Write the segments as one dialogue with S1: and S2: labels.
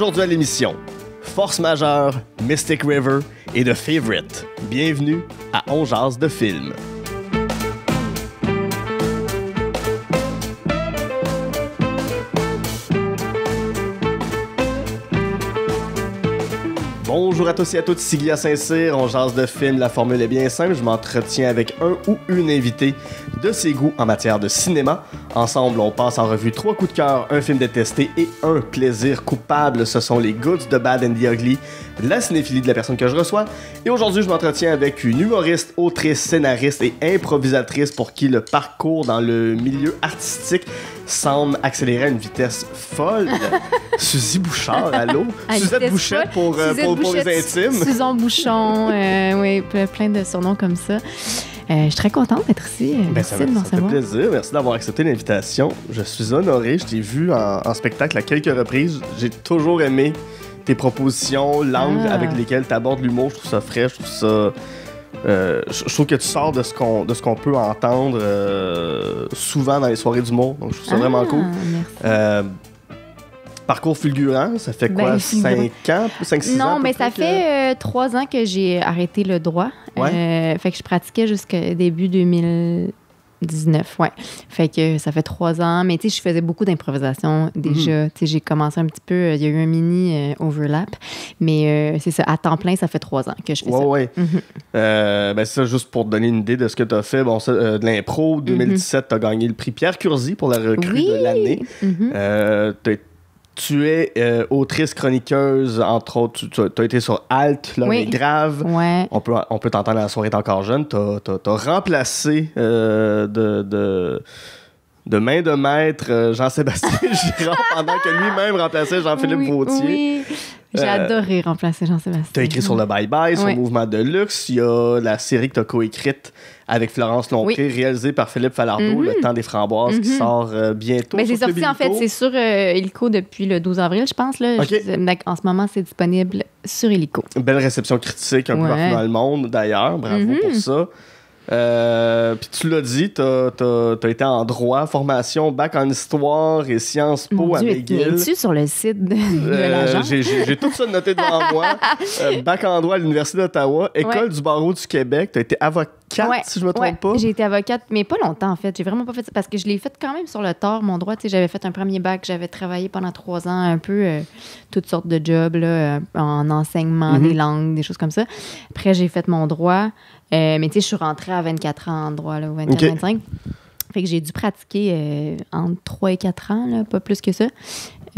S1: Aujourd'hui à l'émission, Force majeure, Mystic River et The Favorite. Bienvenue à On de films. Bonjour à tous et à toutes, Siglia Saint-Cyr. On jase de films, la formule est bien simple. Je m'entretiens avec un ou une invitée de ses goûts en matière de cinéma. Ensemble, on passe en revue trois coups de cœur, un film détesté et un plaisir coupable. Ce sont les Goods de Bad and the Ugly, la cinéphilie de la personne que je reçois. Et aujourd'hui, je m'entretiens avec une humoriste, autrice, scénariste et improvisatrice pour qui le parcours dans le milieu artistique semble accélérer à une vitesse folle. Suzy Bouchard, allô? Suzette Bouchette euh, pour, les intimes. Suzon
S2: Bouchon, euh, oui, plein de surnoms comme ça. Euh, je suis très contente d'être ici. merci ben, de
S1: plaisir. Merci d'avoir accepté l'invitation. Je suis honoré. Je t'ai vu en, spectacle à quelques reprises. J'ai toujours aimé tes propositions, l'angle ah. avec lequel tu abordes l'humour. Je trouve ça frais, je trouve ça euh, je trouve que tu sors de ce qu'on de ce qu'on peut entendre euh, souvent dans les soirées d'humour, donc je trouve ça vraiment ah, cool. Euh, parcours fulgurant, ça fait quoi, 5 ben, ans, 5 6 ans? Non, mais
S2: ça fait trois 3 ans que j'ai arrêté le droit. Ouais. fait que je pratiquais jusqu'au début 2000 19, ouais. Fait que ça fait trois ans. Mais tu sais, je faisais beaucoup d'improvisation déjà. Mhm. Tu sais, j'ai commencé un petit peu. Euh, il y a eu un mini euh, overlap. Mais euh, c'est ça, à temps plein, ça fait trois ans que je fais ça. Ouais, ouais. Mhm.
S1: ben, ça, juste pour te donner une idée de ce que tu as fait. Bon, ça, de l'impro, 2017, tu as gagné le prix Pierre Curzi pour la recrue
S2: de l'année. Mhm.
S1: tu tu es euh, autrice, chroniqueuse, entre autres. Tu, as été sur Alt, l'homme oui. est grave. On peut on t'entendre à la soirée, t'es encore jeune. Tu as, remplacé euh, de, de de main de maître euh, Jean-Sébastien Girard pendant que lui-même remplaçait Jean-Philippe Vautier. Oui. J'ai adoré
S2: remplacer Jean-Sébastien.
S1: Tu as écrit sur le Bye Bye, sur mouvement de luxe. Il y a la série que tu as coécrite avec Florence Lompré, réalisé par Philippe Falardeau, mhm. Le temps des framboises, qui mhm. sort euh, bientôt. Mais c'est sorti, en fait, c'est
S2: sur euh, depuis le 12 avril, je pense. Là. en ce moment, c'est disponible sur Illico.
S1: belle réception critique un ouais. peu partout dans le monde, d'ailleurs. Bravo mhm. pour ça. Euh, puis tu l'as dit, tu as, été en droit, formation, bac en histoire et sciences po à McGill. tu
S2: sur le site de, euh, J'ai tout ça noté devant moi. Euh,
S1: bac en droit à l'Université d'Ottawa, École du barreau du Québec. Tu as été avocate,
S2: si je me trompe pas. J'ai été avocate, mais pas longtemps en fait. J'ai vraiment pas fait ça parce que je l'ai fait quand même sur le tort, mon droit. J'avais fait un premier bac, j'avais travaillé pendant trois ans un peu euh, toutes sortes de jobs là, en enseignement, mm-hmm. des langues, des choses comme ça. Après, j'ai fait mon droit. Euh, mais tu sais, je suis rentrée à 24 ans en droit, là, ou 24, 25. Fait que j'ai dû pratiquer euh, entre 3 et 4 ans, là, pas plus que ça.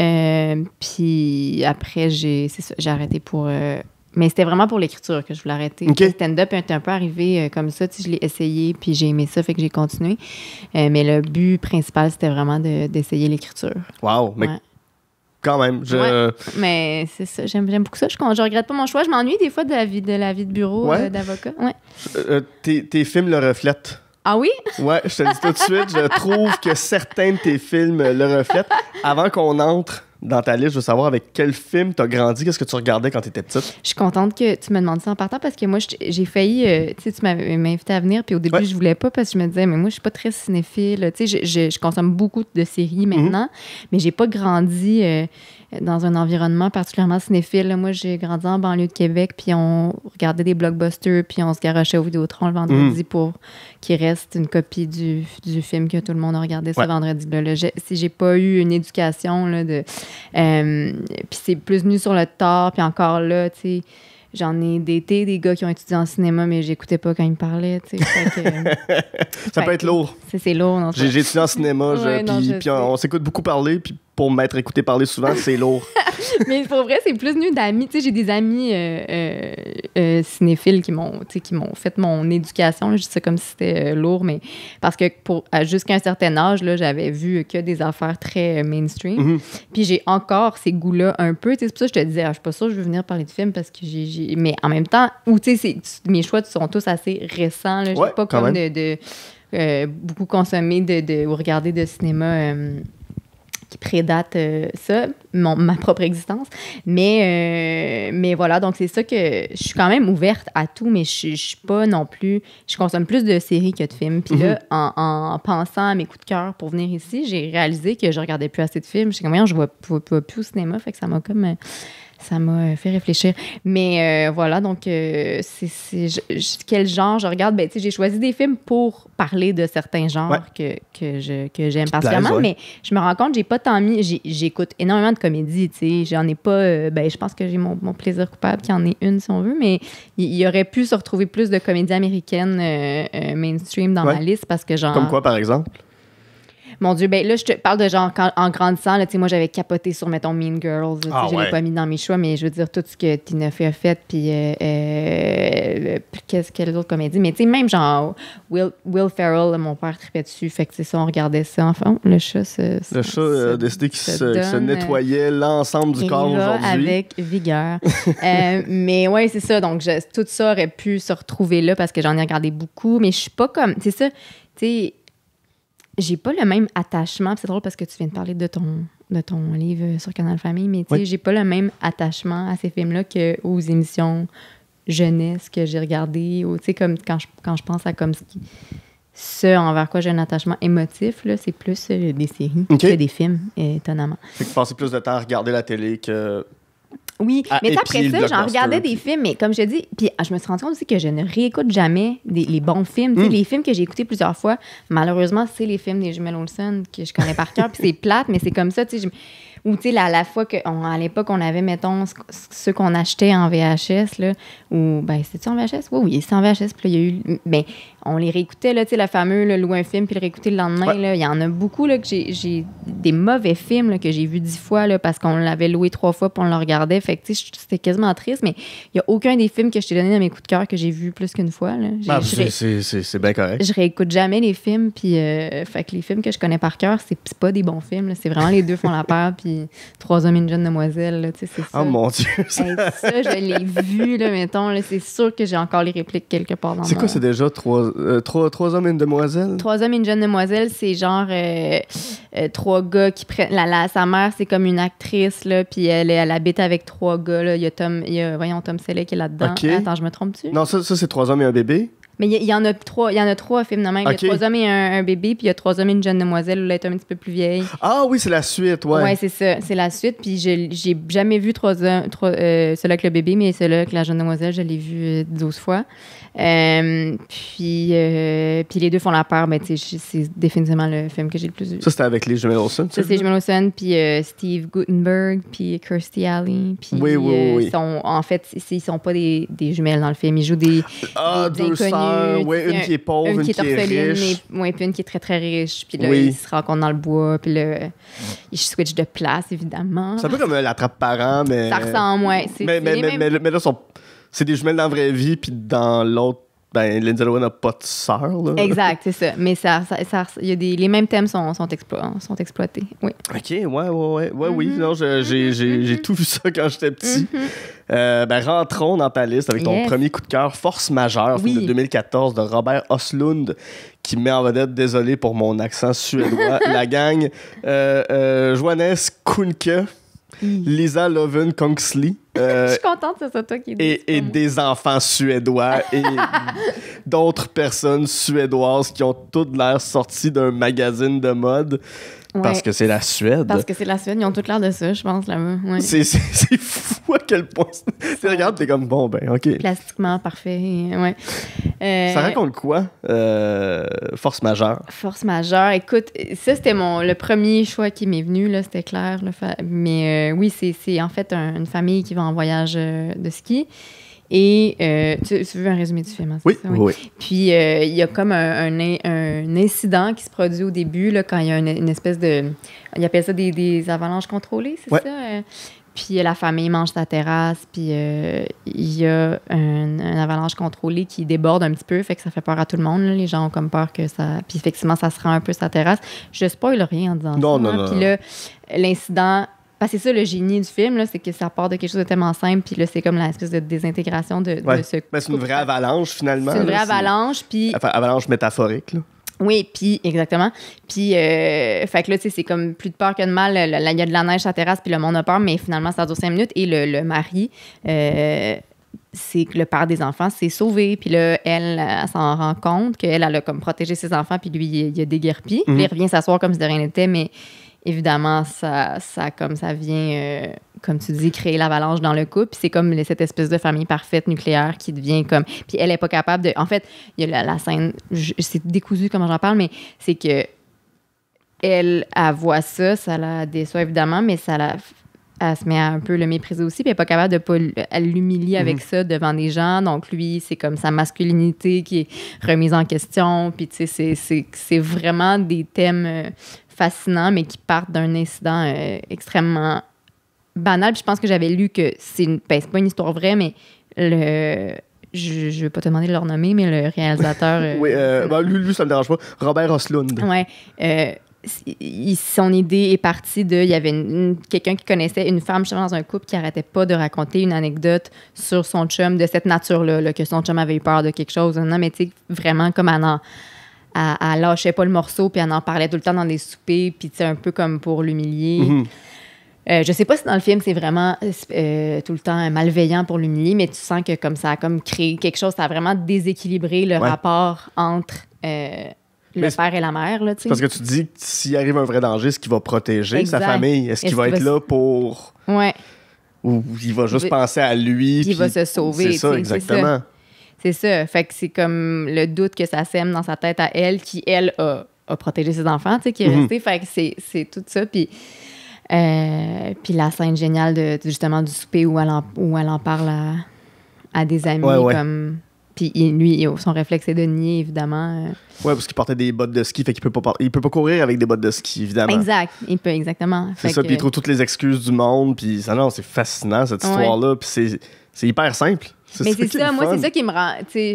S2: Euh, puis après, j'ai, j'ai arrêté pour. mais c'était vraiment pour l'écriture que je voulais arrêter. Le stand-up était un peu arrivé comme ça. Tu sais, je l'ai essayé, puis j'ai aimé ça, fait que j'ai continué. mais le but principal, c'était vraiment d'essayer l'écriture.
S1: Wow! quand même. Je...
S2: mais c'est ça, j'aime, beaucoup ça. Je, ne regrette pas mon choix. Je m'ennuie des fois de la vie de, la vie de bureau euh, d'avocat. Ouais.
S1: Euh, euh, tes, films le reflètent. Ah oui? Ouais, je te dis tout de suite, je trouve que certains de tes films le reflètent. Avant qu'on entre dans ta liste. Je veux savoir avec quel film tu as grandi, qu'est-ce que tu regardais quand tu étais petite.
S2: Je suis contente que tu me demandes ça en partant parce que moi, j'ai failli. Euh, tu sais, tu m'avais euh, invité à venir, puis au début, je voulais pas parce que je me disais, mais moi, je suis pas très cinéphile. Tu sais, je, consomme beaucoup de séries mhm. maintenant, mais j'ai pas grandi. Euh, dans un environnement particulièrement cinéphile. Moi, j'ai grandi en banlieue de Québec, puis on regardait des blockbusters, puis on se garochait au Vidéotron le vendredi mm. pour qu'il reste une copie du, film que tout le monde a regardé ce vendredi ben si j'ai pas eu une éducation, euh, puis c'est plus venu sur le tard, puis encore là, tu sais. J'en ai dété des gars qui ont étudié en cinéma, mais j'écoutais pas quand ils me parlaient.
S1: ça peut être lourd. C'est lourd. J'ai étudié en cinéma, puis on s'écoute beaucoup parler, puis pour m'être écouté parler souvent, c'est lourd.
S2: mais pour vrai, c'est plus une d'amis. j'ai des amis euh, euh, euh, cinéphiles qui m'ont, qui m'ont fait mon éducation. je dis ça comme si c'était lourd, mais parce que pour jusqu'à un certain âge, là, j'avais vu que des affaires très mainstream. Mhm. Puis j'ai encore ces goûts-là un peu. C'est pour ça que je te disais, ah, je suis pas sûre que je veux venir parler de films parce que j'ai. Mais en même temps, ou mes choix sont tous assez récents. Je n'ai pas comme de, beaucoup consommé de, ou regarder de cinéma qui prédate euh, ça, ma propre existence. Mais, euh, mais voilà, donc c'est ça que je suis quand même ouverte à tout, mais je, suis pas non plus. Je consomme plus de séries que de films. Puis là, mm-hmm. en, pensant à mes coups de cœur pour venir ici, j'ai réalisé que je regardais plus assez de films. Je sais comme, je vois, vois, plus au cinéma, fait que ça m'a comme. Euh, ça m'a euh, fait réfléchir. Mais euh, voilà, donc, euh, c'est, quel genre je regarde? Ben, j'ai choisi des films pour parler de certains genres que, que, je, que j'aime particulièrement, mais je me rends compte, j'ai pas tant mis. j'écoute énormément de comédies, tu J'en ai pas. Ben, je pense que j'ai mon, plaisir coupable qui en est une, si on veut, mais il y, aurait pu se retrouver plus de comédies américaines mainstream dans ma liste parce que genre. Comme quoi, par exemple? Mon Dieu, ben là, je te parle de genre quand, en grandissant, là, moi, j'avais capoté sur, mettons, Mean Girls. Ah je ne l'ai pas mis dans mes choix, mais je veux dire, tout ce que Tina Fey a fait, puis euh, euh qu'est-ce que les autres comédies. Mais tu sais, même genre Will, Ferrell, mon père tripait dessus. Fait que c'est ça, on regardait ça. Enfin, oh, le chat, se,
S1: Le chat a décidé qu'il se, euh, nettoyait l'ensemble du corps aujourd'hui. Avec
S2: vigueur. Euh, mais ouais, c'est ça. Donc, tout ça aurait pu se retrouver là parce que j'en ai regardé beaucoup, mais je suis pas comme. C'est ça. Tu sais, j'ai pas le même attachement. C'est drôle parce que tu viens de parler de ton, de ton livre sur Canal Famille, mais tu sais, j'ai pas le même attachement à ces films-là qu'aux émissions jeunesse que j'ai regardées. tu sais, comme quand je, quand je pense à comme ce, envers quoi j'ai un attachement émotif, là, c'est plus euh, des séries que des films, euh, étonnamment.
S1: Fait que plus de temps à regarder la télé que
S2: oui, mais après ça, j'en regardais des films, mais comme je dis, puis ah, je me suis rendu compte aussi que je ne réécoute jamais des, les bons films. Hmm. Les films que j'ai écoutés plusieurs fois, malheureusement, c'est les films des jumelles Olsen que je connais par cœur, puis c'est plate, mais c'est comme ça, tu sais. Ou tu sais, à la fois que, l'époque, on avait, mettons, ceux qu'on achetait en VHS, là, ou, ben, c'était-tu en VHS? Oui, oui, c'est en VHS, puis il y a eu, ben, on les réécoutait, là, tu sais, le fameuse, là, louer un film puis le réécouter le lendemain. Là, il y en a beaucoup là, que j'ai des mauvais films là, que j'ai vus dix fois là, parce qu'on l'avait loué trois fois puis on le regardait. Fait que, sais, c'était quasiment triste, mais il n'y a aucun des films que je t'ai donné dans mes coups de cœur que j'ai vu plus qu'une fois. Ah,
S1: c'est bien correct. Je
S2: réécoute jamais les films, puis euh, fait que les films que je connais par cœur, c'est pas des bons films. C'est vraiment les deux font la paire, puis Trois hommes et une jeune demoiselle. Tu sais, c'est oh ça. Oh mon Dieu! ça, je l'ai vu, là, C'est sûr que j'ai encore les répliques quelque part dans C'est quoi, c'est
S1: déjà trois euh, trois, hommes et une demoiselle?
S2: Trois hommes et une jeune demoiselle, c'est genre euh, euh, trois gars qui prennent. La, sa mère, c'est comme une actrice, là, puis elle, elle habite avec trois gars. Il y a Tom, y voyons, Tom Selleck qui est là-dedans. Attends, je me trompe-tu? Non, ça
S1: c'est trois hommes et un bébé.
S2: Mais il y, en a trois, il y en a trois films Il y a trois hommes et un, bébé, puis il y a trois hommes et une jeune demoiselle. Là, elle est un petit peu plus vieille.
S1: Ah oui, c'est la suite, ouais. Ouais, c'est
S2: ça. C'est la suite. Puis j'ai jamais vu trois trois, euh, avec le bébé, mais celui avec la jeune demoiselle, je l'ai vu 12 euh, fois. Euh, puis, puis les deux font la part. mais c'est définitivement le film que j'ai le plus vu. Ça,
S1: c'était avec les jumelles Olsen, Ça, c'est jumelles
S2: Olsen, puis Steve Gutenberg, puis Kirstie Alley. Puis, oui, oui, oui. Sont, en fait, ils sont pas des, jumelles dans le film. Ils jouent des, ah, des ah, une, qui est pauvre, une, qui est, qui riche. Et, puis une qui est très, très riche. Puis là, ils se rencontrent dans le bois. Puis là, ils switchent de place, évidemment. C'est un peu
S1: comme l'attrape-parent, mais. Ça ressemble, ouais. Mais, mais, mais, là, c'est des jumelles dans la vraie vie, puis dans l'autre ben, Lindsay Lohan n'a pas de sœur, là. Exact,
S2: c'est ça. Mais ça, ça, ça y a des, les mêmes thèmes sont, sont, exploités, oui.
S1: OK, ouais, ouais, ouais. ouais Oui, mm-hmm. non, j'ai mm-hmm, mm-hmm. tout vu ça quand j'étais petit. euh, ben, rentrons dans ta liste avec ton premier coup de cœur, Force majeure, de 2014 de Robert Oslund, qui met en vedette, désolé pour mon accent suédois, la gang, euh, euh, Johannes Kunke. Mm. Lisa Loven Kongsley. Euh, Je suis
S2: contente toi qui
S1: Et, et des enfants suédois et d'autres personnes suédoises qui ont toutes l'air sorties d'un magazine de mode. Parce que c'est la Suède. Parce que
S2: c'est la Suède. Ils ont tout l'air de ça, je pense, là C'est
S1: fou à quel point. Regarde, t'es comme bon, ben, OK.
S2: Plastiquement parfait. Euh, ça raconte
S1: quoi, euh, Force majeure?
S2: Force majeure. Écoute, ça, c'était mon, le premier choix qui m'est venu, c'était clair. mais euh, oui, c'est en fait une famille qui va en voyage de ski. Et euh, tu, veux un résumé du film? Hein, oui, oui, Puis euh, il y a comme un, un, incident qui se produit au début, là, quand il y a une, espèce de. Ils appellent ça des, des avalanches contrôlées, c'est ça? Euh? puis la famille mange sa terrasse, puis il y a une avalanche contrôlée qui déborde un petit peu, fait que ça fait peur à tout le monde. Les gens ont comme peur que ça. Puis effectivement, ça se rend un peu sa terrasse. Je spoil rien en disant non, ça. Non, non, hein. non, Puis là, l'incident c'est ça le génie du film, c'est que ça part de quelque chose de tellement simple, puis là, c'est comme l'espèce de désintégration de, ce. Ben,
S1: c'est une vraie avalanche, finalement. C'est une vraie avalanche, puis. Enfin, avalanche métaphorique, là.
S2: Oui, puis exactement. Puis, euh, fait que là, tu sais, c'est comme plus de peur que de mal. il y a de la neige à la terrasse, puis le monde a peur, mais finalement, ça dure cinq minutes. Et le, mari, euh, c'est que le père des enfants s'est sauvé. Puis là, elle, s'en rend compte qu'elle, elle a comme protégé ses enfants, puis lui, il, a déguerpi. Puis mhm. il revient s'asseoir comme si de rien n'était, mais évidemment, ça, ça, comme ça vient, euh, comme tu dis, créer l'avalanche dans le couple. c'est comme cette espèce de famille parfaite nucléaire qui devient comme. Puis elle est pas capable de. En fait, il y a la, scène. C'est décousu comment j'en parle, mais c'est que. Elle, elle voit ça, ça la déçoit évidemment, mais ça la elle se met un peu le mépriser aussi, puis elle n'est pas capable de pas l'humilier avec mhm. ça devant des gens. Donc lui, c'est comme sa masculinité qui est remise en question. Puis tu sais, c'est vraiment des thèmes euh, fascinant mais qui partent d'un incident euh, extrêmement banal. je pense que j'avais lu que c'est une, ben, pas une histoire vraie, mais le je ne vais pas te demander de leur nommer, mais le réalisateur. Euh, oui,
S1: euh, ben, lui, ça ne me dérange pas. Robert Oslund.
S2: Oui. son idée est partie de. Il y avait quelqu'un qui connaissait une femme, dans un couple qui n'arrêtait pas de raconter une anecdote sur son chum de cette nature-là, que son chum avait eu peur de quelque chose. Non, mais tu sais, vraiment comme en, elle, elle, lâchait pas le morceau, puis elle en parlait tout le temps dans des soupers, puis un peu comme pour l'humilier. Mhm. Euh, je sais pas si dans le film c'est vraiment euh, tout le temps malveillant pour l'humilier, mais tu sens que comme ça a comme créé quelque chose, ça a vraiment déséquilibré le rapport entre euh, le père et la mère. Là, parce que tu
S1: dis s'il arrive un vrai danger, est-ce qu'il va protéger sa famille? Est-ce qu'il va être là pour. Ouais. Ou il va juste penser à lui. Il va se sauver. C'est ça, exactement.
S2: C'est ça. Fait que c'est comme le doute que ça sème dans sa tête à elle, qui, elle, a, protégé ses enfants, tu sais, qui est mhm. restée. Fait que c'est tout ça. Puis. Euh, puis la scène géniale de, justement du souper où elle en, où elle en parle à, des amis comme puis lui son réflexe est de nier évidemment ouais
S1: parce qu'il portait des bottes de ski fait qu'il peut pas il peut pas courir avec des bottes de ski évidemment exact
S2: il peut exactement c'est ça puis il trouve
S1: toutes les excuses du monde puis ça non c'est fascinant cette histoire là c'est hyper simple mais c'est ça, moi, c'est ça
S2: qui me rend.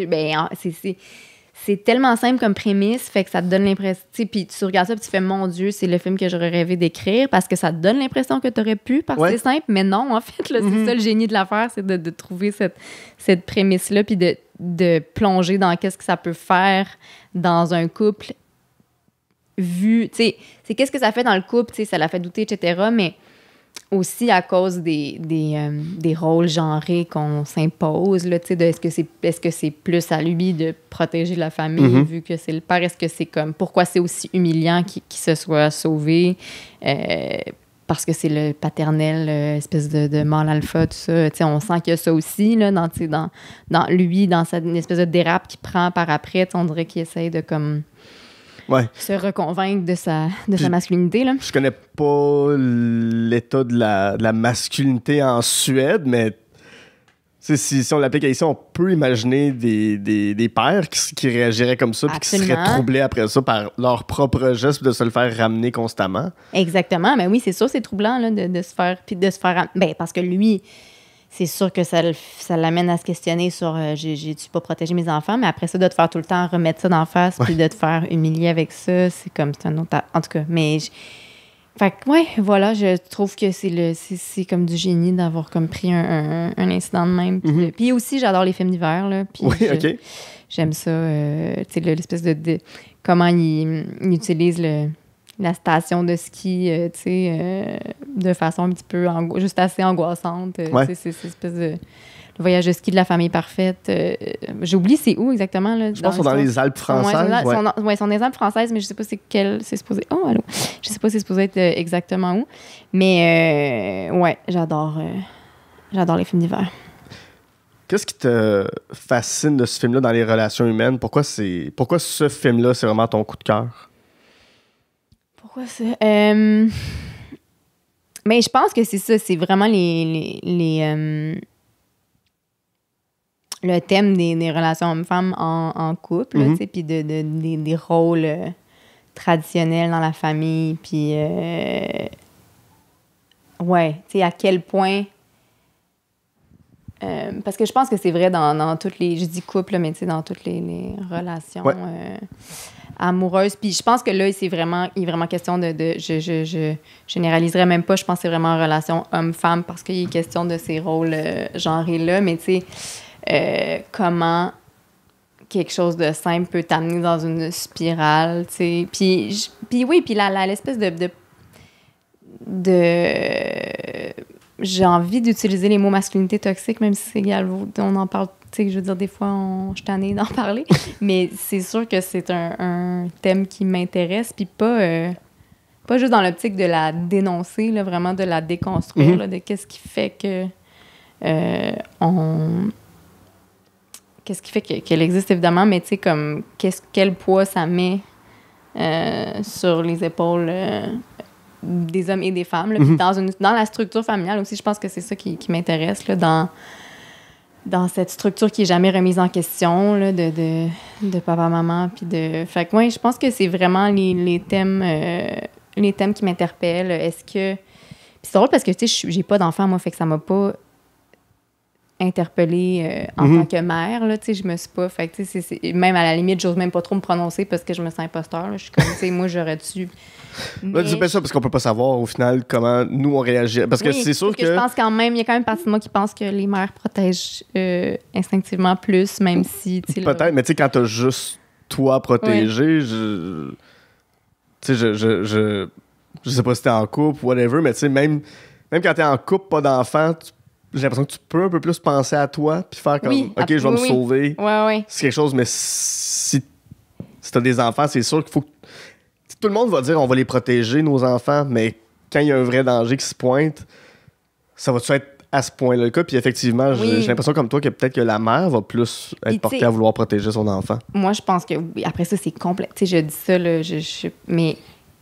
S2: Ben, c'est tellement simple comme prémisse, fait que ça te donne l'impression. Puis tu regardes ça et tu fais Mon Dieu, c'est le film que j'aurais rêvé d'écrire parce que ça te donne l'impression que tu aurais pu parce que c'est simple. Mais non, en fait, le c'est mm-hmm. ça le génie de l'affaire, c'est de, de, trouver cette, cette prémisse-là puis de, de plonger dans qu'est-ce que ça peut faire dans un couple vu. c'est qu'est-ce que ça fait dans le couple, tu sais, ça la fait douter, etc. Mais aussi à cause des, euh, des, rôles genrés qu'on s'impose, là, est-ce que c'est est que plus à lui de protéger la famille mhm. vu que c'est le père, est-ce que c'est comme pourquoi c'est aussi humiliant qu'il se soit sauvé? Euh, parce que c'est le paternel, euh, espèce de, de mâle alpha, tout ça. on sent qu'il y a ça aussi là, dans, dans, dans lui, dans cette, espèce de dérape qu'il prend par après. On dirait qu'il essaye de comme se reconvaincre de sa, de sa masculinité. Là.
S1: Je connais pas l'état de la, masculinité en Suède, mais si, on l'applique ici, on peut imaginer des, pères qui, réagiraient comme ça et qui seraient troublés après ça par leur propre geste de se le faire ramener constamment.
S2: Exactement. Mais oui, c'est ça, c'est troublant de, se faire. de faire. Ben, parce que lui c'est sûr que ça, ça l'amène à se questionner sur euh, j'ai-tu pas protégé mes enfants, mais après ça, de te faire tout le temps remettre ça d'en face, puis de te faire humilier avec ça, c'est comme c'est un autre. En tout cas, mais. fait que, ouais, voilà, je trouve que c'est le comme du génie d'avoir comme pris un, incident de même. Mm-hmm. Puis, aussi, j'adore les films d'hiver, là. Puis oui, OK. J'aime ça, euh, tu sais, l'espèce de, Comment ils utilisent le la station de ski, euh, tu sais, euh, de façon un petit peu, juste assez angoissante. Euh, ouais. espèce de le voyage de ski de la famille parfaite. J'oublie c'est où exactement. Là, je pense qu'ils sont dans les Alpes françaises. Oui, ouais. ils, sont dans les Alpes françaises, mais je sais pas c'est quel, c'est supposé... Oh, allô! Je sais pas c'est supposé être exactement où. Mais ouais, j'adore, j'adore les films d'hiver.
S1: Qu'est-ce qui te fascine de ce film-là dans les relations humaines? Pourquoi, pourquoi ce film-là, c'est vraiment ton coup de cœur?
S2: Mais euh, ben, je pense que c'est ça, c'est vraiment les. les, euh, le thème des, des relations hommes-femmes en, en, couple, mhm. de, de, des, rôles euh, traditionnels dans la famille, puis. ouais, tu sais, à quel point. parce que je pense que c'est vrai dans, dans, toutes les. Je dis couple, mais tu sais, dans toutes les, relations amoureuse. Puis je pense que là, c'est vraiment, il est vraiment question de. je, je, je, généraliserais même pas. Je pense que c'est vraiment en relation homme-femme parce qu'il est question de ces rôles euh, genrés-là. Mais tu sais, euh, comment quelque chose de simple peut t'amener dans une spirale, tu sais. Puis, puis oui, puis l'espèce de, de, j'ai envie d'utiliser les mots masculinité toxique, même si c'est égal, on en parle sais, je veux dire, des fois, je t'en ai d'en parler, mais c'est sûr que c'est un, thème qui m'intéresse, puis pas, euh, pas juste dans l'optique de la dénoncer, là, vraiment de la déconstruire, mhm. de qu'est-ce qui fait que euh, on... Qu'est-ce qui fait qu'elle existe, évidemment, mais tu sais, comme, qu'est-ce quel poids ça met euh, sur les épaules des hommes et des femmes, là, mhm. dans, une, dans la structure familiale aussi, je pense que c'est ça qui, m'intéresse, dans dans cette structure qui est jamais remise en question là, de, papa-maman. Puis de... Fait que je pense que c'est vraiment les, thèmes euh, les thèmes qui m'interpellent. Est-ce que... c'est drôle parce que, tu sais, j'ai pas d'enfant, moi, fait que ça m'a pas interpellé euh, en mhm. tant que mère, là, je me suis pas, fait tu même à la limite, j'ose même pas trop me prononcer parce que je me sens imposteur, je suis comme, tu sais, moi, j'aurais dû... Mais... pas ça parce
S1: qu'on peut pas savoir au final comment nous on réagit. Parce que c'est sûr que, Je pense
S2: quand même, il y a quand même partie de moi qui pense que les mères protègent euh, instinctivement plus, même si. Peut-être,
S1: mais tu sais, quand t'as juste toi protégé, je. Tu sais, je, je, je, sais pas si t'es en couple, whatever, mais tu sais, même, même quand t'es en couple, pas d'enfant, tu j'ai l'impression que tu peux un peu plus penser à toi puis faire comme ok je vais me sauver c'est quelque chose mais si si t'as des enfants c'est sûr qu'il faut que... tout le monde va dire on va les protéger nos enfants mais quand il y a un vrai danger qui se pointe ça va-tu être à ce point-là le cas. Puis effectivement, j'ai l'impression comme toi que peut-être que la mère va plus être portée à vouloir protéger son enfant.
S2: Moi, je pense que Après ça, c'est complexe. Je dis ça, là, je, je, mais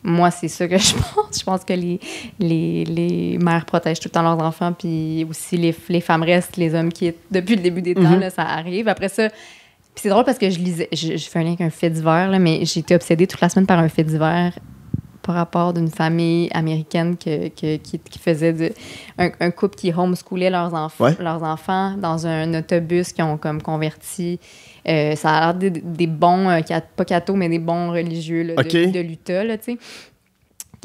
S2: moi, c'est ça que je pense. Je pense que les, les, mères protègent tout le temps leurs enfants, puis aussi les, les femmes restent, les hommes quittent. Depuis le début des temps, mhm. ça arrive. Après ça, puis c'est drôle parce que je lisais, je, fais un lien avec un fait divers, mais j'ai été obsédée toute la semaine par un fait divers par rapport d'une famille américaine que, qui, faisait un, couple qui homeschoolait leurs, leurs enfants dans un autobus qui ont comme converti euh, ça a l'air des, bons, euh, pas cathos, mais des bons religieux là, de, l'Utah, tu sais.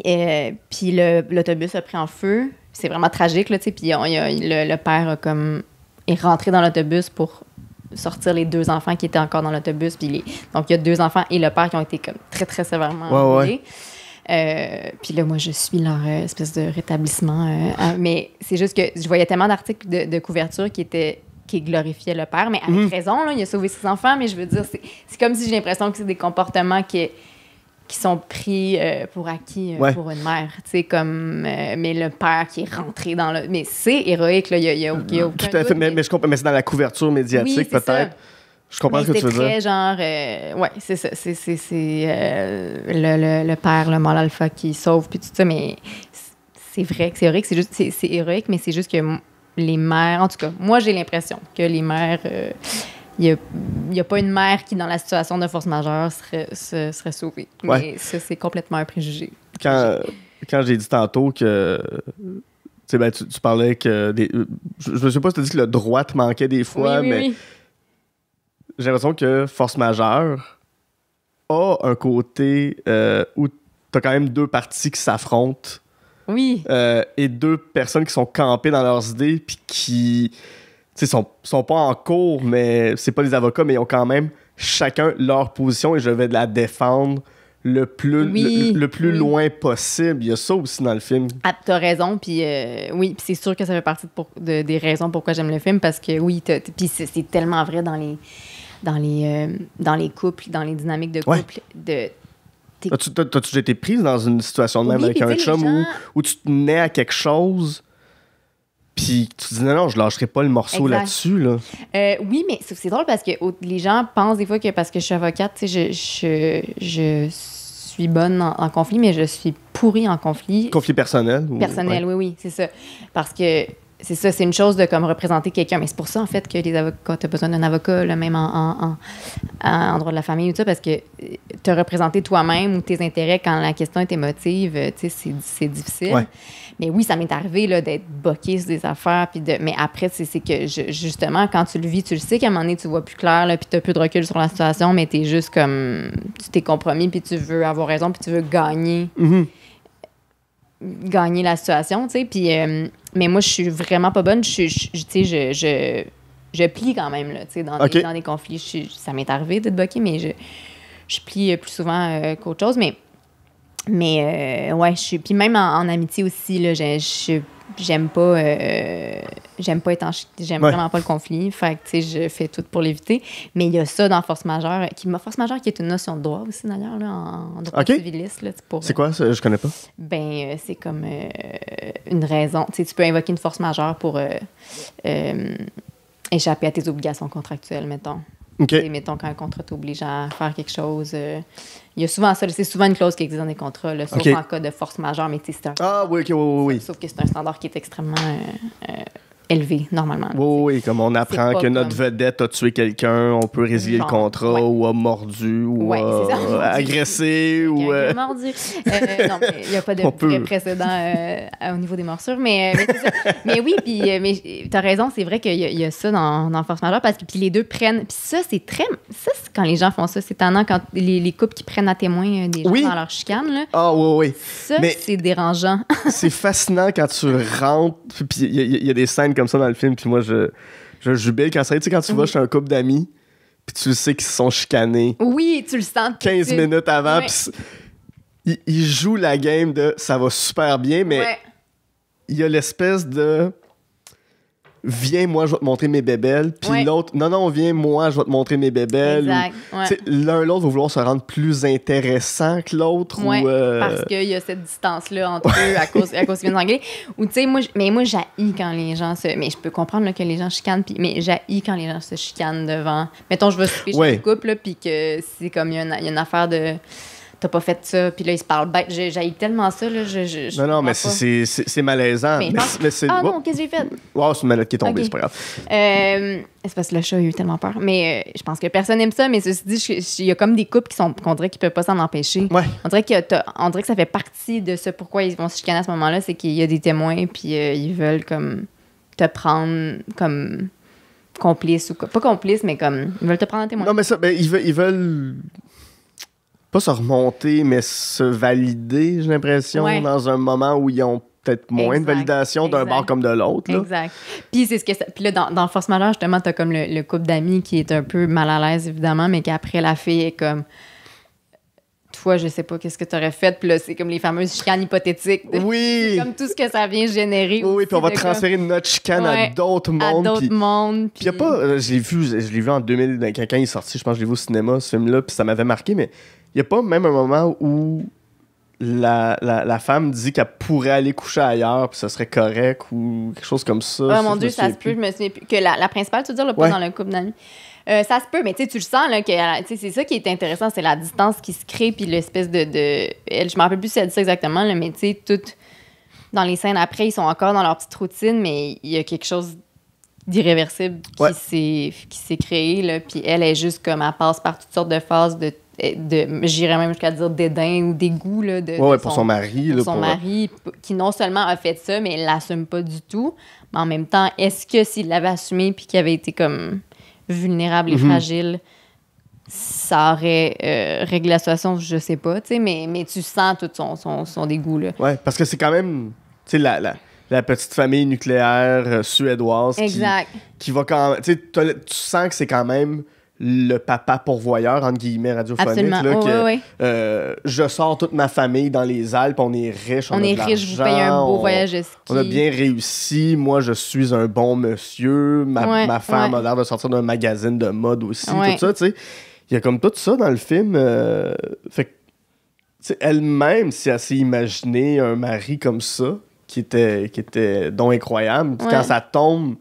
S2: Euh, puis l'autobus a pris en feu. C'est vraiment tragique, tu sais. Puis le, le, père comme, est rentré dans l'autobus pour sortir les deux enfants qui étaient encore dans l'autobus. donc, il y a deux enfants et le père qui ont été comme très, très sévèrement ouais, euh, puis là, moi, je suis leur espèce de rétablissement. Hein. mais c'est juste que je voyais tellement d'articles de, de, couverture qui étaient qui glorifiait le père, mais avec mhm. raison, il a sauvé ses enfants, mais je veux dire, c'est comme si j'ai l'impression que c'est des comportements qui, sont pris euh, pour acquis euh, pour une mère, tu comme, euh, mais le père qui est rentré dans le... Mais c'est héroïque, là, il y a, mais,
S1: je comprends, mais c'est dans la couverture médiatique, peut-être. Je comprends ce que tu veux très,
S2: genre, ouais, c'est ça. C'est le, le, le, père, le mâle alpha qui sauve, puis tout ça, mais c'est vrai que c'est héroïque. juste, c'est héroïque, mais c'est juste que les mères, en tout cas, moi j'ai l'impression que les mères, il euh, n'y a, pas une mère qui, dans la situation de force majeure, serait, sauvée. Mais ça, c'est complètement un préjugé.
S1: Quand, j'ai dit tantôt que. tu, ben, parlais que. Des, je, ne sais pas si tu as dit que le droit te manquait des fois, mais. J'ai l'impression que force majeure a un côté euh, où tu as quand même deux parties qui s'affrontent oui. Euh, et deux personnes qui sont campées dans leurs idées, puis qui, tu sais, sont, sont pas en cours, mais c'est pas des avocats, mais ils ont quand même chacun leur position et je vais la défendre le plus, le, plus loin possible. Il y a ça aussi dans le film.
S2: Ah, t'as raison. Puis euh, oui, c'est sûr que ça fait partie des raisons pourquoi j'aime le film parce que oui, puis c'est tellement vrai dans les dans les euh, dans les couples, dans les dynamiques de couple, de
S1: T'as-tu déjà été prise dans une situation de même avec un chum où, où, tu nais à quelque chose, puis tu te dis non, non, je lâcherai pas le morceau là-dessus. Là.
S2: Euh, oui, mais c'est drôle parce que les gens pensent des fois que parce que je suis avocate, je, je, je suis bonne en, conflit, mais je suis pourrie en conflit.
S1: Conflit personnel. Personnel, oui,
S2: oui, c'est ça. Parce que c'est ça, c'est une chose de comme représenter quelqu'un, mais c'est pour ça en fait que les avocats, T'as besoin d'un avocat, là, même en, en, droit de la famille ou tout ça, parce que euh, te représenter toi-même ou tes intérêts quand la question est émotive, euh, tu sais, c'est difficile. Mais oui, ça m'est arrivé là, d'être boqué sur des affaires, puis de, mais après, c'est que justement, quand tu le vis, tu le sais qu'à un moment donné, tu vois plus clair, là, puis tu plus de recul sur la situation, mais tu es juste comme, tu t'es compromis, puis tu veux avoir raison, puis tu veux gagner. Mm-hmm. Gagner la situation, tu sais, puis... Euh, mais moi, je suis vraiment pas bonne. Je, je, je, je, plie quand même là, dans, sais, des, dans conflits. Je, ça m'est arrivé d'être boquée, mais je, je plie euh, plus souvent euh, qu'autre chose. Mais, mais euh, ouais, je suis. Puis même en, amitié aussi, là, je, j'aime pas euh, j'aime pas j'aime vraiment pas le conflit fait que je fais tout pour l'éviter mais il y a ça dans force majeure qui force majeure qui est une notion de droit aussi d'ailleurs en droit civiliste c'est quoi ça, je connais pas ben euh, c'est comme euh, une raison tu sais tu peux invoquer une force majeure pour euh, échapper à tes obligations contractuelles mettons et mettons, qu'un contrat t'oblige à faire quelque chose, euh, il y a souvent ça. C'est souvent une clause qui existe dans les contrats, sauf en cas de force majeure, mais c'est un. Ah oui, oui, oui, Sauf que c'est un standard qui est extrêmement. Euh, euh, élevé,
S1: normalement. Oui, oui, comme on apprend que notre vedette a tué quelqu'un, on peut résilier le contrat ou a mordu ou agressé ou. A euh,
S2: mordu. Euh, euh, non, mais il n'y a pas de précédent au niveau des morsures, mais, mais, oui, puis mais t'as raison, c'est vrai qu'il y, y, a ça dans, dans Force Majeure parce que puis les deux prennent. Puis ça, c'est très. Ça, quand les gens font ça, c'est étonnant quand les, couples qui prennent à témoin des gens dans leur chicane. Là.
S1: Ah oui, oui. Ça,
S2: c'est dérangeant.
S1: c'est fascinant quand tu rentres, puis il y a des scènes comme ça dans le film, puis moi, je, je jubile quand ça Tu sais, quand tu vois, mhm. je un couple d'amis, puis tu sais qu'ils se sont chicanés.
S2: Oui, tu le sens. 15 minutes avant, puis
S1: ils, jouent la game de ça va super bien, mais il y a l'espèce de viens, moi, je vais te montrer mes bébelles. Puis l'autre, non, non, viens, moi, je vais te montrer mes bébelles. Ouais. L'un l'autre va vouloir se rendre plus intéressant que l'autre. Euh, parce qu'il
S2: y a cette distance-là entre eux à cause, à cause qu'ils viennent Ou tu sais, moi, mais moi, j'haïs quand les gens se. Mais je peux comprendre là, que les gens chicanent, pis, mais j'haïs quand les gens se chicanent devant. Mettons, je vais souper chez le couple, puis que c'est comme il y, a une affaire de t'as pas fait ça, puis là, ils se parlent bête. J'ai tellement ça, là. Je, je, non, non, mais
S1: c'est malaisant. Mais, c'est. Ah non, qu'est-ce que j'ai fait? Wow, c'est une malade qui est tombée, c'est pas grave.
S2: Euh, c'est parce que le chat a eu tellement peur. Mais euh, je pense que personne n'aime ça, mais ceci dit, il y a comme des couples qui sont, qu'on dirait qu'ils peuvent pas s'en empêcher. On, dirait que on dirait que ça fait partie de ce pourquoi ils vont se chicaner à ce moment-là, c'est qu'il y a des témoins, puis euh, ils veulent comme te prendre comme complice ou pas complice, mais comme ils veulent
S1: te prendre un témoin. Non, mais ça, ben, ils veulent pas se remonter, mais se valider, j'ai l'impression, dans un moment où ils ont peut-être moins de validation d'un bord comme de l'autre. Exact.
S2: Puis c'est ce que puis là dans, Force majeure justement t'as comme le, couple d'amis qui est un peu mal à l'aise évidemment, mais qu'après la fille est comme toi, je sais pas qu'est-ce que tu aurais fait. Puis là, c'est comme les fameuses chicanes hypothétiques. oui. comme tout ce que ça vient générer. Oui, puis on va transférer notre chicane à d'autres mondes. d'autres mondes. Puis il a pas.
S1: Euh, je l'ai vu, je l'ai vu en 2000, quand il est sorti, je pense que je l'ai vu au cinéma, ce film-là, puis ça m'avait marqué, mais il n'y a pas même un moment où la, femme dit qu'elle pourrait aller coucher ailleurs, puis ça serait correct, ou quelque chose comme ça. Ah, mon Dieu, ça se peut,
S2: Que la, principale, tu veux dire, le pas dans le couple d'amis. Euh, ça se peut, mais tu le sens, là, c'est ça qui est intéressant, c'est la distance qui se crée, puis l'espèce de, de. Je me rappelle plus si elle dit ça exactement, mais tu sais, tout Dans les scènes après, ils sont encore dans leur petite routine, mais il y a quelque chose d'irréversible qui s'est créé, là, puis elle est juste comme, elle passe par toutes sortes de phases de j'irais même jusqu'à dire dédain ou dégoût là, de, son, pour son euh, mari. Pour son mari, qui non seulement a fait ça, mais il l'assume pas du tout. Mais en même temps, est-ce que s'il l'avait assumé puis qu'il avait été comme vulnérable et mm-hmm. fragile, ça aurait euh, réglé la situation, je sais pas, tu sais, mais, mais tu sens tout son, dégoût. Là.
S1: Ouais, parce que c'est quand même, tu sais, la, petite famille nucléaire euh, suédoise Qui, qui va quand même, tu sens que c'est quand même le papa pourvoyeur, entre guillemets, radiophonique. Là, oh, euh, je sors toute ma famille dans les Alpes, on est riche, on, on est riche, vous payez un beau voyage On a bien réussi, moi je suis un bon monsieur, ma, ma femme a l'air de sortir d'un magazine de mode aussi, tout Il y a comme tout ça dans le film. Euh, fait elle-même, si elle s'est imaginée un mari comme ça, qui était, qui était donc incroyable, quand ça tombe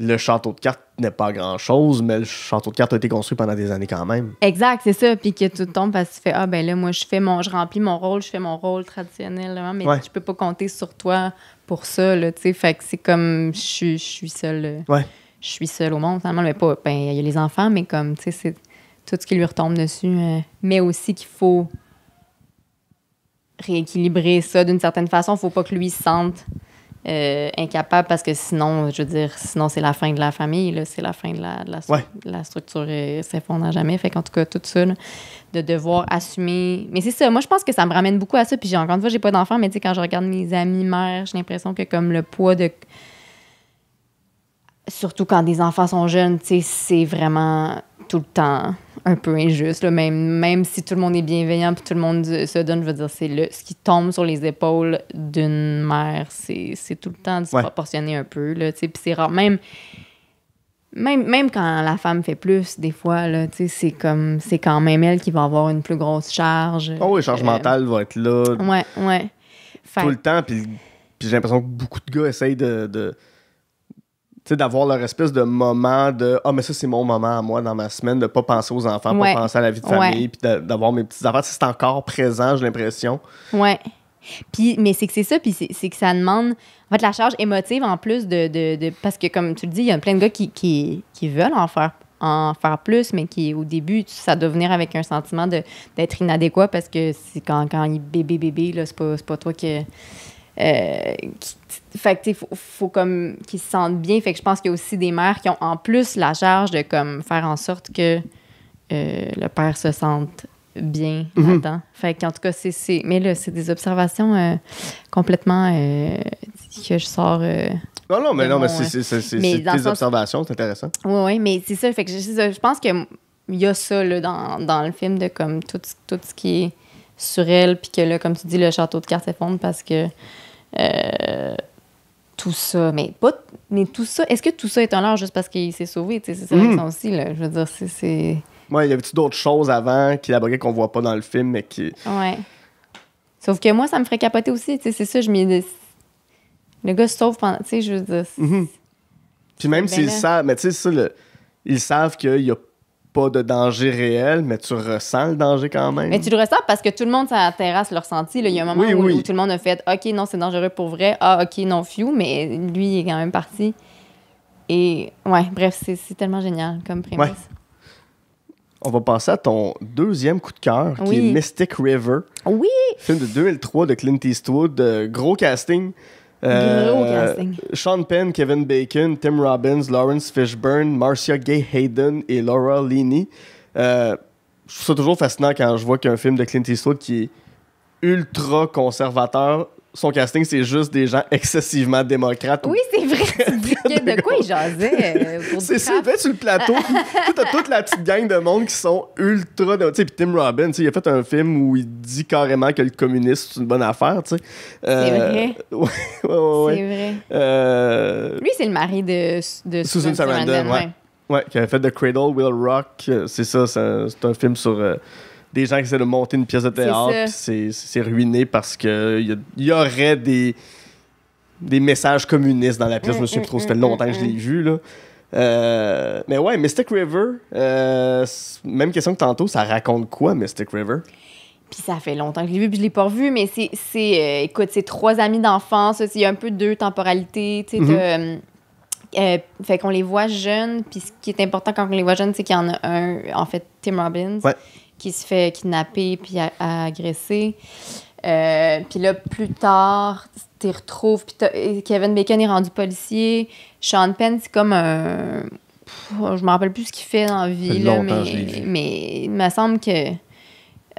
S1: le château de cartes n'est pas grand-chose, mais le château de cartes a été construit pendant des années quand même.
S2: Exact, c'est ça. Puis que tout tombes parce que tu fais Ah, ben là, moi, je fais mon, je remplis mon rôle, je fais mon rôle traditionnel, hein, mais tu peux pas compter sur toi pour ça, là, tu sais. Fait que c'est comme je, suis seul, Je suis seul au monde, mais pas. Ben, il y a les enfants, mais comme, tu sais, c'est tout ce qui lui retombe dessus. Euh, mais aussi qu'il faut rééquilibrer ça d'une certaine façon. Faut pas que lui sente euh, incapable parce que sinon, je veux dire, sinon c'est la fin de la famille, c'est la fin de la, structure. la, ouais. la, structure euh, s'effondre jamais. Fait qu'en tout cas, tout ça, de devoir assumer. Mais c'est ça, moi je pense que ça me ramène beaucoup à ça. Puis encore une fois, j'ai pas d'enfant, mais tu sais, quand je regarde mes amis mères, j'ai l'impression que comme le poids de. Surtout quand des enfants sont jeunes, tu sais, c'est vraiment tout le temps un peu injuste. Même, même si tout le monde est bienveillant et tout le monde se donne, je veux dire, c'est ce qui tombe sur les épaules d'une mère, c'est, tout le temps disproportionné un peu. puis c'est rare. Même, même, même quand la femme fait plus, des fois, c'est comme c'est quand même elle qui va avoir une plus grosse charge. Oh, ah la charge euh, mentale
S1: va être là. Ouais,
S2: ouais. Tout le
S1: temps. Puis, j'ai l'impression que beaucoup de gars essayent de sais, d'avoir leur espèce de moment de Ah, mais ça, c'est mon moment à moi dans ma semaine, de pas penser aux enfants, pas penser à la vie de famille, puis d'avoir mes petits affaires. C'est encore présent, j'ai l'impression.
S2: Ouais. Puis, mais c'est que c'est ça, puis c'est que ça demande. En fait, la charge émotive, en plus de. parce que, comme tu le dis, il y a plein de gars qui, veulent en faire en faire plus, mais qui au début, ça doit venir avec un sentiment d'être inadéquat parce que c'est quand, quand il bébé bébé, là, c'est pas, pas toi qui. Euh, fait que, faut, faut comme qu'ils se sentent bien. Fait que je pense qu'il y a aussi des mères qui ont en plus la charge de comme faire en sorte que euh, le père se sente bien mhm. là-dedans. Fait qu'en tout cas, c'est. Mais là, c'est des observations euh, complètement que je sors. non, non, mais non, mais c'est des
S1: observations, c'est intéressant.
S2: Oui, oui, mais c'est ça. Fait que je, pense qu'il y a ça dans, le film de comme tout, tout ce qui est sur elle, puis que là, comme tu dis, le château de cartes s'effondre parce que euh, tout ça, mais pas, mais tout ça, est-ce que tout ça est en leurre juste parce qu'il s'est sauvé? C'est ça mmh. aussi, là. Je veux dire, c'est.
S1: Moi, ouais, y avait-tu d'autres choses avant qu'il aboguait qu'on voit pas dans le film, mais qui.
S2: Ouais. Sauf que moi, ça me ferait capoter aussi, c'est ça, je m'y. Le gars se sauve pendant. Tu sais, je veux dire.
S1: Mhm. Puis même ben s'ils savent, mais tu sais, ça, ils savent qu'il y a de danger réel, mais tu ressens le danger quand même. Mais tu le
S2: ressens parce que tout le monde, ça terrasse le ressenti. Il y a un moment où, tout le monde a fait OK, non, c'est dangereux pour vrai. Ah, OK, non, fiu. Mais lui, il est quand même parti. Et ouais, bref, c'est tellement génial comme prémisse.
S1: On va passer à ton deuxième coup de cœur, qui est Mystic River. Oui! Film de 2L3 de Clint Eastwood, euh, gros casting. Euh, Sean Penn, Kevin Bacon, Tim Robbins, Lawrence Fishburne, Marcia Gay Hayden et Laura Linney. Euh, je trouve ça toujours fascinant quand je vois qu'un film de Clint Eastwood qui est ultra conservateur son casting, c'est juste des gens excessivement démocrates. Oui,
S2: c'est vrai. de, quoi ils jasait? Euh, c'est ça, fait sur le plateau. tu t'as toute
S1: la petite gang de monde qui sont ultra. Tu sais, puis Tim Robbins, il a fait un film où il dit carrément que le communisme, c'est une bonne affaire, c'est euh, vrai. Oui, ouais, ouais. C'est vrai. Euh, Lui,
S2: c'est le mari de, Susan, Susan Sarandon. Oui,
S1: ouais. qui avait fait The Cradle Will Rock. C'est ça, c'est un, film sur des gens qui essaient de monter une pièce de théâtre, c'est ruiné parce qu'il y, y, aurait des, des messages communistes dans la pièce. je me mm, suis trop, ça fait longtemps mm, que je l'ai mm. vu. Là. Euh, mais ouais, Mystic River, euh, même question que tantôt, ça raconte quoi, Mystic River?
S2: Puis ça fait longtemps que je l'ai vu, puis je l'ai pas revu, mais c'est, euh, écoute, c'est trois amis d'enfance, il y a un peu deux temporalités, tu sais, mm-hmm. fait qu'on les voit jeunes, puis ce qui est important quand on les voit jeunes, c'est qu'il y en a un, en fait, Tim Robbins, ouais qui se fait kidnapper puis agresser. Euh, puis là, plus tard, tu retrouves. Puis Kevin Bacon est rendu policier. Sean Penn, c'est comme un. je me rappelle plus ce qu'il fait dans la vie, là, mais, il me semble que.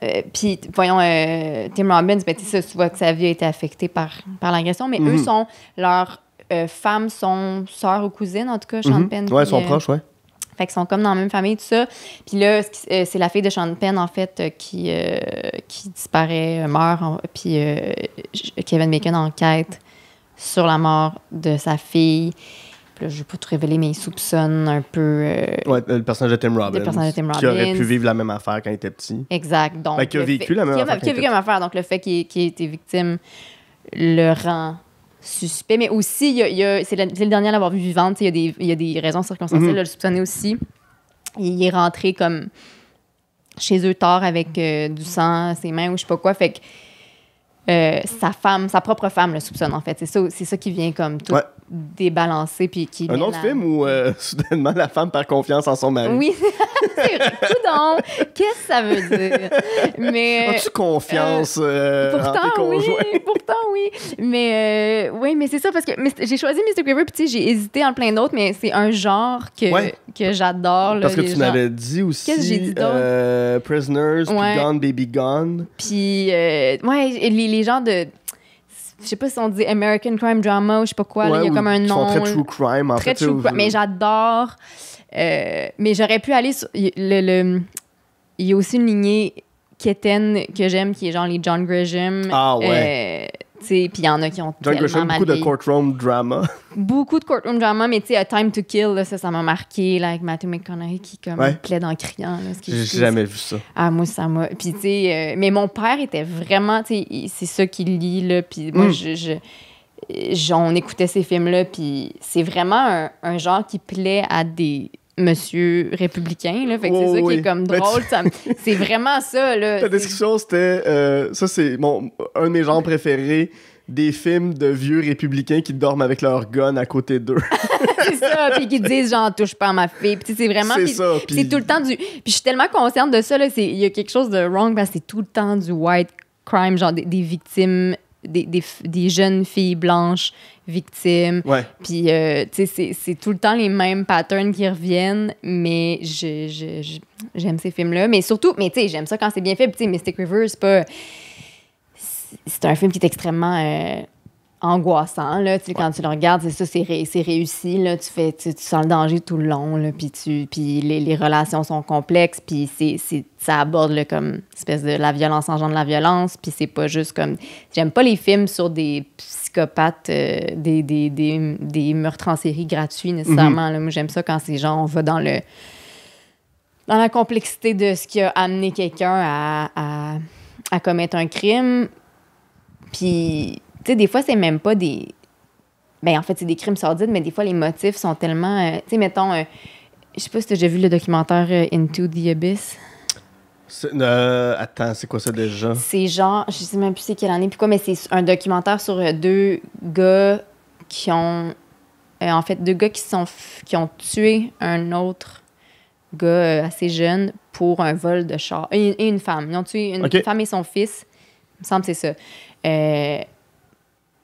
S2: Euh, puis, voyons, euh, Tim Robbins, ben, tu vois que sa vie a été affectée par, par l'agression, mais eux mm-hmm. sont. Leurs euh, femmes sont sœurs ou cousines, en tout cas, Sean mm-hmm. Penn. Ouais, ils sont proches, ouais. Fait qu'ils sont comme dans la même famille, tout ça. Puis là, euh, c'est la fille de Sean Penn, en fait, euh, qui, euh, qui disparaît, meurt, puis Kevin Bacon enquête sur la mort de sa fille. Puis là, je vais pas te révéler, mais il soupçonne un peu...
S1: ouais, le personnage de Tim Robbins. Le personnage de Tim Robbins. Qui aurait pu vivre la même affaire quand il était petit. Exact. Donc, ben, qui a vécu la même affaire. Qui a vécu la même
S2: affaire. Donc, le fait qu'il ait été victime le rend suspect. Mais aussi, c'est le dernier à l'avoir vu vivante. Il y, a des, y a des raisons circonstancielles. Mm Le soupçonner aussi, il est rentré comme chez eux tard avec euh, du sang ses mains ou je sais pas quoi. Fait que euh, sa femme, sa propre femme le soupçonne en fait. C'est ça, c'est qui vient comme tout, débalancé puis qui un autre film
S1: où euh, soudainement la femme perd confiance en son mari oui
S2: donc qu'est-ce que ça veut dire mais euh, as-tu
S1: confiance pourtant euh, en tes oui
S2: pourtant oui mais oui mais c'est ça parce que j'ai choisi Mr Graver, puis j'ai hésité en plein d'autres mais c'est un genre que que j'adore parce que tu m'avais
S1: dit aussi qu'est-ce que j'ai dit Prisoners puis Gone Baby Gone
S2: puis ouais les, les genres de je sais pas si on dit American Crime Drama ou je sais pas quoi. il y a comme un nom. Ils très true crime, en très True crime, mais j'adore. Euh, mais j'aurais pu aller sur. il y a aussi une lignée quétaine que j'aime qui est genre les John Grisham. Ah ouais. Euh, puis il y en a qui ont tellement mal beaucoup de
S1: courtroom drama.
S2: Beaucoup de courtroom drama, mais tu sais, A Time to Kill, ça, m'a marqué, là, avec Matthew McConaughey qui comme ouais. plaide en criant. J'ai jamais vu ça. Ah, moi, ça m'a... Puis tu sais, euh, mais mon père était vraiment, tu sais, c'est ça qu'il lit, là, puis moi, hmm. je, on écoutait ces films-là, puis c'est vraiment un, genre qui plaît à des monsieur républicain. Là, fait que c'est ça qui est comme ben, drôle. c'est vraiment ça. Là, Ta description,
S1: c'était. Euh, ça, c'est mon, un de mes genres préférés des films de vieux républicains qui dorment avec leur gun à côté d'eux.
S2: c'est ça, puis qui disent genre touche pas à ma fille. Puis c'est vraiment c'est ça, tout le temps du puis je suis tellement consciente de ça là, c'est il y a quelque chose de wrong parce que c'est tout le temps du white crime genre des, des victimes des, des, des, jeunes filles blanches victimes, Puis, euh, tu sais, c'est tout le temps les mêmes patterns qui reviennent, mais j'aime je, ces films-là. Mais surtout, mais tu sais, j'aime ça quand c'est bien fait. Puis, tu sais, Mystic River, c'est pas. C'est un film qui est extrêmement. Euh, angoissant. Là, sais, Quand tu le regardes, c'est ça, c'est, réussi. Là, tu, fais, tu, sens le danger tout le long. Là, puis tu, puis les, les, relations sont complexes. Puis c'est, ça aborde là, comme espèce de la violence de la violence. Puis c'est pas juste comme. J'aime pas les films sur des psychopathes, euh, des, des, des, des, meurtres en série gratuits nécessairement. Mhm. là. Moi, j'aime ça quand ces gens on va dans le. dans la complexité de ce qui a amené quelqu'un à, à, à commettre un crime. Puis tu sais, des fois, c'est même pas des. Ben, en fait, c'est des crimes sordides, mais des fois, les motifs sont tellement. Euh, tu sais, mettons. Euh, je sais pas si t'as déjà vu le documentaire euh, Into the Abyss.
S1: attends, c'est quoi ça déjà?
S2: C'est genre, je sais même plus c'est quelle année, puis quoi, mais c'est un documentaire sur deux gars qui ont. en fait, deux gars qui, sont qui ont tué un autre gars assez jeune pour un vol de char. Et, une femme. Ils ont tué une femme et son fils. Il me semble que c'est ça. Euh,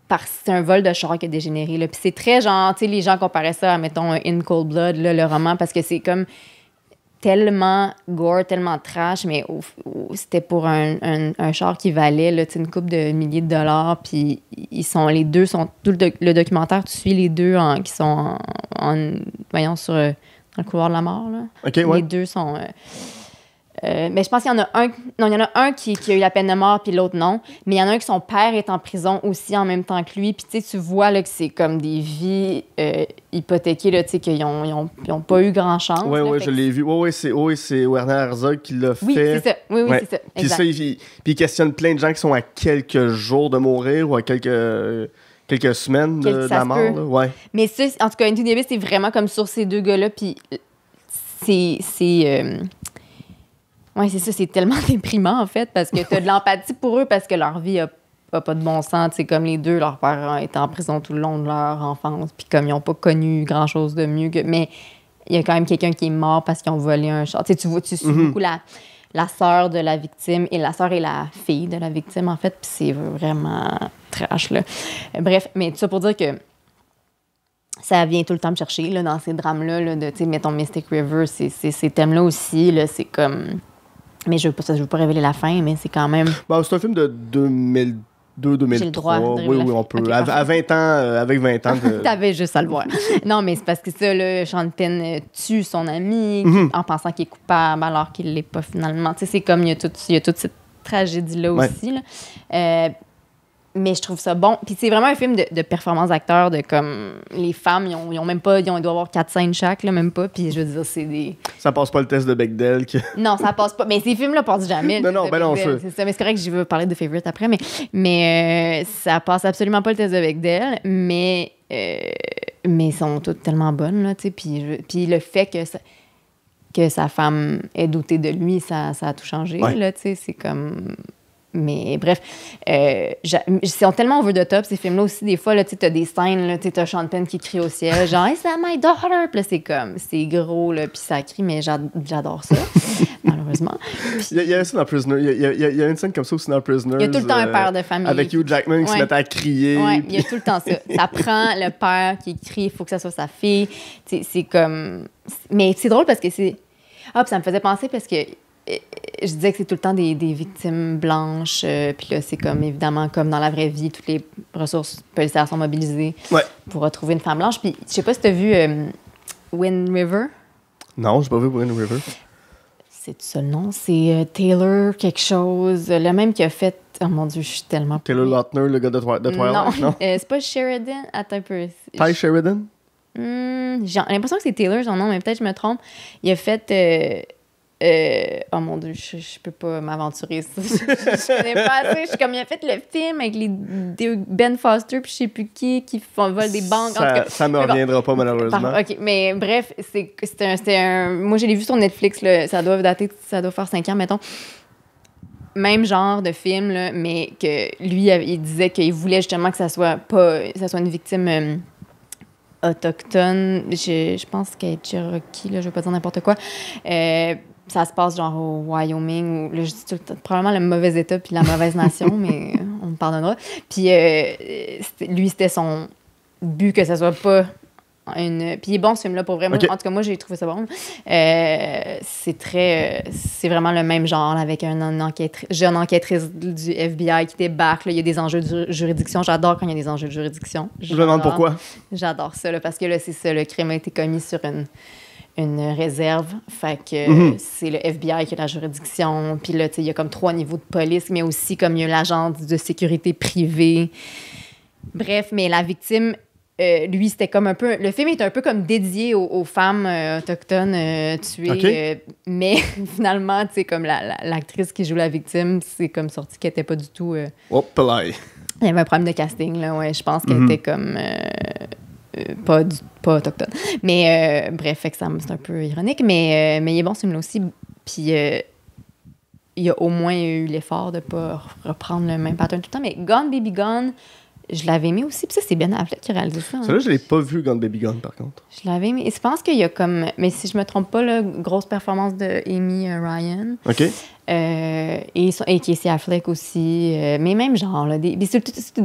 S2: parce que c'est un vol de char qui a dégénéré. Là. Puis c'est très genre, les gens comparaient ça à, mettons, In Cold Blood, le roman, parce que c'est comme tellement gore, tellement trash, mais c'était pour un, char qui valait là, une coupe de milliers de dollars. Puis ils sont, les deux sont, tout le, documentaire, tu suis les deux qui sont en, voyant voyons, sur, euh, dans le couloir de la mort. Là. Les deux sont. Euh, euh, mais je pense qu'il y en a un. Non, il y en a un qui, a eu la peine de mort, puis l'autre non. Mais il y en a un qui son père est en prison aussi en même temps que lui. Puis tu vois là, que c'est comme des vies euh, hypothéquées, qu'ils n'ont ont, pas eu grand chance. Oui, oui, je
S1: l'ai vu. Oui, c'est Werner Herzog qui l'a fait. Oui, c'est ça. Oui, Puis il, questionne plein de gens qui sont à quelques jours de mourir ou à quelques. quelques semaines
S2: de, la mort. Mais ça, en tout cas, c'est vraiment comme sur ces deux gars-là. Puis c'est. Euh, oui, c'est ça, c'est tellement déprimant en fait, parce que tu as de l'empathie pour eux, parce que leur vie a, pas de bon sens. C'est comme les deux, leurs parents étaient en prison tout le long de leur enfance, puis comme ils n'ont pas connu grand-chose de mieux que. Mais il y a quand même quelqu'un qui est mort parce qu'ils ont volé un chat. tu vois, tu suis mhm. beaucoup la, la sœur de la victime et la sœur est la fille de la victime, en fait, puis c'est vraiment trash, là. Bref, mais tout ça pour dire que ça vient tout le temps me chercher, là, dans ces drames-là, de, tu sais, mettons Mystic River, c'est ces thèmes-là aussi, là, c'est comme mais je ne veux, pas révéler la fin, mais c'est quand même.
S1: Bah, c'est un film de 2002 2003. oui, oui, on peut. à, 20 ans, euh,
S2: avec 20 ans. Tu avais juste à le voir. non, mais c'est parce que ça, le Sean euh, tue son ami mhm. en pensant qu'il est coupable alors qu'il ne l'est pas finalement. Tu sais, c'est comme il y, a tout, toute cette tragédie-là aussi. Euh, mais je trouve ça bon. Puis c'est vraiment un film de, performance d'acteurs de comme les femmes, ils ont, même pas, ils, ont, ils doivent avoir quatre scènes chaque, là, même pas. Puis je veux dire, c'est des.
S1: Ça passe pas le test de Bechdel.
S2: non, ça passe pas. Mais ces films-là passent jamais. non, non, ben non, C'est ça, mais c'est correct que je veux parler de Favorite après, mais, mais euh, ça passe absolument pas le test de Bechdel, mais. Euh, mais sont toutes tellement bonnes, là, tu sais. Puis, puis le fait que que sa femme ait douté de lui, ça, ça a tout changé. tu sais. c'est comme. Mais bref, euh, on, tellement over the de top, ces films-là aussi, des fois, tu as des scènes, tu as Sean Penn qui crie au ciel, genre, hey, my daughter! Puis c'est comme, c'est gros, là, puis ça crie, mais j'adore ça,
S1: malheureusement. Il y, a ça dans Prisoner, il y, a une scène comme ça aussi dans Prisoner. Il y a tout le temps un père de euh, famille. Avec Hugh Jackman qui se met à crier. Oui, il y a
S2: tout le temps ça. Ça prend le père qui crie, il faut que ça soit sa fille. C'est comme. Mais c'est drôle parce que c'est. Ah, puis ça me faisait penser parce que je disais que c'est tout le temps des, victimes blanches. Euh, puis là, c'est comme, évidemment, comme dans la vraie vie, toutes les ressources policières sont mobilisées pour retrouver une femme blanche. Puis je sais pas si tu as vu euh, Wind River.
S1: Non, j'ai pas vu Wind River.
S2: C'est ça le nom? C'est euh, Taylor quelque chose. Le même qui a fait. Oh mon Dieu, je suis tellement.
S1: Taylor Lautner, le gars de, Twilight. Non, non?
S2: c'est pas Sheridan. Attends un peu. Ty Sheridan? Hmm, j'ai l'impression que c'est Taylor son nom, mais peut-être je me trompe. Il a fait euh, oh mon dieu, je, je peux pas m'aventurer ça. je, connais pas assez. Je suis comme, il a fait le film avec les, Ben Foster puis je sais plus qui qui font vol des banques. Ça, ne ça me reviendra pas malheureusement. ok, mais bref, c'était un, Moi, je l'ai vu sur Netflix. ça doit dater, ça doit faire 5 ans, mettons même genre de film, là, mais que lui, il disait qu'il voulait justement que ça soit pas, ça soit une victime euh, autochtone. Je, je pense qu'elle est Cherokee, là, je veux pas dire n'importe quoi. Euh, ça se passe genre au Wyoming, ou je tout, probablement le mauvais État puis la mauvaise nation, mais euh, on me pardonnera. Puis euh, lui, c'était son but que ça soit pas une. Puis il est bon ce film-là pour vraiment. En tout cas, moi, j'ai trouvé ça bon. Euh, c'est très. c'est vraiment le même genre avec un, une jeune enquêtrice du FBI qui débarque. Il y a des enjeux de juridiction. J'adore quand il y a des enjeux de juridiction. Je me demande pourquoi. J'adore ça, parce que là, c'est ça. Le crime a été commis sur une une réserve. Fait que mhm. c'est le FBI qui a la juridiction. Puis là, tu sais, il y a comme trois niveaux de police, mais aussi comme il y a l'agence de sécurité privée. Bref, mais la victime, euh, lui, c'était comme un peu. Le film est un peu comme dédié aux, femmes euh, autochtones euh, tuées. mais finalement, tu sais, comme l'actrice qui joue la victime, c'est comme sorti qu'elle était pas du tout. il y avait un problème de casting, là, ouais. Je pense qu'elle mhm. était comme. pas du tout pas autochtone. Mais euh, ça c'est un peu ironique, mais, euh, mais il est bon celui là aussi. Puis euh, il il a au moins eu l'effort de pas reprendre le même pattern tout le temps. Mais Gone Baby Gone, je l'avais aimé aussi. Puis ça, c'est Ben Affleck qui réalise hein. ça. là je l'ai
S1: pas vu, Gone Baby Gone, par contre.
S2: Je l'avais aimé. je pense qu'il y a comme. Mais si je me trompe pas, là, grosse performance de Amy euh, Ryan. OK. Euh, et, et Casey Affleck aussi, euh, mais même genre. Là,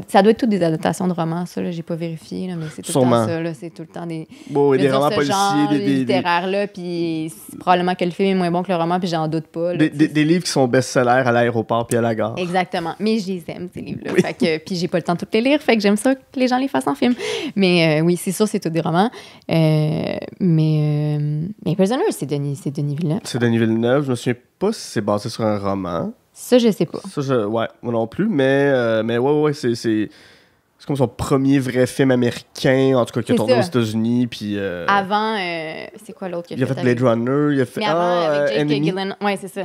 S2: ça doit être toutes des adaptations de romans, ça, là, j'ai pas vérifié, mais c'est tout le temps ça, c'est tout le temps des.
S1: des romans policiers, des, des
S2: littéraires-là, puis probablement que le film est moins bon que le roman, puis j'en doute pas.
S1: des, livres qui sont best-sellers à l'aéroport puis à la gare.
S2: Exactement, mais je aime, ces livres-là. Fait que, puis j'ai pas le temps de toutes les lire, fait que j'aime ça que les gens les fassent en film. Mais euh, oui, c'est sûr, c'est tous des romans. Euh, mais, mais Prisoner, c'est Denis, c'est Denis Villeneuve.
S1: C'est Denis Villeneuve, je me souviens pas si c'est basé sur un roman.
S2: Ça, je sais pas.
S1: Ça, je, ouais, moi non plus. Mais, euh, mais ouais, ouais, c'est, c'est. comme son premier vrai film américain, en tout cas, qui a tourné aux États-Unis. Puis. Euh,
S2: avant, euh, c'est quoi l'autre qui a fait? Il a fait Blade
S1: Runner, il a fait. Mais avant, ah, avec Jake Gillen. Ouais, c'est ça.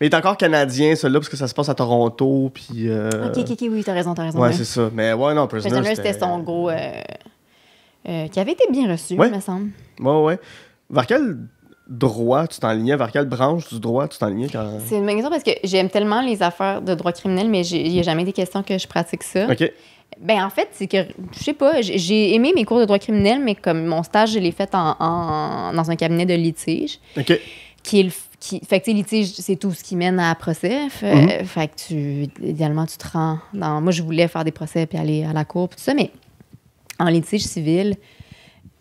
S1: Mais il est encore canadien, celui-là, parce que ça se passe à Toronto. Puis. Ok, ok, ok, oui, t'as raison, t'as raison. Ouais, c'est ça. Mais ouais, non, Prisoner. Prisoner, c'était son
S2: gros. qui avait été bien reçu, il me semble.
S1: Ouais, ouais. Varkel droit, tu t'enlignais vers quelle branche du droit tu t'enlignais quand. C'est
S2: une bonne question parce que j'aime tellement les affaires de droit criminel, mais il n'y a jamais des questions que je pratique ça. OK. Ben en fait, c'est que, je sais pas, j'ai aimé mes cours de droit criminel, mais comme mon stage, je l'ai fait en, dans un cabinet de litige. OK. Qui qui, fait que, litige, c'est tout ce qui mène à procès. Mhm. Fait, que tu, idéalement, tu te rends dans. Moi, je voulais faire des procès puis aller à la cour, puis tout ça, mais en litige civil,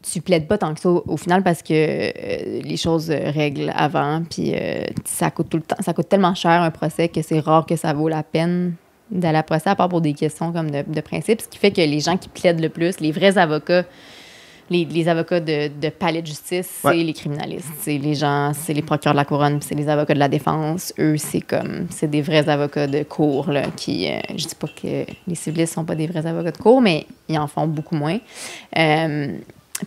S2: tu plaides pas tant que ça au, final parce que euh, les choses euh, règlent avant, puis euh, ça coûte tout le temps, ça coûte tellement cher un procès que c'est rare que ça vaut la peine d'aller à procès, à part pour des questions comme de, principe, ce qui fait que les gens qui plaident le plus, les vrais avocats, les, avocats de, palais de justice, c'est les criminalistes, c'est les gens, c'est les procureurs de la couronne, c'est les avocats de la défense, eux, c'est comme, c'est des vrais avocats de cour, là, qui, je dis pas que les civilistes sont pas des vrais avocats de cour, mais ils en font beaucoup moins.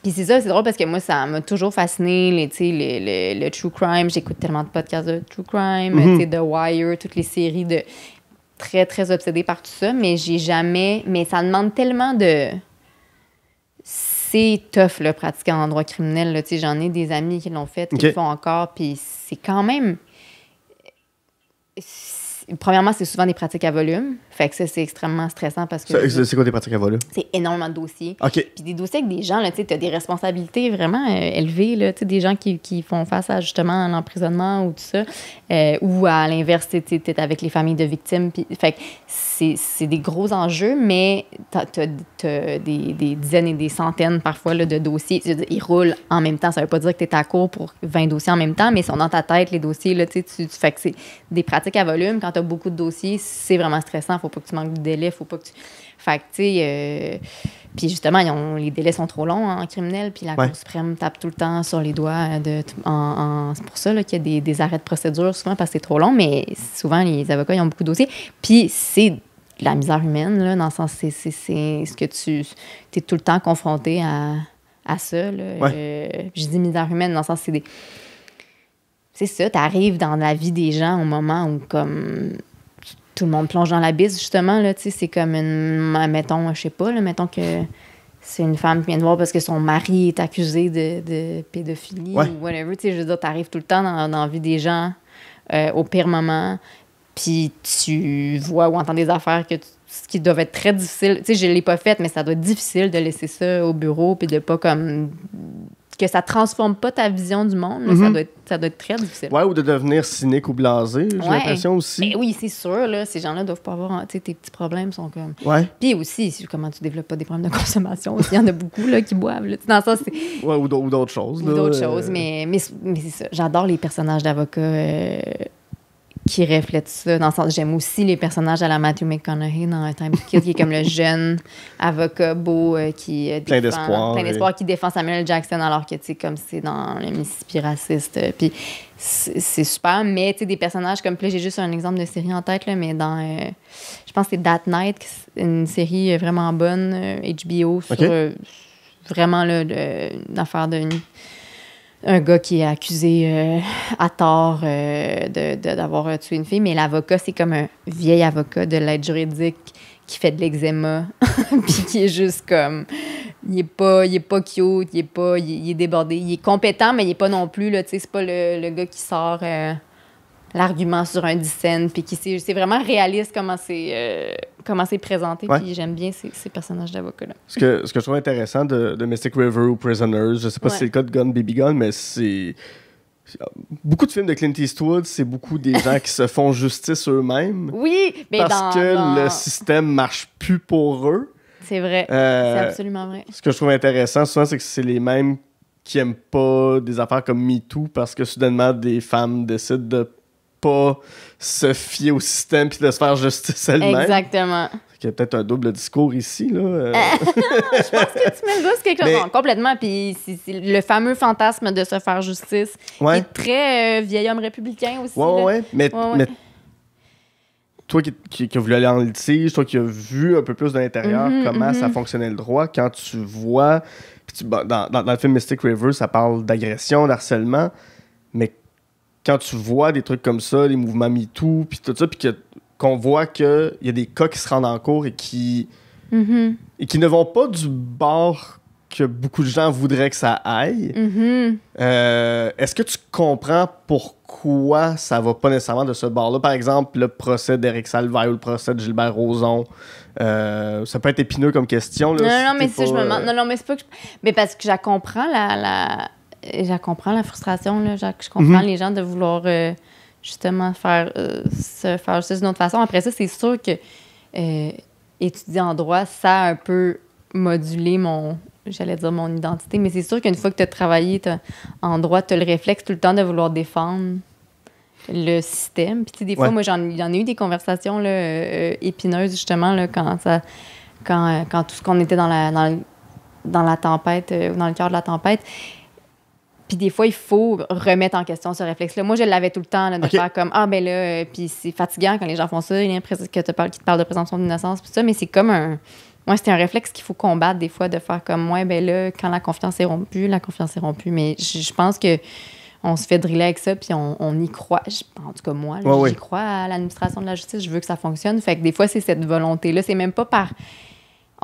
S2: Puis c'est ça, c'est drôle parce que moi, ça m'a toujours fasciné, les, sais, le true crime. J'écoute tellement de podcasts de true crime, mm-hmm. tu sais, The Wire, toutes les séries de. Très, très obsédée par tout ça, mais j'ai jamais. Mais ça demande tellement de. C'est tough, le pratiquer en droit criminel. Tu sais, J'en ai des amis qui l'ont fait, qui le font encore, puis c'est quand même Premièrement, c'est souvent des pratiques à volume. Fait que ça, c'est extrêmement stressant parce que. C'est
S1: quoi des pratiques à volume?
S2: C'est énormément de dossiers. OK. Puis des dossiers avec des gens, tu as des responsabilités vraiment euh, élevées, là, des gens qui, qui, font face à justement un emprisonnement ou tout ça. Euh, ou à l'inverse, tu es avec les familles de victimes. Puis, fait que c'est des gros enjeux, mais tu as, des, des, dizaines et des centaines parfois là, de dossiers. ils roulent en même temps. Ça veut pas dire que tu es à court pour 20 dossiers en même temps, mais ils sont dans ta tête, les dossiers. Là, tu, tu, fait que c'est des pratiques à volume. Quand beaucoup de dossiers, c'est vraiment stressant. Faut pas que tu manques de délai. Faut pas que tu. Fait que, tu sais. Euh, puis justement, ils ont, les délais sont trop longs en criminel, puis la Cour suprême tape tout le temps sur les doigts. Euh, de, c'est pour ça qu'il y a des, arrêts de procédure, souvent parce que c'est trop long, mais souvent, les avocats, ils ont beaucoup de dossiers. Puis c'est de la misère humaine, là, dans le sens, c'est, c'est, ce que tu es tout le temps confronté à, à ça. Là. Euh, je dis misère humaine, dans le sens, c'est des c'est ça, tu arrives dans la vie des gens au moment où comme tout le monde plonge dans l'abysse, justement, là, tu sais, c'est comme une, mettons, je sais pas, mettons que c'est une femme qui vient de voir parce que son mari est accusé de, pédophilie ou whatever, tu sais, je veux dire, t'arrives tout le temps dans, la vie des gens euh, au pire moment, puis tu vois ou entends des affaires que tu, qui doivent être très difficile Tu sais, je l'ai pas faite, mais ça doit être difficile de laisser ça au bureau puis de pas comme que ça transforme pas ta vision du monde, ça, mhm. doit être, ça, doit être, très difficile. Ouais,
S1: ou de devenir cynique ou blasé, j'ai l'impression aussi. mais ben
S2: oui, c'est sûr, là, ces gens-là doivent pas avoir. tes petits problèmes sont comme. Ouais. Puis aussi, comment tu développes pas des problèmes de consommation aussi, il y en a beaucoup qui boivent. ouais,
S1: ou d'autres choses. Ou d'autres euh, choses,
S2: mais, c'est ça. J'adore les personnages d'avocats. Euh, qui reflète ça. Dans le sens, j'aime aussi les personnages à la Matthew McConaughey dans Time to qui est comme le jeune avocat beau euh, qui euh, plein d'espoir, qui défend Samuel Jackson, alors que tu comme c'est dans le Mississippi raciste. Euh, puis c'est super, mais tu sais des personnages comme là j'ai juste un exemple de série en tête mais dans je pense que c'est That Night, une série vraiment bonne HBO sur vraiment là, une de nuit un gars qui est accusé euh, à tort euh, d'avoir tué une fille, mais l'avocat, c'est comme un vieil avocat de l'aide juridique qui fait de l'eczéma, puis qui est juste comme. Il est pas, il est pas cute, il est pas, il, est débordé, il est compétent, mais il est pas non plus, tu sais, c'est pas le, gars qui sort. Euh, l'argument sur un dissent, puis qui c'est vraiment réaliste comment c'est euh, comment c'est présenté, puis j'aime bien ces, personnages d'avocats-là.
S1: Ce que, ce que je trouve intéressant de, Mystic River ou Prisoners, je sais pas si c'est le cas de Gun Baby Gun, mais c'est... Beaucoup de films de Clint Eastwood, c'est beaucoup des gens qui se font justice eux-mêmes. Oui,
S2: mais parce que le
S1: système marche plus pour eux.
S2: C'est vrai, euh, c'est absolument vrai. Ce
S1: que je trouve intéressant souvent, c'est que c'est les mêmes qui aiment pas des affaires comme MeToo parce que soudainement des femmes décident de pas se fier au système puis de se faire justice elle-même. Exactement. Il y a peut-être un double discours ici, là. Euh.
S2: je pense que tu mets quelque chose. complètement. Puis le fameux fantasme de se faire justice. Ouais. Est très euh, vieil homme républicain aussi. Ouais, ouais. Mais, mais
S1: toi qui, qui, as voulu aller en litige, toi qui as vu un peu plus de l'intérieur mhm, comment ça mhm. fonctionnait le droit, quand tu vois. tu, dans, dans, dans, le film Mystic River, ça parle d'agression, d'harcèlement. Mais quand tu vois des trucs comme ça, les mouvements MeToo, puis tout ça, puis qu'on voit qu'il y a des cas qui se rendent en cours et qui, mm-hmm. et qui ne vont pas du bord que beaucoup de gens voudraient que ça aille. Mm-hmm. Euh, est-ce que tu comprends pourquoi ça va pas nécessairement de ce bord-là? Par exemple, le procès d'Eric Salvaille ou le procès de Gilbert Rozon. Euh, ça peut être épineux comme question. non, non, mais je me euh, Non,
S2: non, mais c'est pas que Mais parce que je comprends la je comprends la frustration, là, Jacques. Je comprends mhm. les gens de vouloir euh, justement faire euh, se faire ça d'une autre façon. Après ça, c'est sûr que euh, étudier en droit, ça a un peu modulé mon, j'allais dire mon identité, mais c'est sûr qu'une fois que tu as travaillé en droit, tu as le réflexe tout le temps de vouloir défendre le système. Puis tu sais, des fois, moi, j'en ai eu des conversations là, épineuses, justement, là, quand, ça, quand, quand tout ce qu'on était dans la, dans, la tempête, ou dans le cœur de la tempête. Puis des fois, il faut remettre en question ce réflexe-là. Moi, je l'avais tout le temps, de faire comme Ah, ben là, euh, puis c'est fatigant quand les gens font ça, il y a que tu qui te parle de présomption d'innocence, ça, mais c'est comme un. Moi, c'était un réflexe qu'il faut combattre des fois, de faire comme moi, ben là, quand la confiance est rompue, la confiance est rompue. Mais je, pense que on se fait driller avec ça, puis on, y croit. Je, en tout cas, moi, j'y crois à l'administration de la justice, je veux que ça fonctionne. Fait que des fois, c'est cette volonté-là. C'est même pas par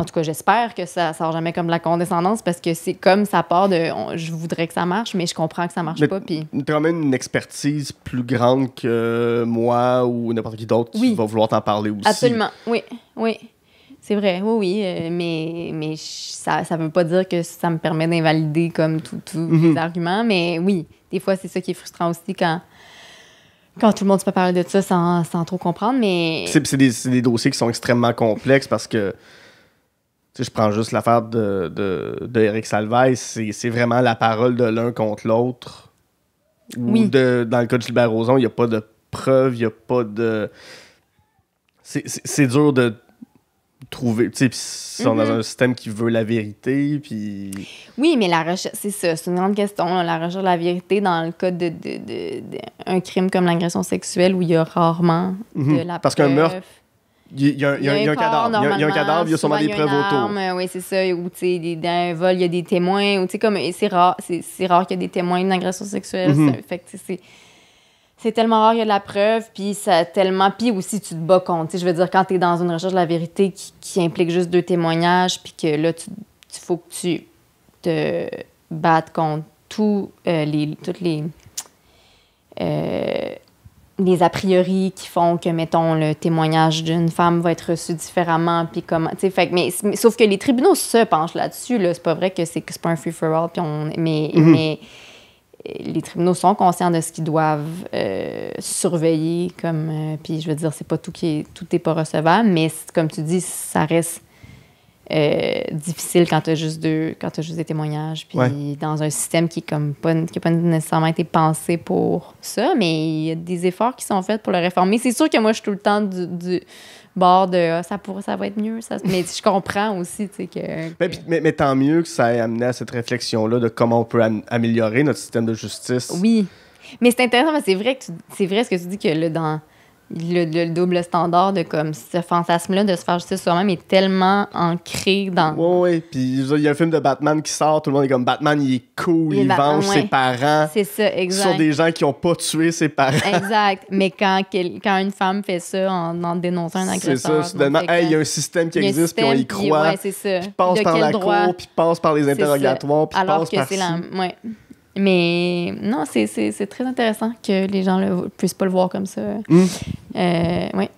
S2: en tout cas, j'espère que ça ne sort jamais comme de la condescendance parce que c'est comme ça part de je voudrais que ça marche, mais je comprends que ça marche pas. Puis...
S1: Tu as quand même une expertise plus grande que moi ou n'importe qui d'autre qui va vouloir t'en parler aussi. Absolument,
S2: oui, oui. C'est vrai, oui, oui, euh, mais, mais ça ne veut pas dire que ça me permet d'invalider comme tous tout les mhm. arguments, mais oui, des fois, c'est ça qui est frustrant aussi quand, quand tout le monde peut parler de ça sans, trop comprendre, mais... C'est
S1: des, des dossiers qui sont extrêmement complexes parce que je prends juste l'affaire de, de, de Eric c'est vraiment la parole de l'un contre l'autre. Oui. De, dans le cas de Gilbert Rozon, il n'y a pas de preuve, il n'y a pas de. C'est dur de trouver. Tu sais, si on dans mm-hmm. un système qui veut la vérité, puis.
S2: Oui, mais la recherche, c'est ça, c'est une grande question. la recherche de la vérité dans le cas d'un de, un crime comme l'agression sexuelle où il y a rarement de mm-hmm. la Parce qu'un meurtre
S1: il y a un cadavre, il y a un cadavre, il y a sûrement des preuves autour.
S2: Oui, c'est ça. Ou, dans un vol, il y a des témoins. Ou, comme, c'est rare, c'est rare qu'il y ait des témoins d'agression agression sexuelle. Fait c'est c'est tellement rare, qu'il y a de la preuve, puis ça tellement. Puis aussi, tu te bats contre. Je veux dire, quand tu es dans une recherche de la vérité qui, implique juste deux témoignages, puis que là, tu, faut que tu te battes contre tous les, toutes les des a priori qui font que, mettons, le témoignage d'une femme va être reçu différemment, puis comment, mais, mais, sauf que les tribunaux se penchent là-dessus, là, c'est pas vrai que c'est pas un free-for-all, puis on, mais, mhm. mais les tribunaux sont conscients de ce qu'ils doivent euh, surveiller, comme, euh, puis je veux dire, c'est pas tout qui est, tout n'est pas recevable, mais comme tu dis, ça reste euh, difficile quand tu as juste deux, quand as juste des témoignages, puis dans un système qui n'a pas, nécessairement été pensé pour ça, mais il y a des efforts qui sont faits pour le réformer. C'est sûr que moi, je suis tout le temps du, bord de ah, ça ça va être mieux, Mais je comprends aussi, que.
S1: Mais, tant mieux que ça ait amené à cette réflexion-là de comment on peut améliorer notre système de justice.
S2: Oui. Mais c'est intéressant, c'est vrai que c'est vrai ce que tu dis que là, dans le, le, double standard de comme ce fantasme-là de se faire justice soi-même est tellement ancré dans. Oui, oui.
S1: Puis il y a un film de Batman qui sort, tout le monde est comme Batman, il est cool, il, venge ses parents.
S2: C'est ça, exact. Sur des
S1: gens qui n'ont pas tué ses parents.
S2: Exact. Mais quand, une femme fait ça en, dénonçant un agresseur. C'est ça, soudainement,
S1: il y a un système qui existe, puis on y croit. Oui,
S2: c'est ça. Puis passe par la droit? cour,
S1: puis passe par les interrogatoires, puis passe par. Alors que c'est la.
S2: Ouais. Mais non, c'est très intéressant que les gens ne puissent pas le voir comme ça. Hmm. Euh, oui.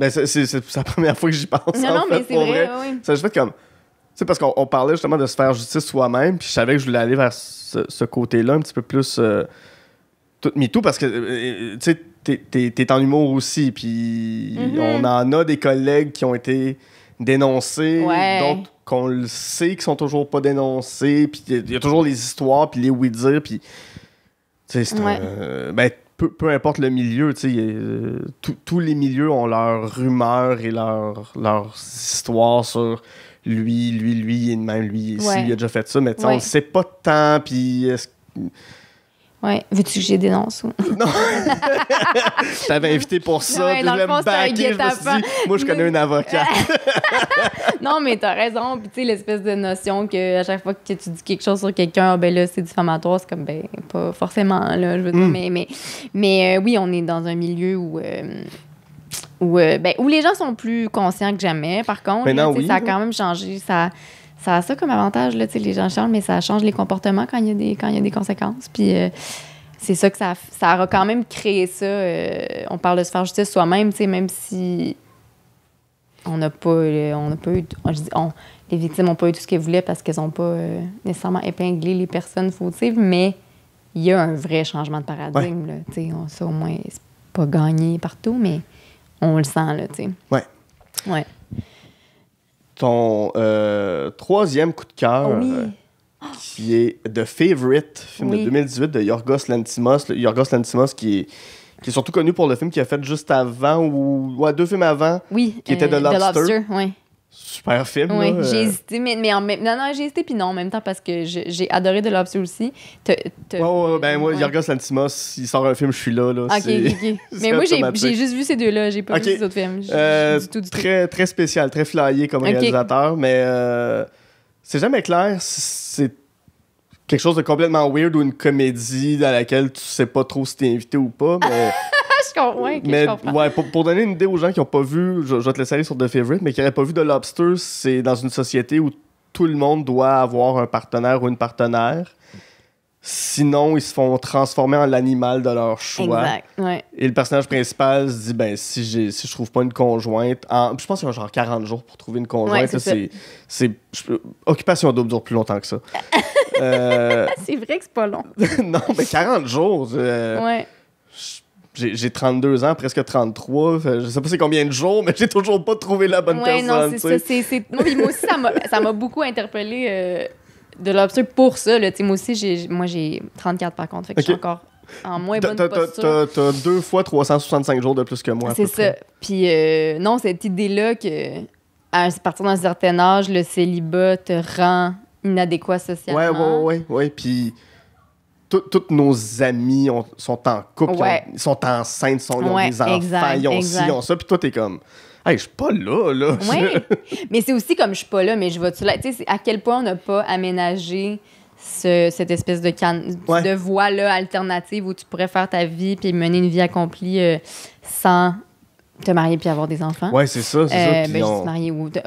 S1: c'est la première fois que j'y pense. Non, non, mais c'est vrai. Oui. comme. Tu sais, parce qu'on parlait justement de se faire justice soi-même, puis je savais que je voulais aller vers ce, côté-là, un petit peu plus Mais euh, tout parce que, euh, tu sais, t'es en humour aussi, puis mm-hmm. on en a des collègues qui ont été dénoncés, d'autres qu'on le sait qui sont toujours pas dénoncés, puis il y, a toujours les histoires, puis les oui-dire, puis. ben, peu, importe le milieu, tu euh, tous les milieux ont leurs rumeurs et leurs leur histoires sur lui, lui, lui, et même lui, ici, il a déjà fait ça, mais on le sait pas tant, puis est-ce que...
S2: Ouais. Veux-tu que j'ai
S1: dénonce sous ?» Non. T'avais invité pour ça. Tu voulais je me je me moi, je connais un avocat.
S2: non, mais t'as raison. Puis, tu sais, l'espèce de notion que à chaque fois que tu dis quelque chose sur quelqu'un, ah, ben là, c'est diffamatoire. C'est comme, ben, pas forcément, là. Je veux dire, hmm. mais, mais, euh, oui, on est dans un milieu où. Euh, euh, ben, où, les gens sont plus conscients que jamais, par contre. ça a quand même changé. Ça, ça a ça comme avantage, là, les gens changent, mais ça change les comportements quand il y a des, quand il y des conséquences. Puis euh, c'est ça que ça, ça a quand même créé ça. Euh, on parle de se faire justice soi-même, même si on n'a pas, euh, on eu, les victimes n'ont pas eu tout ce qu'elles voulaient parce qu'elles n'ont pas nécessairement épinglé les personnes fautives, mais il y a un vrai changement de paradigme. on, ça, au moins, c'est pas gagné partout, mais on le sent. Là, ouais. Ouais
S1: ton euh, troisième coup de cœur, oh euh, qui est The Favorite, film de 2018 de Yorgos Lantimos. Yorgos Lantimos qui est, qui est surtout connu pour le film qu'il a fait juste avant, ou ouais, deux films avant,
S2: qui était euh, The Lobster
S1: super film. Oui, j'ai euh. hésité,
S2: mais, mais en même Non, non, j'ai hésité, puis non, en même temps, parce que j'ai adoré The Lobster aussi. ben moi, ouais.
S1: Lantimos, il sort un film, je suis là. là ok, ok. mais moi, j'ai juste
S2: vu ces deux-là, j'ai pas vu les autres films.
S1: Euh, tout, très, très spécial, très flyé comme réalisateur, mais euh, c'est jamais clair c'est quelque chose de complètement weird ou une comédie dans laquelle tu sais pas trop si t'es invité ou pas, mais.
S2: Ouais,
S1: pour, donner une idée aux gens qui n'ont pas vu, je, vais te laisser aller sur The Favorite, mais qui n'auraient pas vu The Lobster, c'est dans une société où tout le monde doit avoir un partenaire ou une partenaire. Sinon, ils se font transformer en l'animal de leur choix. Exact, Et le personnage principal se dit ben si, j'ai, si je trouve pas une conjointe, je pense qu'il y a genre 40 jours pour trouver une conjointe. c'est, occupation double dure plus longtemps que ça. Euh,
S2: c'est vrai que c'est pas long.
S1: non, mais 40 jours. Euh, j'ai 32 ans, presque 33. je sais pas c'est combien de jours, mais j'ai toujours pas trouvé la bonne ouais, personne. Non, c'est, c'est,
S2: c'est... Moi, aussi, ça m'a beaucoup interpellé euh, de l'option pour ça. Là. Moi aussi, j'ai, moi, j'ai 34 par contre. Fait que je suis encore en moins
S1: bonne posture. T'as deux fois 365 jours de plus que moi. C'est ça.
S2: Puis euh, non, cette idée-là que à partir d'un certain âge, le célibat te rend inadéquat socialement. Ouais,
S1: ouais, ouais. ouais. Puis toutes nos amis sont en couple, ils sont enceintes, sont, ils ont des enfants, ils ont ci, ils ont ça, puis toi, t'es comme. Hey, je suis pas là, là.
S2: mais c'est aussi comme je suis pas là, mais je vais-tu là. sais, à quel point on n'a pas aménagé cette espèce de, de voie-là alternative où tu pourrais faire ta vie puis mener une vie accomplie euh, sans te marier puis avoir des enfants. Oui, c'est ça, c'est ça. Euh, ben,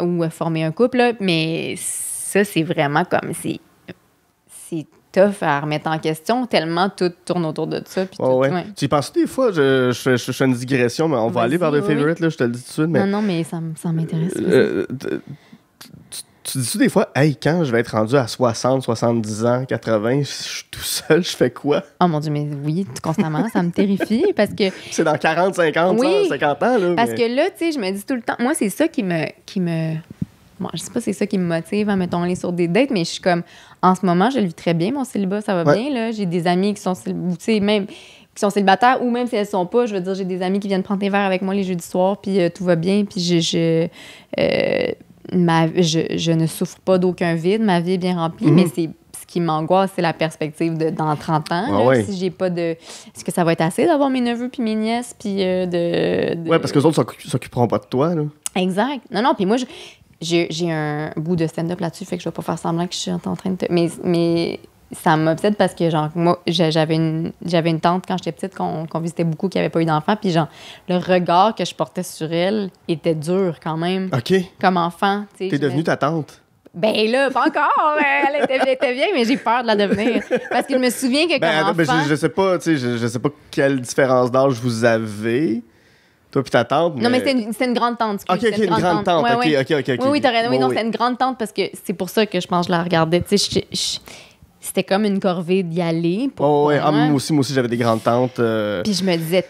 S2: ou, former un couple, mais ça, c'est vraiment comme. C'est tough à remettre en question, tellement tout tourne autour de ça. Tu
S1: y penses des fois, je, je, fais une digression, mais on va aller vers le favorite, je te le dis tout de suite. Mais... Non,
S2: non, mais ça, m'intéresse. Euh,
S1: euh, tu, dis-tu des fois, hey, quand je vais être rendu à 60, 70 ans, 80, je suis tout seul, je fais quoi?
S2: Oh mon Dieu, mais oui, constamment, ça me terrifie parce que.
S1: C'est dans 40, 50, 50 ans, là. Parce que
S2: là, tu sais, je me dis tout le temps, moi, c'est ça qui me. Qui me... Bon, je sais pas c'est ça qui me motive à hein, me tourner sur des dates, mais je suis comme, en ce moment, je le vis très bien, mon célibat, ça va bien. Là. J'ai des amis qui sont célibataires, même qui sont célibataires ou même si elles sont pas, je veux dire, j'ai des amis qui viennent prendre des verres avec moi les jeudis soirs, puis euh, tout va bien, puis je, euh, je, je, ne souffre pas d'aucun vide, ma vie est bien remplie, mhm. mais c'est ce qui m'angoisse, c'est la perspective de dans 30 ans, ah si j'ai pas de... Est-ce que ça va être assez d'avoir mes neveux puis mes nièces, puis euh, de, parce que les
S1: autres s'occuperont pas de toi,
S2: là. Exact. Non, non, puis moi, je, j'ai un bout de stand-up là-dessus, fait que je vais pas faire semblant que je suis en train de. Mais, mais ça m'obsède parce que, genre, moi, j'avais une, j'avais une tante quand j'étais petite qu'on, qu visitait beaucoup qui avait pas eu d'enfant. Puis, genre, le regard que je portais sur elle était dur quand même. OK. Comme enfant. es devenue ta tante? Ben là, pas encore. Euh, elle était, elle bien, mais j'ai peur de la devenir. Parce que je me souviens que quand ben, enfant... Ben, je, je,
S1: sais pas, je, sais pas quelle différence d'âge vous avez. Toi puis ta tante. Non, mais
S2: c'était une, grande tante. Ok, ok, une, grande, tante. ok, Oui, oui, t'as non, c'est une grande tante parce que c'est pour ça que je pense que je la regardais. Tu sais, c'était comme une corvée d'y aller. Pour oh, ouais. Ah, moi aussi,
S1: moi aussi, j'avais des grandes tantes. Euh. Puis je
S2: me disais,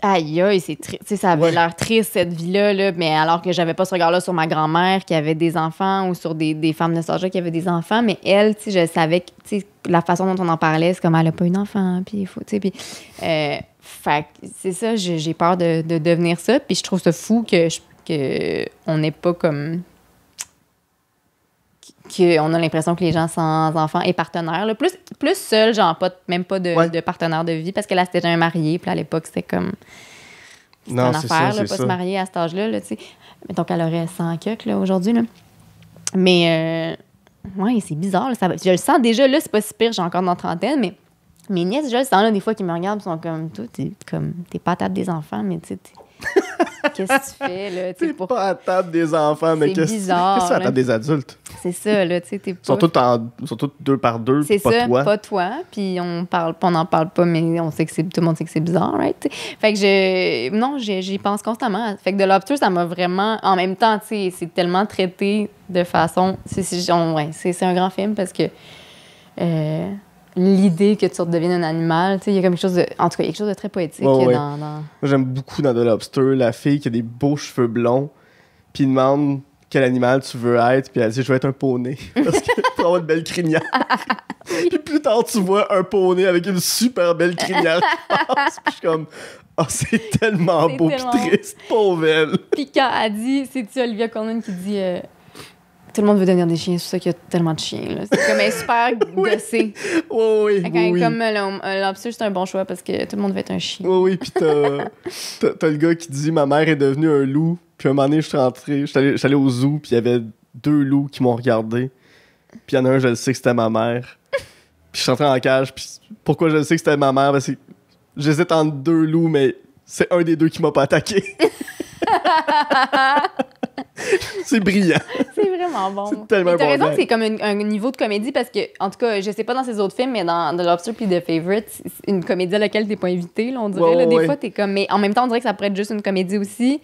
S2: aïe, aïe, c'est triste. Ça avait l'air triste, cette vie-là, mais alors que j'avais pas ce regard-là sur ma grand-mère qui avait des enfants ou sur des, femmes de qui avaient des enfants. Mais elle, tu sais, je savais que la façon dont on en parlait, c'est comme elle a pas une enfant. Puis il faut, tu sais, puis. Euh, fait c'est ça, j'ai peur de, devenir ça. Puis je trouve ça fou que, je, que on n'est pas comme. Qu'on a l'impression que les gens sans enfants et partenaires, plus, plus seuls, genre pas, même pas de, de, partenaire de vie, parce que là, c'était un marié, puis à l'époque, c'était comme.
S1: Non, une affaire, ça, là, pas se marier
S2: à cet âge-là, tu sais. Mettons qu'elle aurait 100 cucs, là, aujourd'hui, Mais, euh, oui, c'est bizarre, ça, je le sens déjà, là, c'est pas si pire, j'ai encore dans la trentaine, mais mes nièces, je là, des fois, qu'ils me regardent, sont comme, toi, t'es comme, t'es pas à table des enfants, mais tu sais, qu'est-ce que tu fais, là? T'es
S1: pas à table des enfants, mais qu'est-ce que tu fais à hein. table des adultes?
S2: C'est ça, là, tu sais, Ils sont tous,
S1: en... deux par deux, pas ça, pas
S2: toi, puis on parle on n'en parle pas, mais on sait que c'est... tout le monde sait que c'est bizarre, right? Fait que je... Non, j'y pense constamment. Fait que de l'obture, ça m'a vraiment... En même temps, tu sais, c'est tellement traité de façon... C'est, Ouais, c'est... c'est un grand film parce que... Euh, l'idée que tu redeviennes un animal. tu sais Il y a comme quelque chose de, en tout cas, quelque chose de très poétique. Dans, Moi,
S1: j'aime beaucoup dans The Lobster, la fille qui a des beaux cheveux blonds, puis demande quel animal tu veux être, puis elle dit, je veux être un poney,
S2: parce que tu avoir une
S1: belle crinière. puis plus tard, tu vois un poney avec une super belle crinière puis je suis comme, oh, c'est tellement beau, puis triste, pauvre elle.
S2: Puis quand elle dit, c'est-tu Olivia Colman qui dit... Euh, tout le monde veut devenir des chiens, c'est pour ça qu'il y a tellement de chiens. C'est comme un super gossé. oui, oui, Comme euh, euh c'est un bon choix parce que tout le monde veut être un chien.
S1: Oui, oui, puis t'as le gars qui dit « Ma mère est devenue un loup », puis un moment donné, je suis rentré, j'allais au zoo, puis il y avait deux loups qui m'ont regardé. Puis il y en a un, je le sais que c'était ma mère. puis je suis rentré en cage, puis pourquoi je le sais que c'était ma mère? Parce que j'hésite entre deux loups, mais c'est un des deux qui m'a pas attaqué. c'est brillant.
S2: C'est vraiment bon. C'est tellement T'as raison, c'est comme un niveau de comédie parce que, en tout cas, je sais pas dans ces autres films, mais dans The Lobster puis The Favorite, une comédie à laquelle t'es pas invité, là, on dirait. des fois, t'es comme. Mais en même temps, on dirait que ça pourrait être juste une comédie aussi.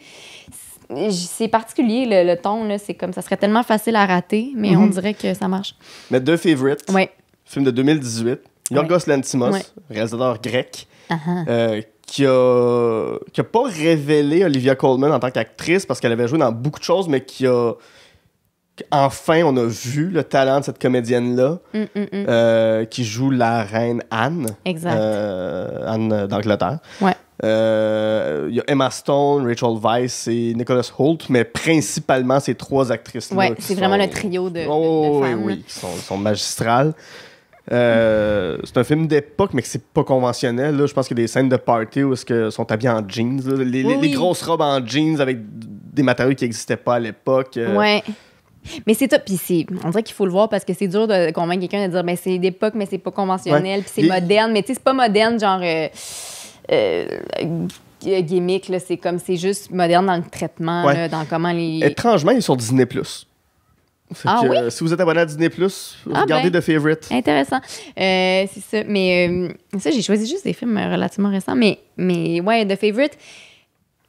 S2: C'est particulier, le, ton, là. C'est comme. Ça serait tellement facile à rater, mais on mm-hmm. dirait que ça marche.
S1: Mais The Favorite, film de 2018, Yorgos Lanthimos, réalisateur grec, uh qui a, qui a pas révélé Olivia Colman en tant qu'actrice parce qu'elle avait joué dans beaucoup de choses, mais qui a. Enfin, on a vu le talent de cette comédienne-là mm, mm, mm. Euh, qui joue la reine Anne. Exact. Euh, Anne d'Angleterre. Ouais. Euh, il y a Emma Stone, Rachel Weisz et Nicholas Holt, mais principalement ces trois actrices-là. Ouais, c'est vraiment le trio
S2: de, oh, femmes. Oui,
S1: qui sont, sont magistrales. Euh, c'est un film d'époque, mais c'est pas conventionnel. Je pense qu'il y a des scènes de party où ils sont habillés en jeans. Les, grosses robes en jeans avec des matériaux qui n'existaient pas à l'époque. Euh. Ouais.
S2: Mais c'est top. Puis on dirait qu'il faut le voir parce que c'est dur de convaincre quelqu'un de dire Mais ben, c'est d'époque, mais c'est pas conventionnel, c'est moderne. Mais tu sais, c'est pas moderne, genre. Euh, gimmick, c'est comme c'est juste moderne dans le traitement, dans comment les.
S1: Étrangement, il est sur Disney. Ah oui? Euh, si vous êtes abonné à Disney Plus, ah regardez ben. The Favorite.
S2: Intéressant. Euh, c'est ça. Mais euh, ça, j'ai choisi juste des films relativement récents. Mais, mais ouais, The Favorite.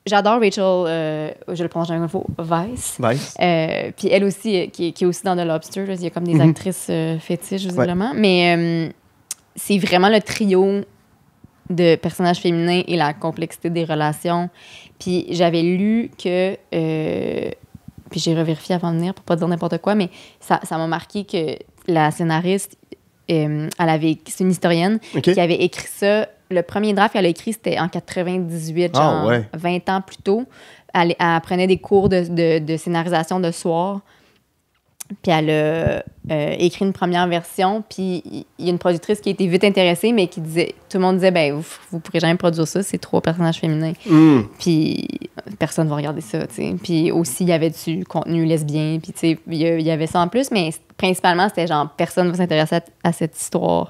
S2: J'adore Rachel, je le prononce un faux. Vice. Vice. Puis elle aussi, qui, qui, est aussi dans The Lobster. il y a comme des mhm. actrices fétiches, visiblement. Mais c'est vraiment le trio de personnages féminins et la complexité des relations. Puis j'avais lu que puis j'ai revérifié avant de venir pour pas dire n'importe quoi, mais ça, ça m'a marqué que la scénariste, euh, elle avait, c'est une historienne qui avait écrit ça. Le premier draft qu'elle a écrit, c'était en 98, ah, genre 20 ans plus tôt. Elle, elle, prenait des cours de, de scénarisation de soir. Puis elle a euh, écrit une première version, puis il y a une productrice qui était vite intéressée, mais qui disait, tout le monde disait, ben vous, ne pourrez jamais produire ça, c'est trois personnages féminins. Hmm. Puis euh, personne va regarder ça, tu sais. Puis aussi, il y avait du contenu lesbien, puis tu sais, il y avait ça en plus, mais principalement, c'était genre, personne va s'intéresser à, cette histoire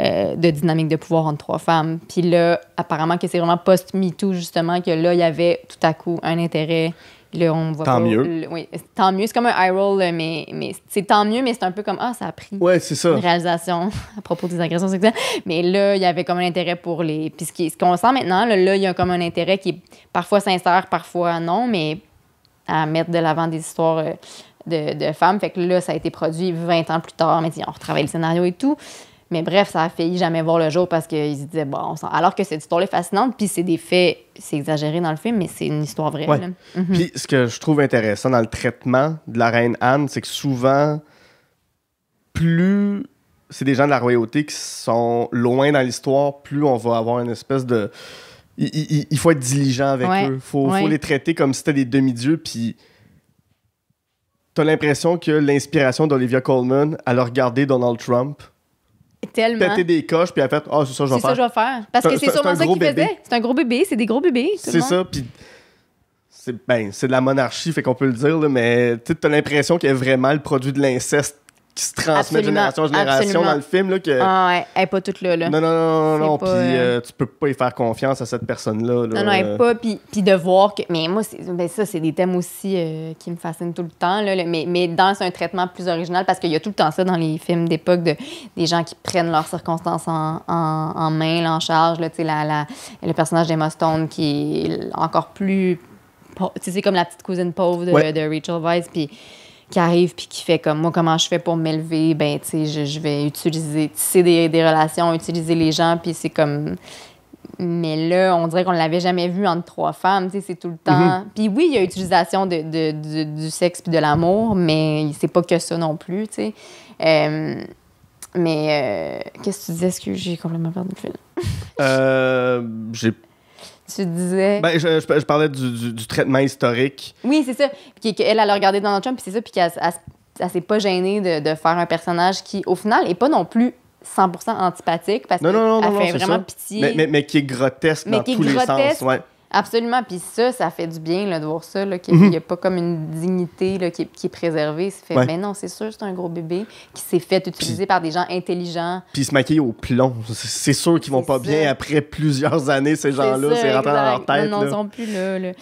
S2: euh, de dynamique de pouvoir entre trois femmes. Puis là, apparemment que c'est vraiment post-MeToo, justement, que là, il y avait tout à coup un intérêt on voit tant mieux. oui, tant mieux. C'est comme un eye roll, euh, mais, mais c'est tant mieux, mais c'est un peu comme Ah, ça a pris ouais, ça. une réalisation à propos des agressions sexuelles. Mais là, il y avait comme un intérêt pour les. Puis ce qu'on sent maintenant, là, il y a comme un intérêt qui est parfois sincère, parfois non, mais à mettre de l'avant des histoires euh, de, femmes. Fait que là, ça a été produit 20 ans plus tard, mais on retravaille le scénario et tout. Mais bref, ça a failli jamais voir le jour parce qu'ils se disaient, bon, alors que cette histoire est fascinante, puis c'est des faits, c'est exagéré dans le film, mais c'est une histoire vraie.
S1: Puis mhm. ce que je trouve intéressant dans le traitement de la reine Anne, c'est que souvent, plus c'est des gens de la royauté qui sont loin dans l'histoire, plus on va avoir une espèce de. Il, faut être diligent avec eux. Il faut, faut, les traiter comme si c'était des demi-dieux, puis t'as l'impression que l'inspiration d'Olivia Colman, à le Donald Trump, Tellement. pété des coches, puis elle a fait Ah, oh, c'est ça, je vais faire. C'est ça, je vais faire. Parce que c'est sûrement ça qu'il faisait.
S2: C'est un gros bébé, c'est des gros bébés. C'est ça,
S1: puis c'est ben, de la monarchie, fait qu'on peut le dire, mais tu as l'impression qu'il y a vraiment le produit de l'inceste se transmet de génération en génération dans le film. Là, que... Ah
S2: ouais, elle n'est pas toute là. là. Non, non, non, non, non. Puis euh, euh,
S1: tu peux pas y faire confiance à cette personne-là. non, non, elle n'est pas.
S2: Puis de voir que. Mais moi, ben ça, c'est des thèmes aussi euh, qui me fascinent tout le temps. Là, mais, mais dans un traitement plus original, parce qu'il y a tout le temps ça dans les films d'époque de, des gens qui prennent leurs circonstances en, en, main, en charge. Là, la, la, le personnage d'Emma Stone qui est encore plus. Tu C'est comme la petite cousine pauvre de, de Rachel Weisz. Puis qui arrive puis qui fait comme moi comment je fais pour m'élever ben tu sais je, je, vais utiliser tisser des, des relations utiliser les gens puis c'est comme mais là on dirait qu'on l'avait jamais vu entre trois femmes tu sais c'est tout le temps mm-hmm. puis oui il y a utilisation de, de, du sexe puis de l'amour mais c'est pas que ça non plus tu sais euh, mais euh, qu'est-ce que tu disais? Est-ce que j'ai complètement perdu le fil?
S1: Euh, j'ai
S2: tu disais. Ben,
S1: je, parlais du, traitement historique.
S2: Oui, c'est ça. Puis elle a regardé Donald Trump, puis c'est ça, puis qu'elle elle, s'est pas gênée de, faire un personnage qui, au final, est pas non plus 100% antipathique, parce qu'elle fait vraiment pitié.
S1: Mais, qui est grotesque dans tous les sens, ouais.
S2: Absolument. Puis ça, ça fait du bien là, de voir ça, qu'il n'y mhm. a pas comme une dignité là, qui, est, qui, est, préservée. C'est fait, ouais. mais ben non, c'est sûr, c'est un gros bébé qui s'est fait utiliser par des gens intelligents.
S1: Puis se maquiller au plomb. C'est sûr qu'ils vont pas bien après plusieurs années, ces gens-là. C'est rentré dans leur tête. Ils n'en sont
S2: plus là. là.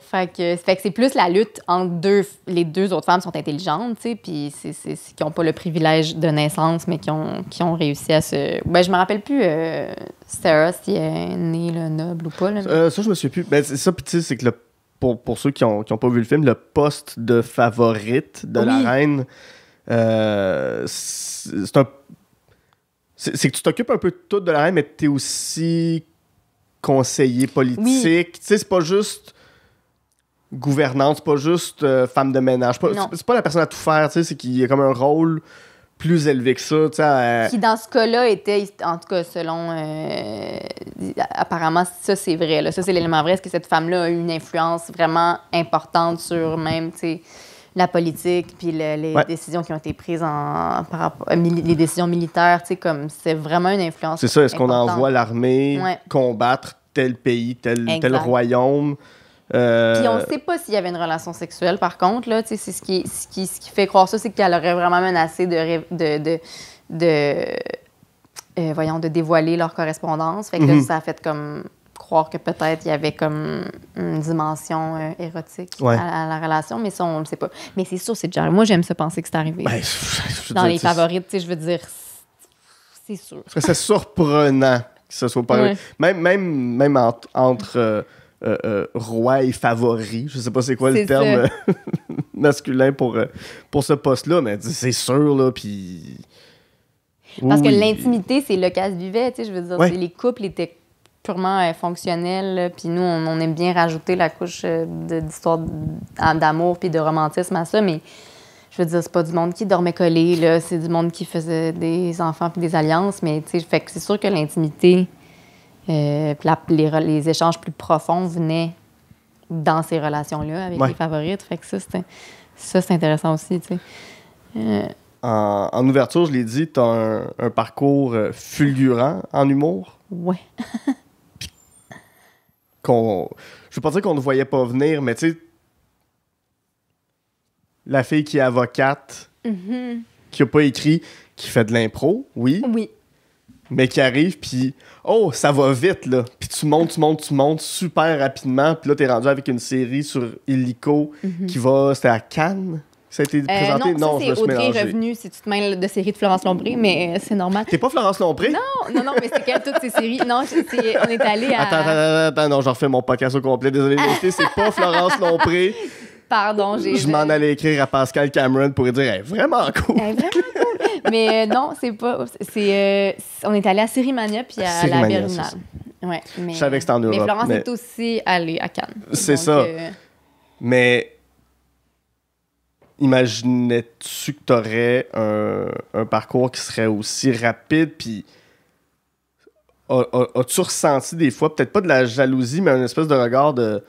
S2: Fait que, c'est plus la lutte entre deux. Les deux autres femmes sont intelligentes, tu sais, puis qui n'ont pas le privilège de naissance, mais qui ont, qui ont réussi à se. Ben, je me rappelle plus. Euh, Sarah, si elle est née le noble ou pas. Euh,
S1: ça, je me suis plus. Ben, c'est ça, petit, c'est que le, pour, pour ceux qui n'ont ont pas vu le film, le poste de favorite de la reine, euh, c'est un. C'est que tu t'occupes un peu de tout de la reine, mais tu es aussi conseiller politique. Tu sais, c'est pas juste gouvernante, c'est pas juste euh, femme de ménage. C'est pas, pas la personne à tout faire, tu sais, c'est qu'il y a comme un rôle plus élevé que ça. Euh, qui,
S2: dans ce cas-là, était, en tout cas, selon. Euh, apparemment, ça, c'est vrai. Là. Ça, c'est l'élément vrai. Est-ce que cette femme-là a eu une influence vraiment importante sur même, tu sais, la politique, puis les décisions qui ont été prises en, par rapport, euh, les décisions militaires, tu sais, comme c'est vraiment une influence. C'est ça, est-ce qu'on envoie
S1: l'armée combattre tel pays, tel, tel royaume? Euh, Puis on ne sait
S2: pas s'il y avait une relation sexuelle, par contre. Là, c'est ce qui, ce, qui, fait croire ça, c'est qu'elle aurait vraiment menacé de, de, de, euh, de dévoiler leur correspondance. Fait que mhm. ça a fait comme croire que peut-être il y avait comme une dimension euh, érotique à, la relation, mais ça, on ne sait pas. Mais c'est sûr, c'est déjà... Moi, j'aime se penser que c'est arrivé. Ben, Dans les favorites, je veux dire, c'est sûr.
S1: C'est surprenant que ce soit pas Même, même, même entre... Euh, euh, roi et favori. Je sais pas c'est quoi le terme euh, masculin pour, pour ce poste-là, mais c'est sûr, là, puis...
S2: Parce que l'intimité, c'est le cas vivait, tu sais, je veux dire, les couples étaient purement fonctionnels, Puis nous, on, aime bien rajouter la couche d'histoire d'amour puis de romantisme à ça. Mais je veux dire, c'est pas du monde qui dormait collé, là. C'est du monde qui faisait des enfants puis des alliances. Mais tu sais, c'est sûr que l'intimité, euh, les, échanges plus profonds venaient dans ces relations-là avec les favorites. Fait que ça, c'est intéressant aussi. Euh,
S1: en, ouverture, je l'ai dit, tu as un, parcours euh, fulgurant en humour. Ouais. qu'on, je veux pas dire qu'on ne voyait pas venir, mais tu sais, la fille qui est avocate, mm-hmm. qui a pas écrit, qui fait de l'impro, oui. Oui mais qui arrive, puis oh, ça va vite, là. Puis tu montes, tu montes, tu montes super rapidement. Puis là, t'es rendu avec une série sur Illico mhm. qui va. C'était à Cannes? Ça a été euh, présenté? non, non c'est Audrey Revenu,
S2: si tu te mêles de séries de Florence Lombré, mais euh, c'est normal. T'es
S1: pas Florence Lompré?
S2: Non, non, non, mais c'est quelle toutes ces séries? Non, on est allé à. Attends,
S1: attends, attends, non, j'en refais mon podcast au complet. Désolé, c'est
S2: pas Florence Lompré. Pardon, j'ai. Je m'en
S1: allais écrire à Pascal Cameron pour lui dire
S2: vraiment cool. vraiment cool. mais euh, non, c'est pas. C'est, euh, on est allé à Sérimania puis à, la Berlinale. je savais que c'était en Mais Florence est aussi allée à Cannes. C'est ça. Euh,
S1: mais imaginais-tu que tu un, un, parcours qui serait aussi rapide puis as-tu ressenti des fois peut-être pas de la jalousie mais un espèce de regard de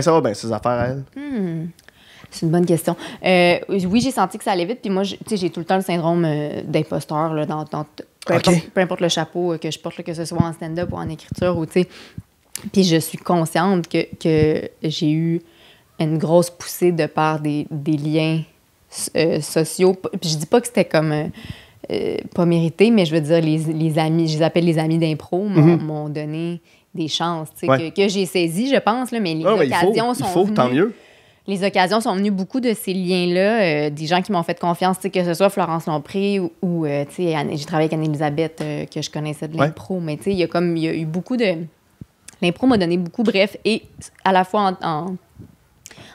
S1: ça va bien, affaires, elle?
S2: Hein? Hmm. C'est une bonne question. Euh, oui, j'ai senti que ça allait vite. Puis moi, j'ai tout le temps le syndrome euh, d'imposteur dans, peu, importe, le chapeau euh, que je porte, que ce soit en stand-up ou en écriture. Ou, puis je suis consciente que, j'ai eu une grosse poussée de part des, liens sociaux. Puis je dis pas que c'était comme... pas mérité, mais je veux dire, les, amis, je les appelle les amis d'impro, m'ont mm-hmm. donné des chances que, que j'ai saisi je pense, là, mais les ah, ben, occasions faut, sont. venues, tant mieux. Les occasions sont venues beaucoup de ces liens-là, euh, des gens qui m'ont fait confiance, que ce soit Florence Lompré ou, ou euh, j'ai travaillé avec Anne-Elisabeth euh, que je connaissais de l'impro, mais tu sais, il y a comme, il y a eu beaucoup de. L'impro m'a donné beaucoup, bref, et à la fois en,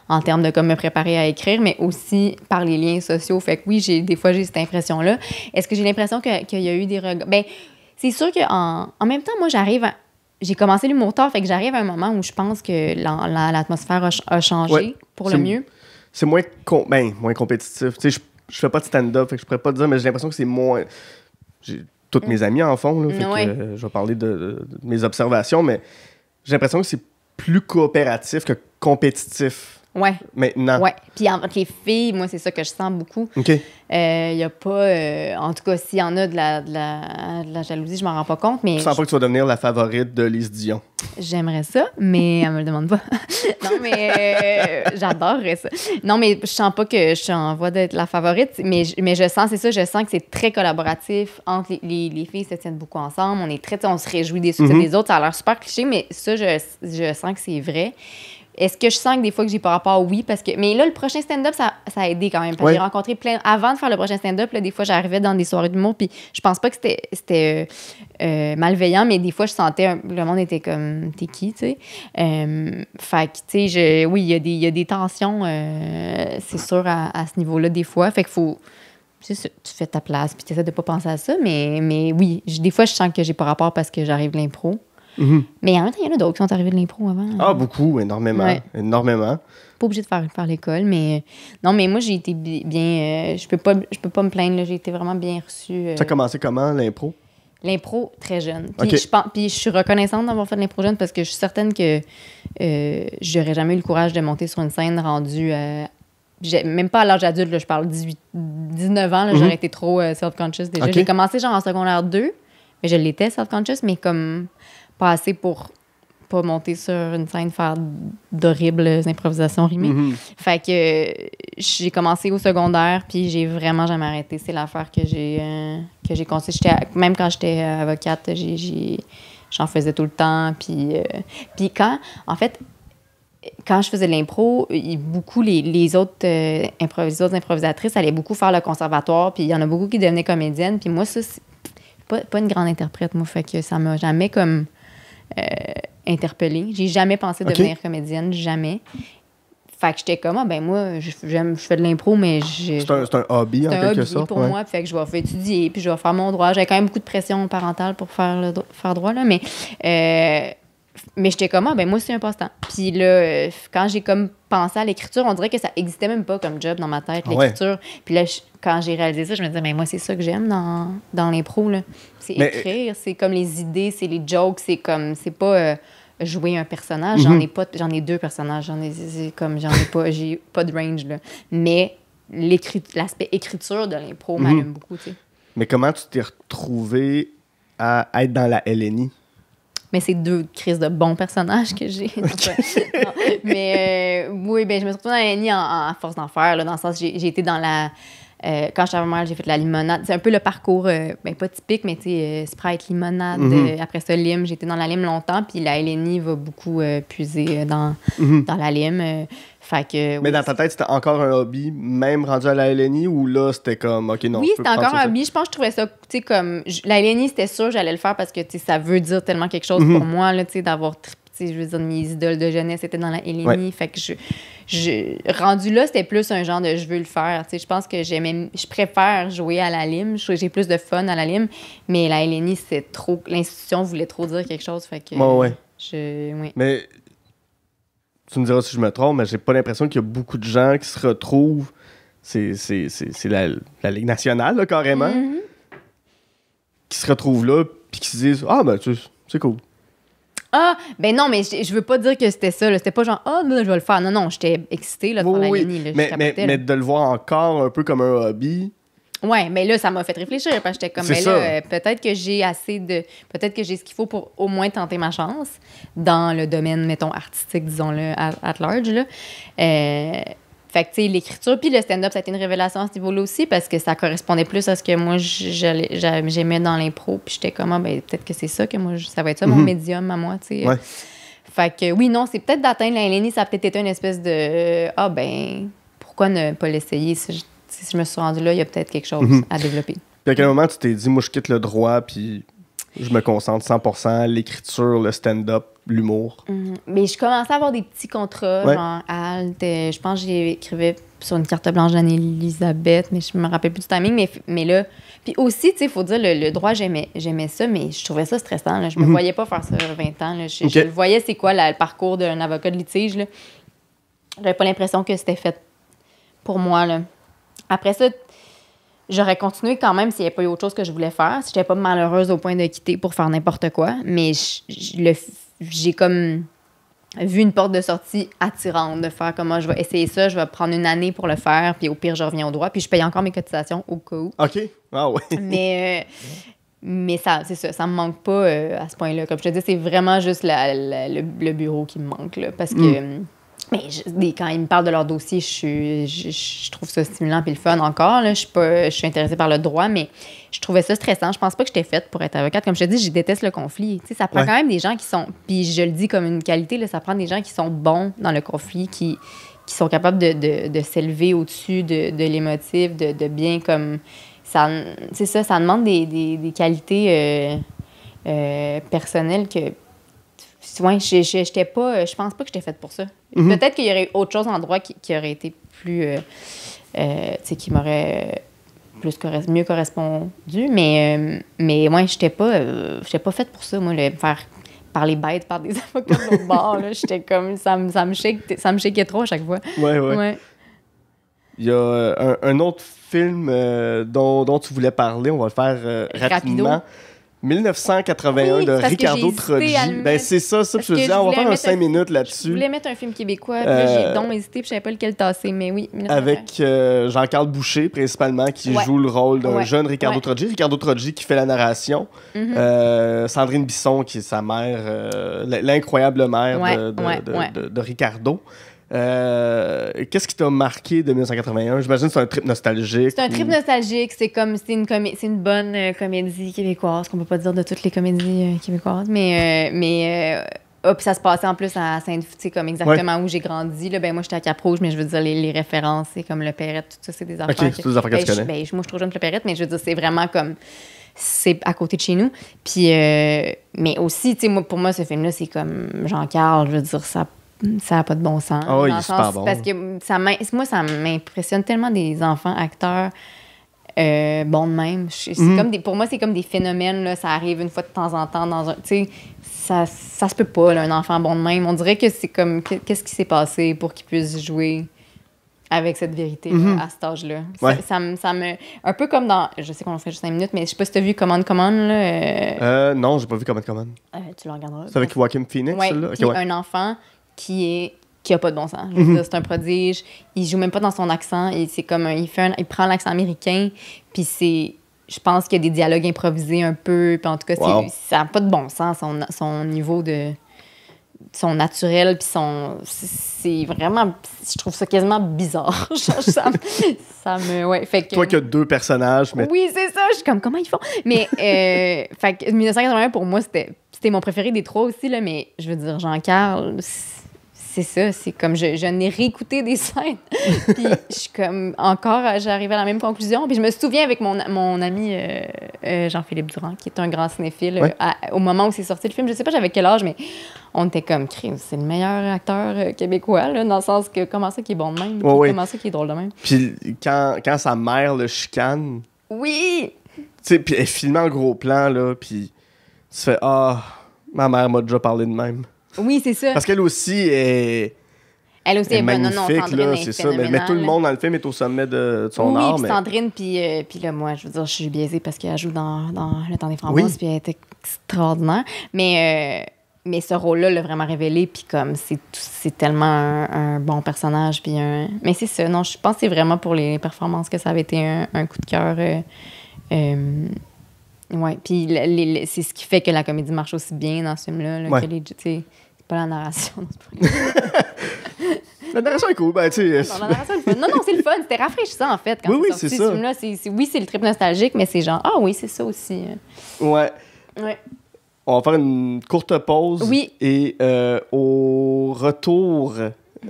S2: en termes de comme me préparer à écrire, mais aussi par les liens sociaux. Fait que oui, j'ai des fois j'ai cette impression-là. Est-ce que j'ai l'impression qu'il y a eu des regards? Ben, c'est sûr qu'en en, en même temps, moi, j'arrive à, j'ai commencé l'humour tard, fait que j'arrive à un moment où je pense que l'atmosphère a, changé pour le mieux.
S1: C'est moins, ben, moins compétitif. je, ne fais pas de stand-up, je pourrais pas dire, mais j'ai l'impression que c'est moins. J'ai toutes mes amis en fond, là, je vais parler de mes observations, mais j'ai l'impression que c'est plus coopératif que compétitif. Ouais. Maintenant. Ouais.
S2: Puis entre les filles, moi, c'est ça que je sens beaucoup. OK. Il euh, y n'y a pas. Euh, en tout cas, s'il y en a de la, de la, de la jalousie, je m'en rends pas compte. Mais tu sens pas que tu
S1: vas devenir la favorite de Lise
S2: Dion. J'aimerais ça, mais elle me le demande pas. non, mais euh, j'adorerais ça. Non, mais je sens pas que je suis en voie d'être la favorite, mais, je, mais je sens, c'est ça, je sens que c'est très collaboratif. Entre les, les, filles se tiennent beaucoup ensemble. On est très. On se réjouit des succès mhm. des autres. Ça a l'air super cliché, mais ça, je, je sens que c'est vrai. Est-ce que je sens que des fois que j'ai pas rapport? Oui, parce que. Mais là, le prochain stand-up, ça, a aidé quand même. j'ai rencontré plein. Avant de faire le prochain stand-up, des fois, j'arrivais dans des soirées d'humour, puis je pense pas que c'était euh, euh, malveillant, mais des fois, je sentais. Le monde était comme, t'es qui, tu sais? Euh, fait que, tu sais, oui, il y, a des, tensions, c'est sûr, à, ce niveau-là, des fois. Fait qu'il faut. Tu, sais, tu fais ta place, puis tu essaies de pas penser à ça, mais, mais oui, des fois, je sens que j'ai pas rapport parce que j'arrive l'impro. Mm-hmm. Mais en même temps, il y en a d'autres qui sont arrivés de l'impro avant. Ah,
S1: beaucoup, énormément. Énormément.
S2: Pas obligé de faire, par l'école, mais euh, non, mais moi, j'ai été bien. Euh, je peux pas peux pas me plaindre, j'ai été vraiment bien reçue. Euh. Ça a
S1: commencé comment, l'impro?
S2: L'impro, très jeune. Puis, je suis reconnaissante d'avoir fait de l'impro jeune parce que je suis certaine que j'aurais jamais eu le courage de monter sur une scène rendue même pas à l'âge adulte, je parle 18, 19 ans, j'aurais mm-hmm. été trop self-conscious déjà. J'ai commencé genre en secondaire 2, mais je l'étais self-conscious, mais comme pas assez pour pas monter sur une scène faire d'horribles improvisations rimées. Mm-hmm. Fait que euh, j'ai commencé au secondaire, puis j'ai vraiment jamais arrêté. C'est l'affaire que j'ai euh, que j'ai Même quand j'étais euh, avocate, j'en faisais tout le temps. Puis, quand, en fait, quand je faisais de l'impro, beaucoup les, les autres improvisateurs, improvisatrices allaient beaucoup faire le conservatoire, puis il y en a beaucoup qui devenaient comédiennes, puis moi, ça, c'est pas, pas, une grande interprète, moi, fait que ça m'a jamais comme euh, interpellée. J'ai jamais pensé devenir comédienne, jamais. Fait que j'étais comme, ah, ben moi, je fais de l'impro, mais j'ai. C'est un, un, hobby, en un hobby pour moi. Fait que je vais étudier, puis je vais faire mon droit. J'avais quand même beaucoup de pression parentale pour faire, le, faire droit, là, mais. Euh, mais j'étais comme, ah, ben moi, c'est un passe-temps. Puis là, euh, quand j'ai comme pensé à l'écriture, on dirait que ça existait même pas comme job dans ma tête, ah l'écriture. Puis là, quand j'ai réalisé ça, je me disais, mais moi, c'est ça que j'aime dans, dans l'impro. C'est écrire, euh, c'est comme les idées, c'est les jokes, c'est comme, c'est pas. Euh, jouer un personnage, mhm. j'en ai pas j'en ai deux personnages, j'en ai comme j'en ai pas j'ai pas de range là. Mais l'aspect écriture de l'impro mhm. m'allume beaucoup, tu sais.
S1: Mais comment tu t'es retrouvé à être dans la LNI mais c'est deux
S2: crises de bons personnages que j'ai. mais euh, oui, ben, je me suis retrouvée dans la en, en force d'enfer dans le sens j'ai été dans la. Euh, quand j'avais mal, j'ai fait de la limonade. C'est un peu le parcours, euh, ben, pas typique, mais tu sais, Sprite, limonade. Mhm. après ça, lime. J'étais dans la lime longtemps, puis la LNI va beaucoup puiser dans, mhm. dans la lime mais dans ta
S1: tête, c'était encore un hobby, même rendu à la LNI, ou là, c'était comme, OK, non, Oui, c'était encore un
S2: hobby. Je pense que je trouvais ça, tu comme, la LNI, c'était sûr, j'allais le faire parce que, tu ça veut dire tellement quelque chose pour mhm. moi, là, tu d'avoir je veux dire, mes idoles de jeunesse étaient dans la LNI. Fait que je, je, rendu là, c'était plus un genre de je veux le faire. sais, je pense que j'aimais, je préfère jouer à la lime. J'ai plus de fun à la lime. Mais la LNI, c'est trop. L'institution voulait trop dire quelque chose. Fait que.
S1: Mais tu me diras si je me trompe, mais j'ai pas l'impression qu'il y a beaucoup de gens qui se retrouvent. C'est la, Ligue nationale, carrément. Mhm. Qui se retrouvent là, puis qui se disent Ah, ben, c'est cool.
S2: Ah, ben non, mais je, veux pas dire que c'était ça. C'était pas genre, ah, ben je vais le faire. Non, non, j'étais excité là, de la mais, de
S1: le voir encore un peu comme un hobby,
S2: Ouais, mais là, ça m'a fait réfléchir parce que j'étais comme, mais euh, peut-être que j'ai assez de. Peut-être que j'ai ce qu'il faut pour au moins tenter ma chance dans le domaine, mettons, artistique, disons-le, at, large. Là. Euh, fait que, tu sais, l'écriture, puis le stand-up, ça a été une révélation à ce niveau-là aussi parce que ça correspondait plus à ce que moi, j'aimais dans l'impro. Puis j'étais comme, ah, ben, peut-être que c'est ça que moi, ça va être ça, mon mm-hmm. médium à moi, tu sais. Ouais. Fait que, oui, non, c'est peut-être d'atteindre l'année, ça a peut-être été une espèce de, ah, ben, pourquoi ne pas l'essayer? si si je me suis rendu là, il y a peut-être quelque chose mhm. à développer.
S1: Puis à quel moment tu t'es dit, moi, je quitte le droit, puis je me concentre 100 l'écriture, le stand-up,
S2: l'humour? Mhm. Mais je commençais à avoir des petits contrats, genre Je pense que j'écrivais sur une carte blanche d'Anne-Elisabeth, mais je me rappelle plus du timing. Mais, mais là, puis aussi, il faut dire, le, droit, j'aimais ça, mais je trouvais ça stressant. Je me mhm. voyais pas faire ça 20 ans. Je, voyais, c'est quoi le parcours d'un avocat de litige. J'avais pas l'impression que c'était fait pour moi. Là. Après ça, j'aurais continué quand même s'il n'y avait pas eu autre chose que je voulais faire, si je n'étais pas malheureuse au point de quitter pour faire n'importe quoi. Mais j'ai comme vu une porte de sortie attirante de faire comment ah, je vais essayer ça, je vais prendre une année pour le faire, puis au pire, je reviens au droit, puis je paye encore mes cotisations au cas OK. Ah Mais, euh, mais ça, c'est ça, ça me manque pas euh, à ce point-là. Comme je te dis, c'est vraiment juste le, bureau qui me manque, parce que. Hmm. Euh, mais quand ils me parlent de leur dossier, je, trouve ça stimulant et le fun encore. Je, suis je suis intéressée par le droit, mais je trouvais ça stressant. Je pense pas que j'étais faite pour être avocate. Comme je te dis, je déteste le conflit. ça prend quand même des gens qui sont. Puis je le dis comme une qualité, ça prend des gens qui sont bons dans le conflit, qui, qui sont capables de, s'élever au-dessus de, de l'émotif, de, bien comme. Ça, ça, ça demande des, qualités euh, euh, personnelles que Ouais, j'étais pas. Euh, je pense pas que j'étais faite pour ça. Mhm. Peut-être qu'il y aurait eu autre chose en droit qui, aurait été plus. Euh, euh, tu sais, qui m'aurait plus mieux correspondu. Mais, mais moi j'étais pas. j'étais pas faite pour ça, moi, le faire parler bête par des avocats J'étais comme. Ça, me ça me chiquait trop à chaque fois. Ouais,
S1: Il y a un, autre film dont, dont, tu voulais parler. On va le faire rapidement. 1981 de Ricardo Trogi. Ben, c'est ça, ça. Parce je dis. on va faire un 5 minutes là-dessus. Je voulais
S2: mettre un film québécois, j'ai euh, donc hésité, puis je savais pas lequel tasser, mais oui. Avec
S1: euh, Jean-Carl Boucher, principalement, qui joue le rôle d'un jeune Ricardo ouais. Trogi. Ricardo Trogi qui fait la narration. Mhm. Euh, Sandrine Bisson, qui est sa mère, l'incroyable mère de, de, de Ricardo. Euh, qu'est-ce qui t'a marqué de 1981? J'imagine que c'est un trip nostalgique. C'est un trip
S2: nostalgique. C'est comme c'est une, une bonne euh, comédie québécoise, qu'on peut pas dire de toutes les comédies euh, québécoises, mais mais ça se passait en plus à sainte sais comme exactement où j'ai grandi. Là, ben moi j'étais à Cap Rouge, mais je veux dire les, références, c'est comme le Perrette, tout ça, c'est des affaires. Ok, que, des affaires connais. Ben, ben, moi je trouve jeune le Perrette, mais je veux dire c'est vraiment comme c'est à côté de chez nous. Puis mais aussi, tu sais moi pour moi ce film là c'est comme Jean-Carl, je veux dire ça ça n'a pas de bon sens. Oh, il est bon. Parce que ça moi, ça m'impressionne tellement des enfants acteurs euh, bons de même. Mhm. comme des, pour moi, c'est comme des phénomènes. Là, ça arrive une fois de temps en temps dans un. Tu sais, ça, ça se peut pas, un enfant bon de même. On dirait que c'est comme. Qu'est-ce qui s'est passé pour qu'il puisse jouer? avec cette vérité mhm. à cet âge-là. Ça, me, ça, me. Un peu comme dans. Je sais qu'on serait juste 5 minutes, mais je sais pas si tu as vu Command Command. Là, euh... n'ai
S1: euh, non, j'ai pas vu Command Command. Euh,
S2: tu le regarderas. C'est avec
S1: Joaquin Phoenix, là Un
S2: enfant qui est qui a pas de bon sens. Mhm. C'est un prodige. Il joue même pas dans son accent. Et c'est comme il fait il prend l'accent américain. Puis c'est, je pense qu'il y a des dialogues improvisés un peu. Puis en tout cas, ça n'a pas de bon sens son, son niveau de son naturel puis son c'est vraiment je trouve ça quasiment bizarre ça, me ouais fait que toi qui
S1: deux personnages mais
S2: oui c'est ça je suis comme comment ils font mais euh, fait 1981 pour moi c'était c'était mon préféré des trois aussi là mais je veux dire jean carles c'est ça, c'est comme je, je n'ai réécouté des scènes. puis je suis comme encore, j'arrive à la même conclusion. Puis je me souviens avec mon, ami euh, euh, Jean-Philippe Durand, qui est un grand cinéphile, euh, au moment où c'est sorti le film, je sais pas j'avais quel âge, mais on était comme, c'est le meilleur acteur québécois, dans le sens que comment ça qu'il est bon de même, comment ça qu'il est drôle de même.
S1: Puis quand, sa mère le chicane.
S2: Oui!
S1: Tu sais, puis elle filme en gros plan, là, puis tu fais, ah, ma mère m'a déjà parlé de même.
S2: Oui, c'est ça. Parce qu'elle
S1: aussi est.
S2: Elle aussi magnifique, c'est ça. Mais, tout le monde dans
S1: le film est au sommet de, son art. Oui, Sandrine,
S2: puis, euh, puis là, moi, je veux dire, je suis biaisée parce qu'elle joue dans, dans Le temps des framboises, puis elle est extraordinaire. Mais, euh, mais ce rôle-là l'a vraiment révélé, puis comme, c'est, c'est tellement un, bon personnage, puis un... Mais c'est ça, non, je pense c'est vraiment pour les performances que ça avait été un, coup de cœur... Euh, euh puis c'est ce qui fait que la comédie marche aussi bien dans ce film-là pas la narration. Non,
S1: la narration est cool, ben, tu sais.
S2: Non, Non, c'est le fun. C'était rafraîchissant, en fait. oui, oui, c'est ça. oui, c'est le trip nostalgique, mais c'est genre, ah oui, c'est ça aussi. Hein. Ouais. Ouais.
S1: On va faire une courte pause. Oui. Et euh, au retour.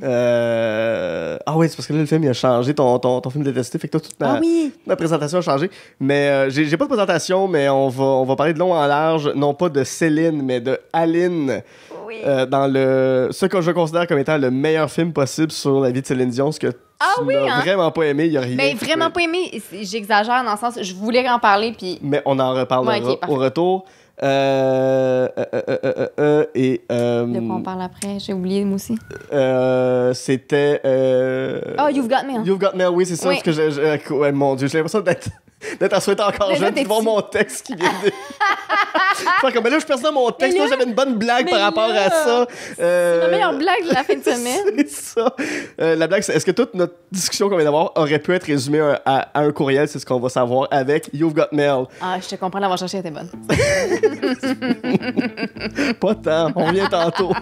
S1: Euh, ah oui, c'est parce que là, le film il a changé, ton, ton, ton film détesté. Fait que toi, toute ah oui. ma présentation a changé. Mais euh, j'ai pas de présentation, mais on va, on va parler de long en large, non pas de Céline, mais de Aline. Euh, dans le, ce que je considère comme étant le meilleur film possible sur la vie de Céline Dion, ce que
S2: ah tu n'as hein? vraiment
S1: pas aimé, il y a Mais
S2: vraiment pas aimé, j'exagère dans le sens, je voulais en parler puis.
S1: Mais on en reparlera au retour. Euh, euh, euh, euh, euh et, de quoi on parle
S2: après J'ai oublié moi aussi.
S1: C'était. oh, You've Got Mail. Hein. You've Got Mail, ah oui, c'est ça. Parce que j'ai, mon Dieu, j'ai l'impression d'être d'être en encore jeune, puis mon texte qui vient de. Faire comme, mais là, je perds mon texte. Là, j'avais une bonne blague par rapport à ça. C'est la euh, meilleure
S2: blague de la fin de semaine. c'est ça.
S1: Euh, la blague, c'est est-ce que toute notre discussion qu'on vient d'avoir aurait pu être résumée à, un courriel? C'est ce qu'on va savoir avec You've Got Mail.
S2: Ah, je te comprends, l'avoir cherché était bonne.
S1: Pas tant. On vient tantôt.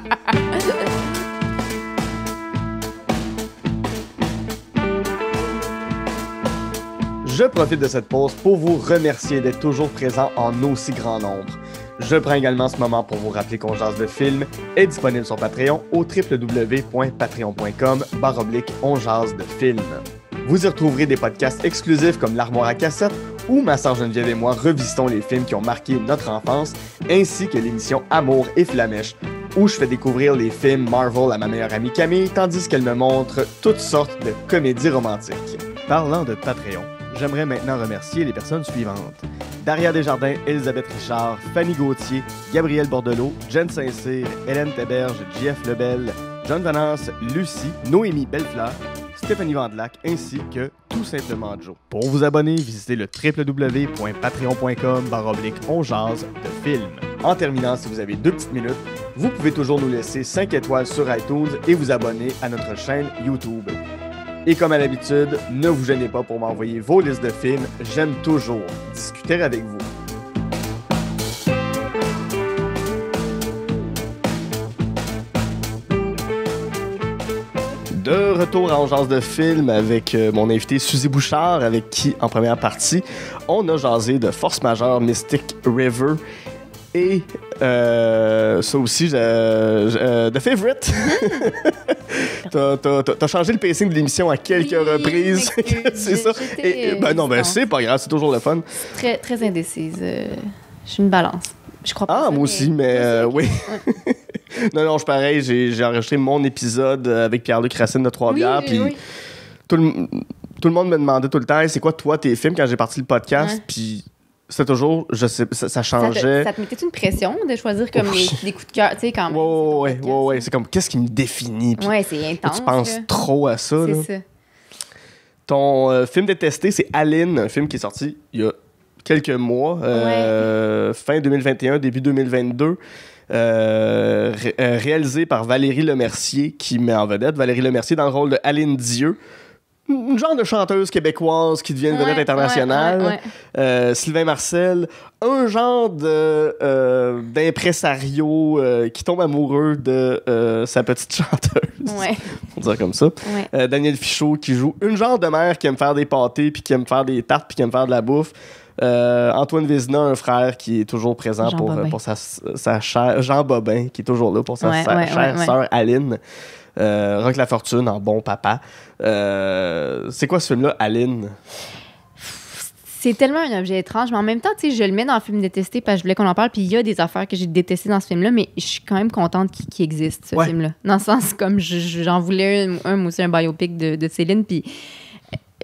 S1: Je profite de cette pause pour vous remercier d'être toujours présent en aussi grand nombre. Je prends également ce moment pour vous rappeler jazz de film est disponible sur Patreon au www.patreon.com baroblique de film. Vous y retrouverez des podcasts exclusifs comme L'Armoire à cassette où ma sœur Geneviève et moi revisitons les films qui ont marqué notre enfance, ainsi que l'émission Amour et Flamèche, où je fais découvrir les films Marvel à ma meilleure amie Camille, tandis qu'elle me montre toutes sortes de comédies romantiques. Parlant de Patreon, J'aimerais maintenant remercier les personnes suivantes. Daria Desjardins, Elisabeth Richard, Fanny Gauthier, Gabriel Bordelot, Jen Saint-Cyr, Hélène Teberge, Jeff Lebel, John Valence, Lucie, Noémie Bellefleur, Stéphanie Vandelac ainsi que tout simplement Joe. Pour vous abonner, visitez le www.patreon.com baroblique de film. En terminant, si vous avez deux petites minutes, vous pouvez toujours nous laisser 5 étoiles sur iTunes et vous abonner à notre chaîne YouTube. Et comme à l'habitude, ne vous gênez pas pour m'envoyer vos listes de films. J'aime toujours discuter avec vous. De retour à jase de film avec euh, mon invité Suzy Bouchard, avec qui, en première partie, on a jasé de Force majeure Mystic River et euh, ça aussi, euh, The Favorite. t'as, changé le pacing de l'émission à quelques reprises. c'est ça. Et, ben non, ben c'est pas grave, c'est toujours le fun.
S2: Très, très indécise. Euh, je me balance. Je crois pas. Ah, moi aussi,
S1: mais, euh, oui. non, non, je pareil, j'ai, enregistré mon épisode avec Pierre-Luc Racine de Trois-Bières. puis tout, le, monde me demandait tout le temps, c'est quoi toi tes films quand j'ai parti le podcast? Puis c'est toujours, je sais, ça, changeait. Ça te,
S2: mettait une pression de choisir comme des les, coups de cœur, tu sais, Ouais, ouais,
S1: ouais, ouais. C'est comme, qu'est-ce qui me définit?
S2: c'est intense. Tu penses trop
S1: à ça, Ton euh, film détesté, c'est Aline, un film qui est sorti il y a quelques mois, euh, fin 2021, début 2022. Euh, réalisé par Valérie Lemercier, qui met en vedette Valérie Lemercier dans le rôle de Aline Dieu, une genre de chanteuse québécoise qui devient une vedette internationale. Euh, Sylvain Marcel, un genre de euh, euh qui tombe amoureux de euh, sa petite chanteuse. On dire comme ça. Daniel Fichot qui joue une genre de mère qui aime faire des pâtés, puis qui aime faire des tartes, puis qui aime faire de la bouffe. Antoine Vézina, un frère qui est toujours présent pour, pour sa, sa chère, Jean Bobin, qui est toujours là pour sa, sa chère sœur Aline. Euh, Rock La Fortune en bon papa. Euh, c'est quoi ce film-là, Aline?
S2: C'est tellement un objet étrange, mais en même temps, tu sais, je le mets dans le film détesté parce que je voulais qu'on en parle. Puis il y a des affaires que j'ai détestées dans ce film-là, mais je suis quand même contente qu'il existe, ce film-là. Dans le sens, comme j'en voulais un, un, aussi un biopic de, Céline, puis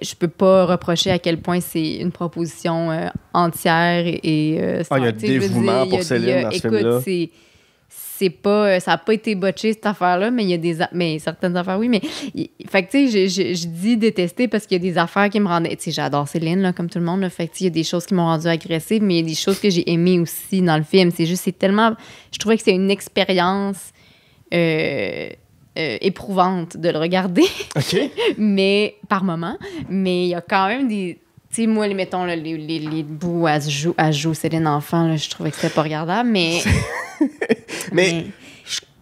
S2: je peux pas reprocher à quel point c'est une proposition euh, entière et. Euh, ah, il y a dévouement pour Céline dans ce film-là c'est pas euh, ça n'a pas été botché cette affaire là mais il y a des mais certaines affaires oui mais fait tu sais je, je, dis détester parce qu'il y a des affaires qui me rendaient tu sais j'adore Céline là comme tout le monde fait il y a des choses qui m'ont rendu agressive mais il y a des choses que j'ai aimées aussi dans le film c'est juste c'est tellement je trouvais que c'est une expérience euh, euh, éprouvante de le regarder OK. mais par moment mais il y a quand même des sais, moi, les, mettons, les, les, bouts à jouer à Céline Enfant, je trouvais que c'était pas regardable, mais... mais...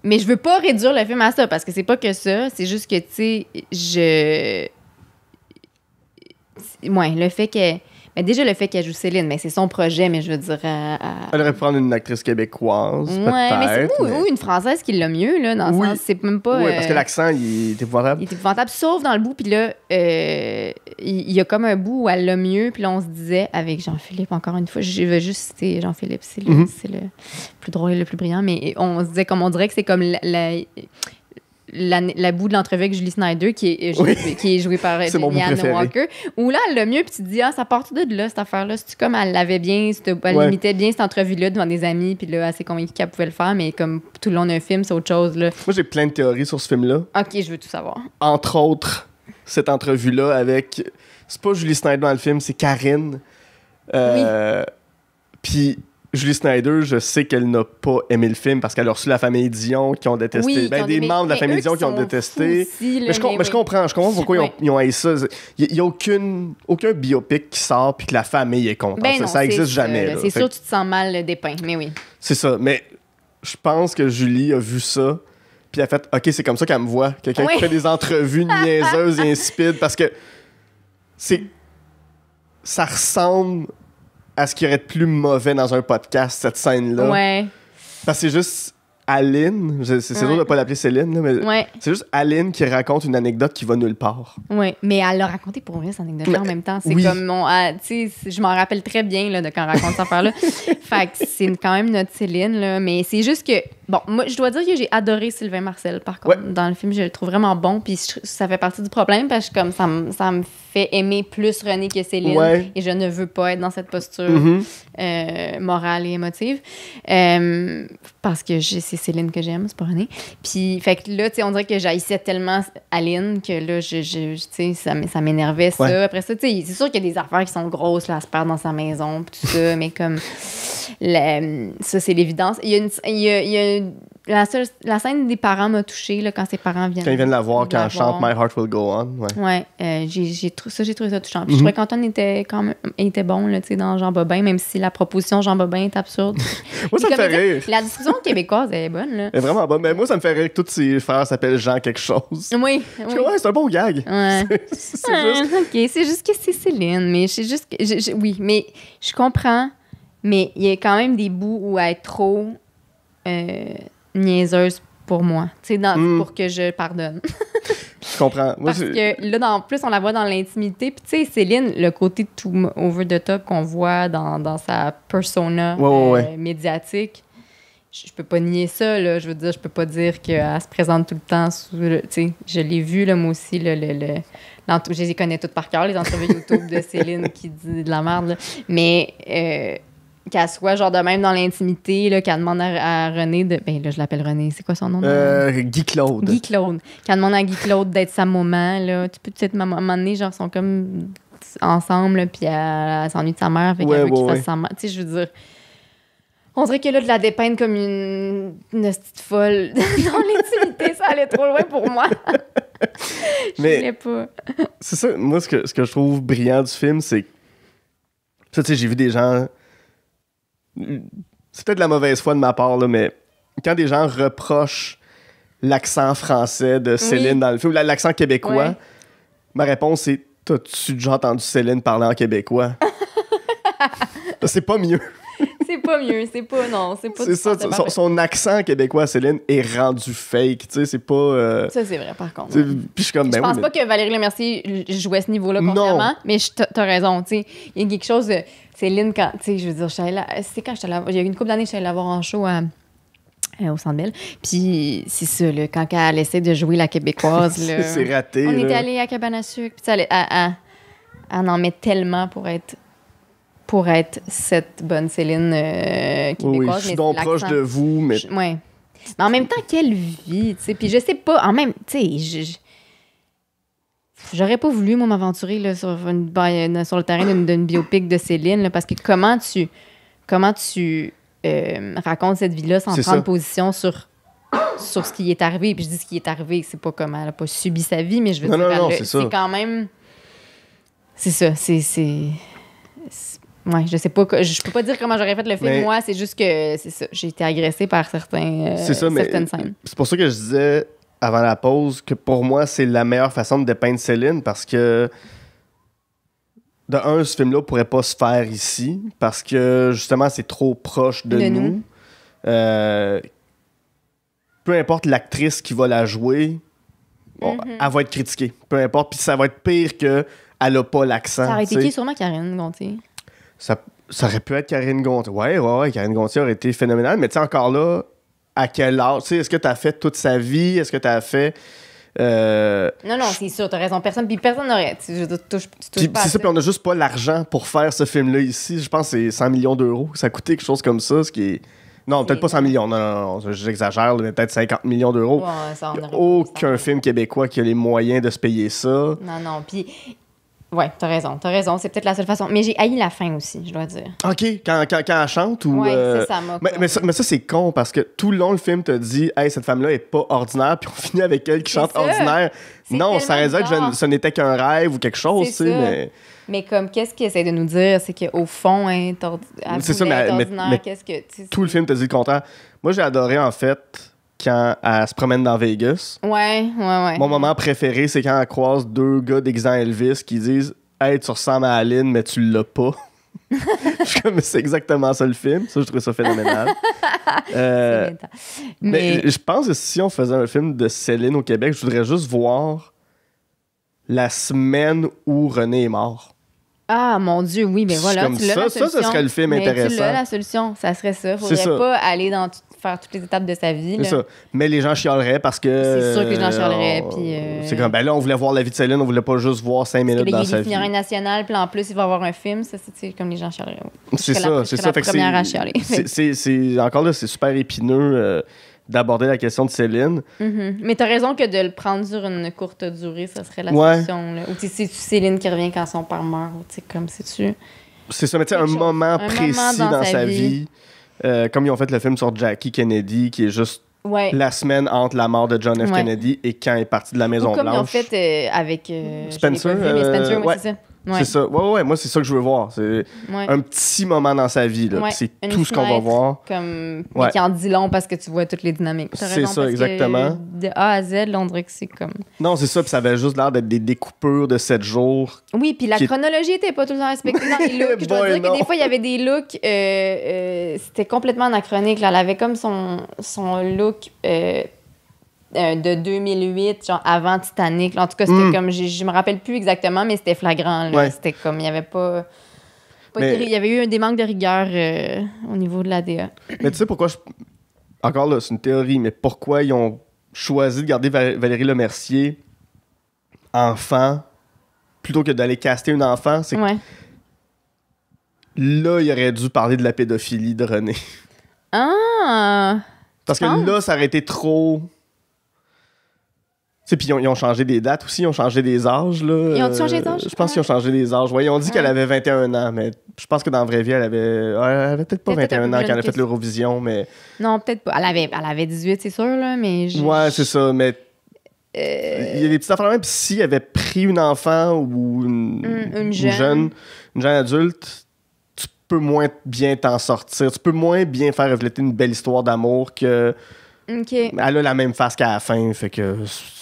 S2: mais... je... veux pas réduire le film à ça, parce que c'est pas que ça, c'est juste que, tu sais, je... Ouais, le fait que mais déjà, le fait qu'elle joue Céline, mais c'est son projet, mais je veux dire. Euh, euh,
S1: elle aurait pu prendre une actrice québécoise. Ouais, mais c'est
S2: une française qui l'a mieux, là, dans le sens. C'est même pas. Oui, euh, parce que l'accent,
S1: il est épouvantable. Il est
S2: épouvantable, sauf dans le bout, puis là, il y a comme un bout où elle l'a mieux, puis là, on se disait avec Jean-Philippe, encore une fois, je veux juste citer Jean-Philippe, c'est le, mhm. plus drôle et le plus brillant, mais on se disait, comme on dirait que c'est comme. la, la, la, bout de l'entrevue avec Julie Snyder qui est, jouée, qui est par Diane euh, Walker. Où là, le mieux, puis tu te dis, ah, ça part de là, cette affaire-là. C'est comme elle l'avait bien, elle limitait bien cette entrevue-là devant des amis, puis là, assez s'est convaincue qu'elle pouvait le faire, mais comme tout le long d'un film, c'est autre chose.
S1: Là. Moi, j'ai plein de théories sur ce film-là.
S2: Ok, je veux tout savoir.
S1: Entre autres, cette entrevue-là avec. C'est pas Julie Snyder dans le film, c'est Karine. Euh, oui. Puis Julie Snyder, je sais qu'elle n'a pas aimé le film parce qu'elle a reçu la famille Dion qui ont détesté. ben, des membres de la famille Dion qui, ont détesté. mais, je, comprends, je comprends pourquoi ils, ont, aimé ça. Il n'y a, aucune, aucun biopic qui sort puis que la famille est contente. Ben ça n'existe jamais. C'est sûr, que tu
S2: te sens mal dépeint, mais oui.
S1: C'est ça, mais je pense que Julie a vu ça puis elle a fait OK, c'est comme ça qu'elle me voit. Quelqu'un qui fait des entrevues niaiseuses et insipides parce que c'est ça ressemble à ce qu'il y aurait de plus mauvais dans un podcast, cette scène-là. Ouais. Parce que c'est juste Aline, c'est sûr de ne pas l'appeler Céline, mais c'est juste Aline qui raconte une anecdote qui va nulle part.
S2: Oui, mais elle l'a raconté pour vrai, cette anecdote-là, en même temps. C'est comme mon. Ah, tu sais, je m'en rappelle très bien là, de quand on raconte cette affaire-là. Fait que c'est quand même notre Céline, là, mais c'est juste que Bon, moi, je dois dire que j'ai adoré Sylvain Marcel, par contre. Dans le film, je le trouve vraiment bon, puis ça fait partie du problème, parce que comme, ça, me, ça me fait aimer plus René que Céline, et je ne veux pas être dans cette posture mm-hmm. euh, morale et émotive, euh, parce que c'est Céline que j'aime, c'est pas René. Puis, fait que là, tu sais, on dirait que j'haïssais tellement Aline que là, je, je sais, ça, m'énervait, ça. Après ça, tu sais, c'est sûr qu'il y a des affaires qui sont grosses, là, se perdre dans sa maison, tout ça, mais comme, ça, c'est l'évidence. Il y a une, la, la scène des parents m'a touchée là, quand ses parents viennent. Quand ils viennent la voir, quand elle chante My
S1: Heart Will Go On.
S2: Ouais, euh, j'ai, j'ai ça, j'ai trouvé ça touchant. je mhm. trouvais qu'Antoine était, quand même, était bon là, dans Jean Bobin, même si la proposition Jean Bobin est absurde. moi, ça me fait rire. La discussion québécoise, elle est bonne. Là. Elle est
S1: vraiment bonne. Mais moi, ça me fait rire que tous ses frères s'appellent Jean quelque chose.
S2: Oui. oui. ouais, c'est un bon gag. c'est, ah, juste. OK, juste que c'est Céline. Mais juste. je, oui, mais je comprends. Mais il y a quand même des bouts où elle est trop euh, niaiseuse pour moi, dans, hmm. pour que je pardonne. je comprends. Parce que là, en plus, on la voit dans l'intimité. Puis, tu sais, Céline, le côté tout over the top qu'on voit dans, dans, sa persona euh, médiatique, je peux pas nier ça, là. Je veux dire, je peux pas dire qu'elle se présente tout le temps sous Tu sais, je l'ai vu, là, moi aussi, le, le, je les connais toutes par cœur, les entrevues YouTube de Céline qui dit de la merde, là. Mais. Euh, qu'elle soit genre de même dans l'intimité, là, qu'elle demande à, René de. Ben là, je l'appelle René, c'est quoi son nom? Euh,
S1: Guy Claude. Guy
S2: Claude. Qu'elle demande à Guy Claude d'être sa maman, là. Tu peux peut-être, m'amener, genre, sont comme ensemble, puis elle, s'ennuie de sa mère, fait qu'elle veut qu'il fasse sa mère. Tu sais, je veux dire. On dirait que là, de la dépeindre comme une, une petite folle dans l'intimité, ça allait trop loin pour moi.
S1: je Mais pas. c'est ça, moi, ce que, ce que je trouve brillant du film, c'est. Ça, tu sais, j'ai vu des gens c'était peut-être de la mauvaise foi de ma part, mais quand des gens reprochent l'accent français de Céline dans le l'accent québécois, ma réponse est T'as-tu déjà entendu Céline parler en québécois? c'est pas mieux
S2: c'est pas mieux, c'est pas, non, c'est pas... C'est ça, son,
S1: accent québécois, Céline, est rendu fake, tu sais, c'est pas... Euh, ça,
S2: c'est vrai, par contre. Puis
S1: je suis comme, ben, Je pense pas
S2: que Valérie Lemercier jouait ce niveau-là, contrairement, mais t'as raison, tu sais, il y a quelque chose de... Céline, quand, tu sais, je veux dire, c'est quand je Il y a une couple d'années, je suis allée la voir en show euh, au Centre Bell. Puis c'est ça, là, quand elle essaie de jouer la québécoise. c'est raté. On était allé à Cabana à sucre. Puis ça, elle, en met tellement pour être pour être cette bonne Céline qui euh, québécoise. oui, je suis donc proche de vous, mais... Mais en même temps, quelle vie, tu sais. Puis je sais pas, en même... Tu sais, J'aurais pas voulu, moi, m'aventurer sur, une, sur le terrain d'une biopic de Céline, parce que comment tu, comment tu euh, racontes cette vie-là sans prendre position sur sur ce qui est arrivé. Puis je dis ce qui est arrivé, c'est pas comme elle a pas subi sa vie, mais je veux dire, c'est quand même. C'est ça, c'est. Ouais, je sais pas, je peux pas dire comment j'aurais fait le film, moi, c'est juste que c'est ça, j'ai été agressée par certains, euh, certaines scènes. C'est pour
S1: ça que je disais avant la pause que pour moi, c'est la meilleure façon de dépeindre Céline parce que de un, ce film-là pourrait pas se faire ici parce que justement, c'est trop proche de, nous. Euh, peu importe l'actrice qui va la jouer, mhm. elle va être critiquée. Peu importe, puis ça va être pire que elle a pas l'accent. Ça aurait été qui,
S2: sûrement Karine Gontier
S1: ça, aurait pu être Karine Gontier. Ouais, ouais, ouais, Karine Gontier aurait été phénoménale, mais tu sais, encore là, à quel âge? Est-ce que tu as fait toute sa vie? Est-ce que tu as fait. Euh,
S2: non, non, c'est sûr, t'as raison. Personne, puis personne n'aurait. Tu, pas.
S1: C'est ça, puis on n'a juste pas l'argent pour faire ce film-là ici. Je pense que c'est 100 millions d'euros. Ça coûtait quelque chose comme ça, ce qui est. Non, peut-être pas 100 millions, non, j'exagère, peut-être 50 millions d'euros. aucun film québécois qui a les moyens de se payer ça. Non,
S2: non, puis Ouais, t'as raison, t'as raison. C'est peut-être la seule façon. Mais j'ai haï la fin aussi, je dois dire.
S1: OK, quand, elle chante ou. Oui, euh, ça, moi. Mais, ça, c'est con parce que tout le long, le film te dit, hey, cette femme-là est pas ordinaire, puis on finit avec elle qui chante ordinaire. Non, ça résonne. que ce n'était qu'un rêve ou quelque chose, tu sais,
S2: mais. comme, qu'est-ce qu'il essaie de nous dire? C'est qu'au fond, hein, C'est ça, mais, mais, mais -ce que, tout
S1: le film te dit le contraire. Moi, j'ai adoré, en fait, quand elle se promène dans Vegas.
S2: Ouais, ouais, ouais. Mon moment
S1: préféré, c'est quand elle croise deux gars d'exemple Elvis qui disent Hey, tu ressembles à Aline, mais tu l'as pas. comme c'est exactement ça le film. Ça, je trouve ça phénoménal. Euh, mais... je pense que si on faisait un film de Céline au Québec, je voudrais juste voir la semaine où René est mort.
S2: Ah mon Dieu, oui, mais voilà. Comme ça, ça, serait le film mais intéressant. Tu là la solution, ça serait ça. Faudrait pas aller dans faire toutes les étapes de sa vie. C'est ça.
S1: Mais les gens chialeraient parce que. C'est sûr que les gens chialeraient. Euh, euh, c'est comme, ben là, on voulait voir la vie de Céline, on voulait pas juste voir 5 minutes dans sa vie. Il une
S2: national, puis en plus, il va avoir un film. c'est comme les gens chialeraient. C'est ça, c'est ça. La première à chialer.
S1: C'est encore là, c'est super épineux. Euh, d'aborder la question de Céline.
S2: Mm-hmm. Mais tu as raison que de le prendre sur une courte durée, ça serait la solution. Là. Ou cest Céline qui revient quand son père meurt? Comme c'est-tu...
S1: C'est ça, mais tu un, moment précis dans, sa vie euh, comme ils ont fait le film sur Jackie Kennedy, qui est juste la semaine entre la mort de John F. Kennedy et quand il est parti de la Maison Ou comme Ils ont fait
S2: euh, avec euh, Spencer. Spencer, c'est ça. Ouais. C'est ça.
S1: Ouais, ouais, moi, c'est ça que je veux voir. C'est un petit moment dans sa vie. Là. C'est tout ce qu'on va voir.
S2: Comme... Mais qui en dit long parce que tu vois toutes les dynamiques. c'est ça, exactement. de A à Z, Londres c'est comme.
S1: Non, c'est ça. Puis ça avait juste l'air d'être des découpures de 7
S2: jours. Oui, puis la chronologie était pas toujours le respectée dans les looks. je dois que des fois, il y avait des looks. Euh, euh, c'était complètement anachronique. Là. Elle avait comme son, son look. Euh, euh, de 2008, genre avant Titanic. en tout cas, c'était hmm. comme, je me rappelle plus exactement, mais c'était flagrant. C'était comme, il n'y avait pas. il y avait eu un des de rigueur euh, au niveau de l'ADA. Mais tu sais
S1: pourquoi Encore là, c'est une théorie, mais pourquoi ils ont choisi de garder Valérie Lemercier enfant plutôt que d'aller caster une enfant? C'est ouais. Là, il aurait dû parler de la pédophilie de René.
S2: Ah! Parce que là, ça
S1: aurait été trop puis ils, ont changé des dates aussi, ils ont changé des âges. Ils ont changé d'âge? Euh, je pense qu'ils ont changé des âges. Oui, ils dit qu'elle avait 21 ans, mais je pense que dans la vraie vie, elle avait, elle avait
S2: peut-être pas 21 ans quand elle a fait
S1: l'Eurovision, mais...
S2: Non, peut-être pas. Elle avait, elle avait 18, c'est sûr, là, mais... Ouais,
S1: c'est ça, mais... Euh. Il y a des petites affaires même, puis s'il avait pris une enfant ou une, jeune. une jeune. une jeune adulte, tu peux moins bien t'en sortir, tu peux moins bien faire refléter une belle histoire d'amour que elle a la même face qu'à la fin, fait que.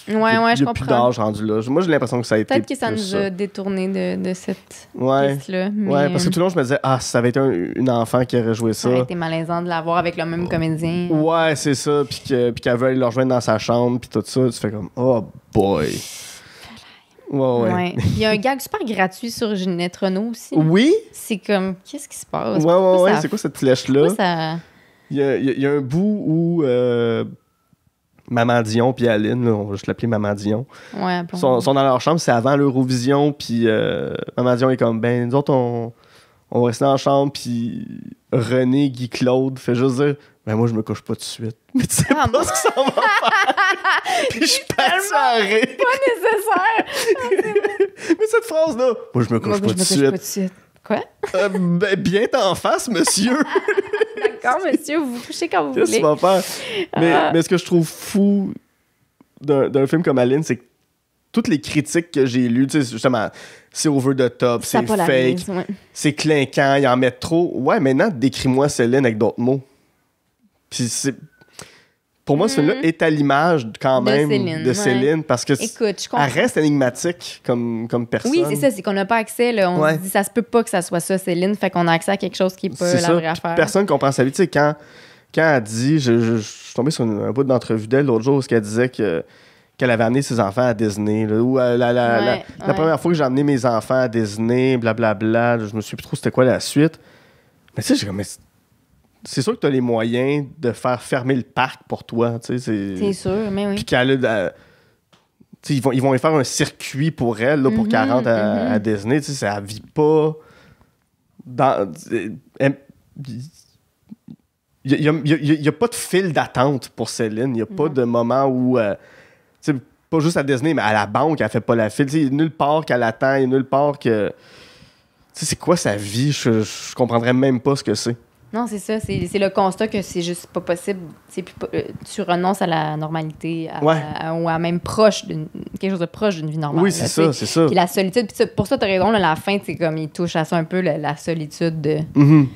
S2: Ouais, ouais, je comprends. plus d'âge
S1: rendu là. Moi, j'ai l'impression que ça a été. Peut-être que ça nous a
S2: détourné de, de cette ouais. là mais... Ouais, parce que euh, tout le
S1: long, je me disais, ah, ça avait été un, une enfant qui aurait joué ça. Ça aurait été
S2: malaisant de l'avoir avec le même comédien.
S1: Ouais, c'est ça. Puis qu'elle puis veut aller le rejoindre dans sa chambre, puis tout ça. Tu fais comme, oh boy. Ouais, ouais.
S2: Il y a un gag super gratuit sur Ginette Renault aussi. Oui. C'est comme, qu'est-ce qui se passe? Ouais, ouais, ouais. C'est quoi
S1: cette flèche-là? Il y, a un bout où Mamadion euh, Maman Dion puis Aline, on va juste l'appeler Maman Dion, sont, dans leur chambre. C'est avant l'Eurovision, puis Mamadion euh, Maman Dion est comme, ben, nous autres, on, on va rester dans la chambre, puis René, Guy Claude fait juste dire, ben, moi, je me couche pas tout de suite. Mais tu sais ah, pas ce que ça va faire. puis je passe à C'est Pas nécessaire. Mais cette phrase-là, moi, je me couche pas tout de suite. Quoi? Euh, ben, bien en face, monsieur!
S2: D'accord, monsieur, vous touchez quand vous voulez. faire? Ah. Mais, ce
S1: que je trouve fou d'un film comme Aline, c'est que toutes les critiques que j'ai lues, tu sais, justement, c'est over the top, c'est fake, c'est clinquant, ils en mettent trop. Ouais, maintenant, décris-moi Céline avec d'autres mots. Puis pour moi, celle là mm. est à l'image quand même de Céline, parce que elle reste énigmatique comme, comme personne. Oui, c'est ça, c'est
S2: qu'on n'a pas accès. on se dit, ça se peut pas que ça soit ça, Céline, fait qu'on a accès à quelque chose qui peut pas la ça. vraie affaire. Personne
S1: comprend sa vie. Tu sais, quand, quand elle dit, je, suis tombé sur un bout d'entrevue d'elle l'autre jour, où elle disait que qu'elle avait amené ses enfants à Disney. ou la, la, la, première fois que j'ai amené mes enfants à Disney, blablabla, je me suis plus trop c'était quoi la suite. Mais tu sais, j'ai comme, c'est sûr que tu as les moyens de faire fermer le parc pour toi. C'est sûr, mais oui. ils vont, ils vont faire un circuit pour elle, pour mhm, qu'elle 40 mhm. à, Disney. Tu ne vit pas dans. Il n'y a, pas de fil d'attente pour Céline. Il n'y a pas de moment où. Euh, pas juste à Disney, mais à la banque, elle fait pas la file. il nulle part qu'elle attend, il nulle part que. c'est quoi sa vie? Je, je comprendrais même pas ce que c'est.
S2: Non, c'est ça. C'est le constat que c'est juste pas possible. Plus, euh, tu renonces à la normalité ou à même proche quelque chose de proche d'une vie normale. Oui, c'est ça, c'est ça. Puis la solitude. pour ça, tu as raison. la fin, c'est comme il touche à ça un peu la, solitude mm-hmm.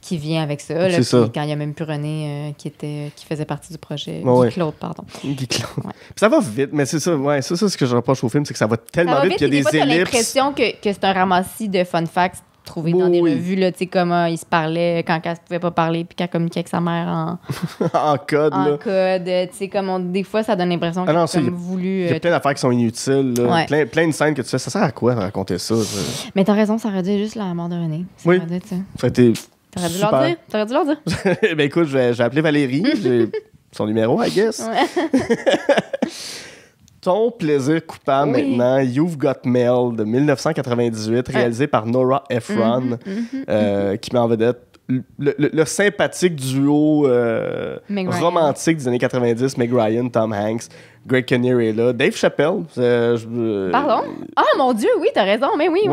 S2: qui vient avec ça. Quand il y a même plus René euh, qui, était, qui faisait partie du projet. Guy Claude, pardon.
S1: Guy Claude. ça va vite, mais c'est ça, ouais, ça, ce que je reproche au film, c'est que ça va tellement vite, qu'il y a des fois, ellipses. J'ai l'impression
S2: que, que c'est un ramassis de fun facts trouvé dans des revues, là, tu sais, comment euh, il se parlait quand elle ne pouvait pas parler, puis qu'elle communiquait avec sa mère en,
S1: en code. En code,
S2: euh, tu sais, comme des fois, ça donne l'impression ah que voulu. Il y a euh, plein
S1: d'affaires qui sont inutiles, Plein, de scènes que tu fais. Ça sert à quoi de raconter ça?
S2: Mais t'as raison, ça réduit juste la mort de René. Ça Aurait
S1: dû, dû leur dire. T'aurais dû leur dire. ben écoute, j'ai appelé Valérie, j'ai son numéro, I guess ton plaisir coupable maintenant, You've Got Mail de 1998, réalisé par Nora Ephron, mm-hmm, mm-hmm, mm-hmm. Euh, qui met en vedette le, sympathique duo euh, romantique des années 90, Meg Ryan, Tom Hanks. Greg Kinnear est là. Dave Chappelle. Euh, Pardon?
S2: Ah, mon Dieu, oui, t'as raison, mais oui.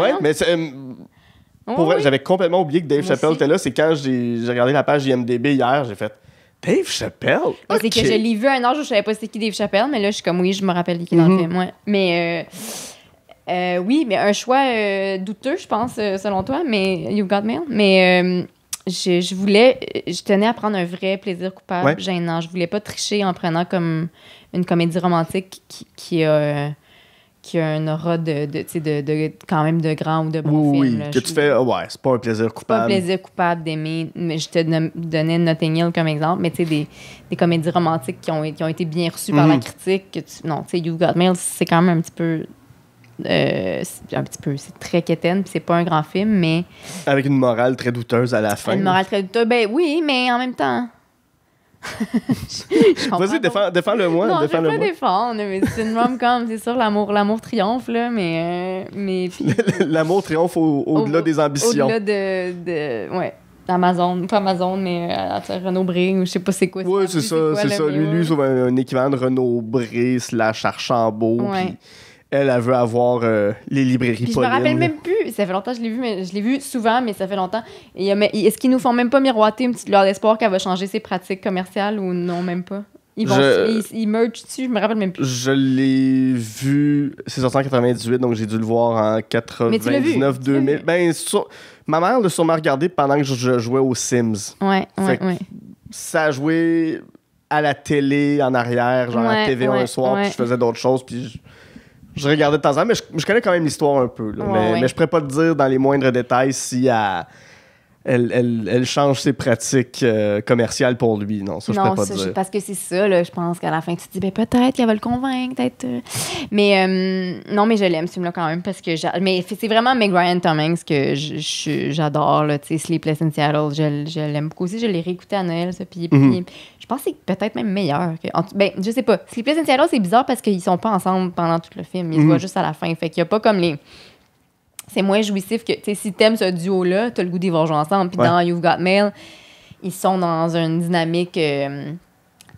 S2: oui, j'avais
S1: complètement oublié que Dave Chappelle était là. C'est quand j'ai regardé la page IMDB hier, j'ai fait Dave Chappelle? C'est que je l'ai
S2: vu un an, où je savais pas c'était qui Dave Chappelle, mais là, je suis comme, oui, je me rappelle qui mm Mais... Euh, euh, oui, mais un choix euh, douteux, je pense, selon toi, mais You Got Mail. Mais je, voulais, je tenais à prendre un vrai plaisir coupable, gênant. Je voulais pas tricher en prenant comme une comédie romantique qui, qui a qui a un aura de, de, de, de, quand même de grand ou de bon oui, film. Oui, que tu
S1: fais, ouais, c'est pas un plaisir coupable. Pas un plaisir
S2: coupable d'aimer. Mais je te donnais Notting Hill comme exemple, mais tu sais, des, des, comédies romantiques qui ont, qui ont été bien reçues par la mhm. critique. non, tu sais, You Got Mail, c'est quand même un petit peu euh, un petit peu, c'est très quétaine, puis c'est pas un grand film, mais. Avec une morale très douteuse à la fin. Une morale très douteuse, ben oui, mais en même temps. Vas-y, défends,
S1: le moi. Non, je je vais pas
S2: défendre, mais c'est une rom-com, c'est sûr, l'amour, l'amour triomphe, là, mais... Euh,
S1: l'amour triomphe au-delà des ambitions. Au-delà
S2: de, de... Ouais. Amazon, pas Amazon, mais euh, Renault Bré, ou je sais pas c'est quoi. Oui, c'est ça, c'est ça. Lulu, c'est
S1: un, un équivalent de Renault Bré slash Archambault. Ouais elle, veut avoir euh, les librairies Puis Je me rappelle même
S2: plus. Ça fait longtemps que je l'ai vu, mais je l'ai vu souvent, mais ça fait longtemps. est-ce qu'ils nous font même pas miroiter une petite lueur d'espoir qu'elle va changer ses pratiques commerciales ou non, même pas? Ils, dessus, je me rappelle même plus.
S1: Je l'ai vu, c'est en 98, donc j'ai dû le voir en 99, 2000. Ben, ma mère l'a sûrement regardé pendant que je, jouais aux Sims.
S2: Ouais, ouais, ouais.
S1: Ça jouait à la télé en arrière, genre à TV un soir, puis je faisais d'autres choses, puis je regardais de temps en temps, mais je, connais quand même l'histoire un peu. mais, je mais, je pourrais pas te dire dans les moindres détails si à elle, change ses pratiques euh, commerciales pour lui. Non, ça, je peux pas Parce
S2: que c'est ça, je pense qu'à la fin, tu te dis, ben, peut-être qu'elle va le convaincre, peut-être. Euh, mais euh, non, mais je l'aime, ce film-là, quand même, parce que mais c'est vraiment Meg Ryan Tom que j'adore, tu sais, Sleepless in Seattle, je, l'aime beaucoup aussi. Je l'ai réécouté à Noël, ça, puis, mhm. je pense que c'est peut-être même meilleur. Que, ben, je sais pas. Sleepless in Seattle, c'est bizarre parce qu'ils sont pas ensemble pendant tout le film. Ils se mhm. voient juste à la fin. Fait qu'il n'y a pas comme les c'est moins jouissif que. Tu sais, si t'aimes ce duo-là, t'as le goût d'y voir ensemble. Puis dans You've Got Mail, ils sont dans une dynamique euh,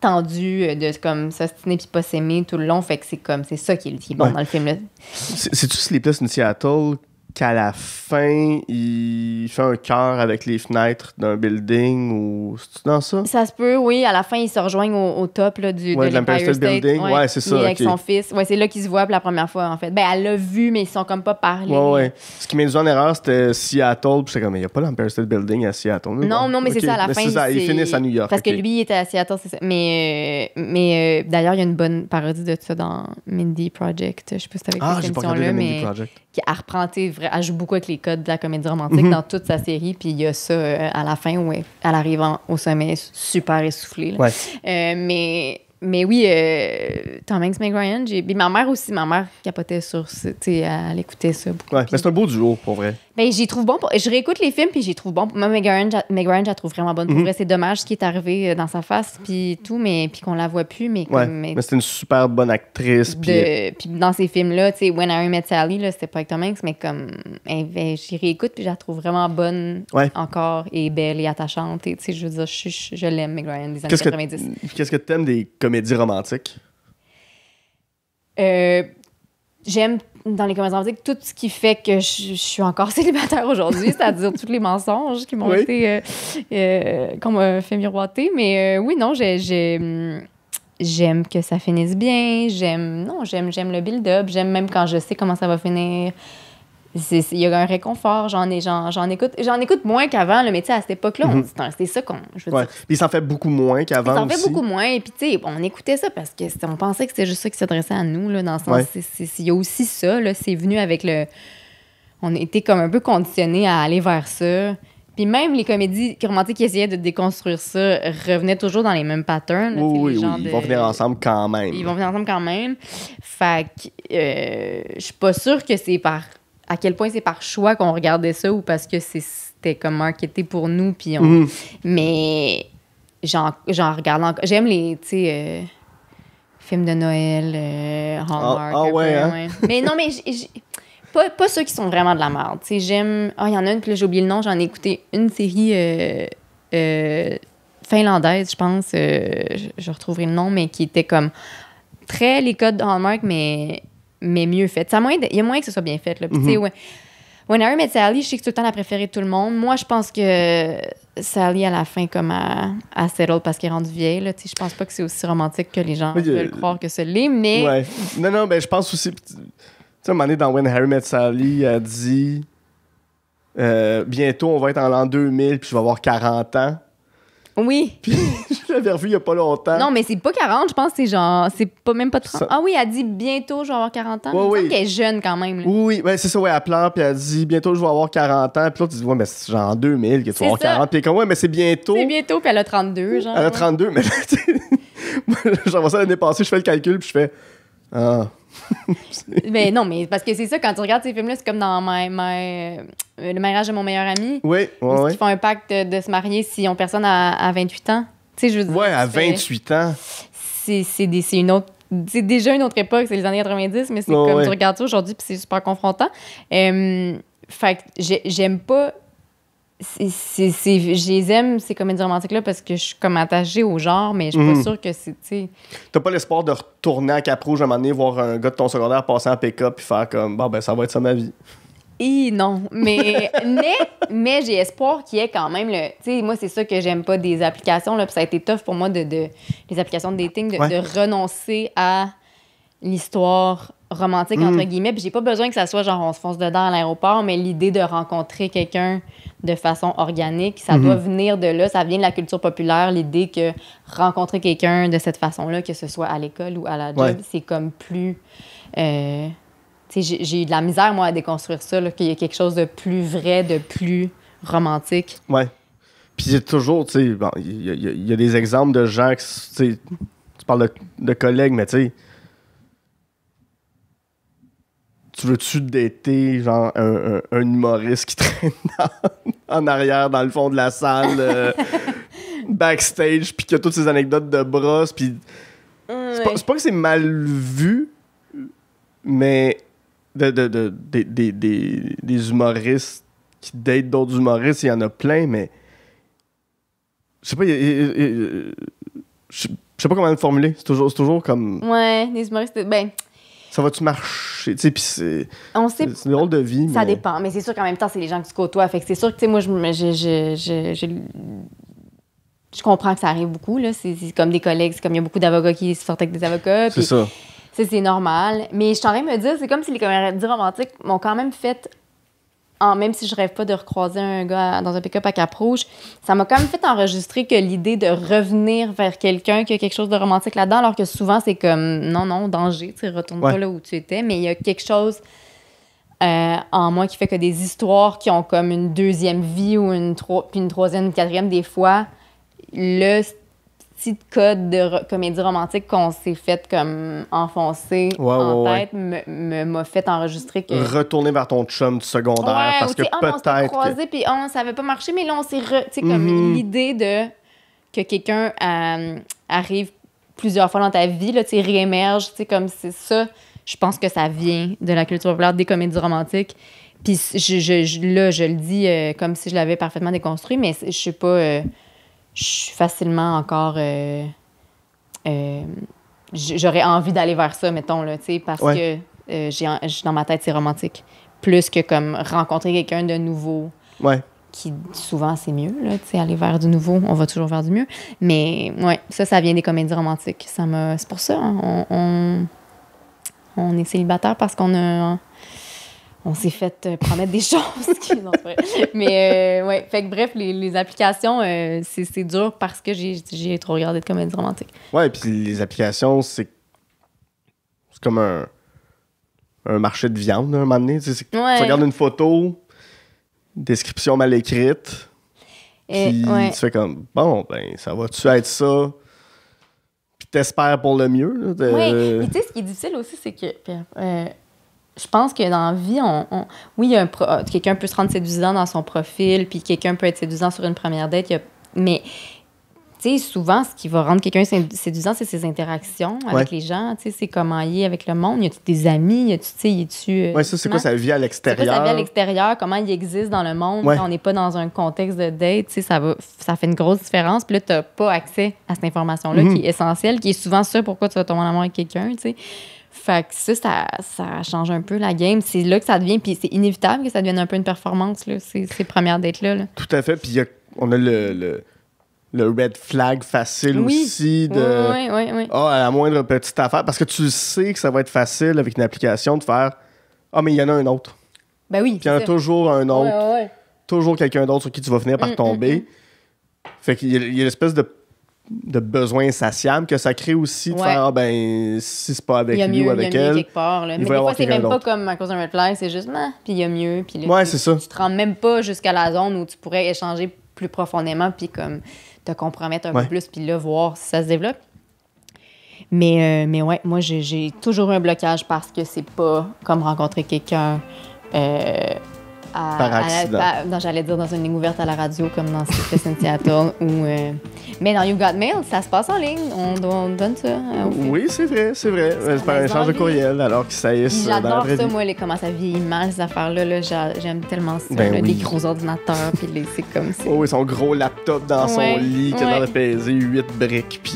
S2: tendue de comme s'ostiner puis pas s'aimer tout le long. Fait que c'est comme, c'est ça qui est, bon dans le film.
S1: C'est-tu Sleepless in Seattle qu'à la fin, il fait un cœur avec les fenêtres d'un building ou. cest dans ça? Ça se
S2: peut, oui. À la fin, ils se rejoignent au, au top là, du ouais, de, l'Empire State, Building. Ouais, c'est ça. Avec son fils. Ouais, c'est là qu'ils se voient pour la première fois, en fait. Ben, elle l'a vu, mais ils sont comme pas parlé. Ouais, ouais.
S1: Ce qui m'a mis en erreur, c'était Seattle. Puis c'est comme, il n'y a pas l'Empire State Building à Seattle. Non, non, non mais c'est ça, à la fin. Ça, ils finissent à New York. Parce que lui,
S2: il était à Seattle, c'est ça. Mais, euh, mais euh, d'ailleurs, il y a une bonne parodie de ça dans Mindy Project. Je sais pas si t'as ah, émission-là, mais. Project. Qui reprend, vraiment elle joue beaucoup avec les codes de la comédie romantique mhm. dans toute sa série. Puis il y a ça euh, à la fin où elle, arrive au sommet super essoufflée. Euh, mais. Mais oui, euh, Tom Hanks, Meg Ryan, ma mère aussi, ma mère capotait sur ça, elle écoutait ça
S1: beaucoup. Ouais, mais c'est un beau duo, pour vrai.
S2: Ben, j'y trouve bon. Je réécoute les films, puis j'y trouve bon. Moi, Meg Ryan, je la trouve vraiment bonne. Mhm. c'est dommage ce qui est arrivé euh, dans sa face, puis tout, mais puis qu'on la voit plus. Mais, euh,
S1: c'est une super bonne actrice. Euh,
S2: dans ces films-là, tu When Harry Met Sally, c'était pas avec Tom Hanks, mais comme, eh ben, j'y réécoute, puis je la trouve vraiment bonne encore, et belle, et attachante. Tu sais, je veux dire, je, l'aime, Meg Ryan, des années 90.
S1: Qu'est-ce que tu aimes des comédies romantiques?
S2: j'aime dans les commentaires, tout ce qui fait que je, suis encore célibataire aujourd'hui, c'est-à-dire tous les mensonges qui m'ont été. Euh, euh, qu'on m'a fait miroiter. Mais euh, oui, non, j'ai. Mm, j'aime que ça finisse bien, j'aime non, j'aime j'aime le build-up, j'aime même quand je sais comment ça va finir il y a un réconfort. J'en j'en écoute, j'en écoute moins qu'avant, mais métier à cette époque-là, mm-hmm. c'était ça qu'on.
S1: Je s'en fait beaucoup moins qu'avant. ils s'en fait beaucoup
S2: moins. Et puis, tu sais, on écoutait ça parce que on pensait que c'était juste ça qui s'adressait à nous, là, dans le sens. Il y a aussi ça, c'est venu avec le. On était comme un peu conditionnés à aller vers ça. Puis même les comédies romantiques qui essayaient de déconstruire ça revenaient toujours dans les mêmes patterns. oui, Ils vont venir
S1: ensemble quand même. Ils vont
S2: venir ensemble quand même. Fait que euh, je suis pas sûre que c'est par à quel point c'est par choix qu'on regardait ça ou parce que c'était comme marketé pour nous. Puis on... Mhm. Mais j'en regarde encore. J'aime les euh, films de Noël, euh, Hallmark. Ah, ah ouais, hein? Mais non, mais pas, pas, ceux qui sont vraiment de la merde. J'aime. oh, il y en a une, puis j'ai oublié le nom. J'en ai écouté une série euh, finlandaise, je pense. je retrouverai le nom, mais qui était comme très les codes de Hallmark, mais mais mieux faite. Ça moins Il y a moins que ce soit bien fait. Là. Mhm. ouais. When Harry Met Sally, je sais que c'est tout le temps la préférée de tout le monde. Moi, je pense que Sally, à la fin, comme à, Settle parce qu'elle est rendue vieille, je je pense pas que c'est aussi romantique que les gens veulent euh, croire que c'est l'est, mais.
S1: Non, non, ben, je pense aussi. Tu sais, à un dans When Harry Met Sally, a dit euh, Bientôt, on va être en l'an 2000, puis je vais avoir 40 ans. Oui. Puis je l'avais revue il n'y a pas longtemps. Non,
S2: mais c'est pas 40, je pense c'est genre. C'est pas, même pas 30. Ça... Ah oui, elle dit bientôt je vais avoir 40 ans. Mais oui. Elle est jeune quand même. Oui, ben, c'est
S1: ça, ouais, elle pleure, puis elle dit bientôt je vais avoir 40 ans. Puis l'autre, dit ouais, mais c'est genre 2000 que tu vas avoir 40. Puis comme, ouais, mais c'est bientôt. C'est
S2: bientôt, puis elle a 32, genre. Elle a 32,
S1: ouais. mais j'envoie ça l'année passée, je fais le calcul, puis je fais. Ah,
S2: mais non, mais parce que c'est ça, quand tu regardes ces films-là, c'est comme dans euh, Le mariage de mon meilleur ami.
S1: Oui, oui. Ils font un
S2: pacte de, se marier si on personne à, 28 ans. Tu sais, je veux dire. Ouais, à 28 ans. C'est une autre c'est déjà une autre époque, c'est les années 90, mais c'est comme tu regardes ça aujourd'hui, puis c'est super confrontant. Euh, fait que j'aime pas c'est, je les aime, ces comédies romantiques-là, parce que je suis comme attachée au genre, mais je suis pas mhm. sûre que c'est.
S1: T'as pas l'espoir de retourner à Cap à un moment donné, voir un gars de ton secondaire passer en pick-up puis faire comme, bon, ben, ça va être ça ma vie.
S2: Et non, mais, mais, mais j'ai espoir qu'il y ait quand même le. Tu sais, moi, c'est ça que j'aime pas des applications, là, ça a été tough pour moi, de, de les applications de dating, de, renoncer à l'histoire romantique, entre mhm. guillemets. Puis j'ai pas besoin que ça soit genre on se fonce dedans à l'aéroport, mais l'idée de rencontrer quelqu'un de façon organique. Ça doit mhm. venir de là, ça vient de la culture populaire, l'idée que rencontrer quelqu'un de cette façon-là, que ce soit à l'école ou à la job, c'est comme plus... Euh, j'ai eu de la misère, moi, à déconstruire ça, qu'il y a quelque chose de plus vrai, de plus romantique. Ouais. Puis
S1: c'est toujours, tu sais, il bon, y, a des exemples de gens tu parles de, de collègues, mais tu sais, tu veux-tu dater genre un, humoriste qui traîne en arrière dans le fond de la salle euh, backstage puis qui a toutes ces anecdotes de brosse puis c'est pas, que c'est mal vu mais de, des, humoristes qui datent d'autres humoristes il y en a plein mais je sais pas je sais pas comment le formuler c'est toujours, toujours comme
S2: ouais les humoristes ben
S1: ça va-tu marcher? Tu sais, c'est. On sait. une de vie. Ça dépend,
S2: mais c'est sûr qu'en même temps, c'est les gens que tu côtoies. Fait c'est sûr que, tu sais, moi, je, je, je, je comprends que ça arrive beaucoup. C'est, comme des collègues, c'est comme il y a beaucoup d'avocats qui sortent avec des avocats. C'est ça. c'est normal. Mais je suis en de me dire, c'est comme si les comédies romantiques m'ont quand même fait ah, même si je rêve pas de recroiser un gars dans un pick-up à cap rouge, ça m'a quand même fait enregistrer que l'idée de revenir vers quelqu'un qui a quelque chose de romantique là-dedans, alors que souvent c'est comme non, non, danger, tu retourne pas là où tu étais, mais il y a quelque chose euh, en moi qui fait que des histoires qui ont comme une deuxième vie ou une, puis une troisième, une quatrième des fois, là, petite code de comédie romantique qu'on s'est fait comme enfoncer en tête m'a fait enregistrer que
S1: retourner vers ton chum secondaire parce que ah peut-être croisé
S2: puis ah on savait pas marché, mais là on s'est tu comme mm-hmm. l'idée de que quelqu'un euh, arrive plusieurs fois dans ta vie là tu réémerge tu sais comme c'est ça je pense que ça vient de la culture populaire des comédies romantiques puis je, je, là je le dis euh, comme si je l'avais parfaitement déconstruit mais je sais pas euh, je suis facilement encore. Euh, euh, j'aurais envie d'aller vers ça, mettons, là, parce que euh, dans ma tête, c'est romantique. Plus que comme rencontrer quelqu'un de nouveau. Ouais. Qui souvent, c'est mieux, là, aller vers du nouveau. On va toujours vers du mieux. Mais ouais, ça, ça vient des comédies romantiques. Ça me... C'est pour ça, hein, on, on, on, est célibataire parce qu'on a on s'est fait euh, promettre des choses. Qui... Mais euh, ouais, fait que bref, les, les applications, euh, c'est dur parce que j'ai trop regardé de comédie romantique.
S1: Ouais, et puis les applications, c'est c'est comme un, un marché de viande, un moment donné. Tu, regardes une photo, description mal écrite,
S2: puis tu fais
S1: comme, bon, ben, ça va-tu être ça? Puis t'espères pour le mieux. Oui, mais tu
S2: sais, ce qui est difficile aussi, c'est que je pense que dans la vie, on, oui, euh, quelqu'un peut se rendre séduisant dans son profil, puis quelqu'un peut être séduisant sur une première date, mais souvent, ce qui va rendre quelqu'un séduisant, c'est ses interactions avec les gens, c'est comment il est avec le monde. Y a-tu des amis? tu euh, ça, c'est quoi sa vie
S1: à l'extérieur? vie à
S2: l'extérieur? Comment il existe dans le monde? On n'est pas dans un contexte de date, ça, va, ça fait une grosse différence. Puis là, n'as pas accès à cette information-là mhm. qui est essentielle, qui est souvent ça pourquoi tu vas tomber en amour avec quelqu'un, tu sais. Fait ça, ça, change un peu la game. C'est là que ça devient, puis c'est inévitable que ça devienne un peu une performance, là, ces, premières dates-là.
S1: Tout à fait. Puis on a le, le, red flag facile aussi de. Oui, oui, oui. Ah, à la moindre petite affaire. Parce que tu sais que ça va être facile avec une application de faire Ah, mais il y en a un autre. Ben oui. Puis il y en a toujours un autre. Toujours quelqu'un d'autre sur qui tu vas finir par mm, tomber. Mm, mm. Fait qu'il y a, a l'espèce de de besoins insatiables que ça crée aussi de faire ben si c'est pas avec lui ou avec il y a elle quelque part, mais des fois c'est même pas
S2: comme à cause d'un red flag c'est juste ben, puis il y a mieux puis ouais, tu, ça. tu te rends même pas jusqu'à la zone où tu pourrais échanger plus profondément puis comme te compromettre un peu plus puis là voir si ça se développe mais euh, mais ouais moi j'ai toujours eu un blocage parce que c'est pas comme rencontrer quelqu'un euh, par accident. j'allais dire dans une ligne ouverte à la radio, comme dans Station Theater. ou, euh, mais dans You Got Mail, ça se passe en ligne. On, donne ça. Hein, oui, c'est vrai, c'est vrai.
S1: C'est euh, par échange de courriel, alors que ça y est. Euh, J'adore ça, moi,
S2: les, comment ça vieillit mal, ces affaires-là. j'aime tellement ça. Ben Les gros ordinateurs, puis les, c'est comme ça. Oh,
S1: oui, son gros laptop dans son lit, qui est dans le peser 8 briques. Puis...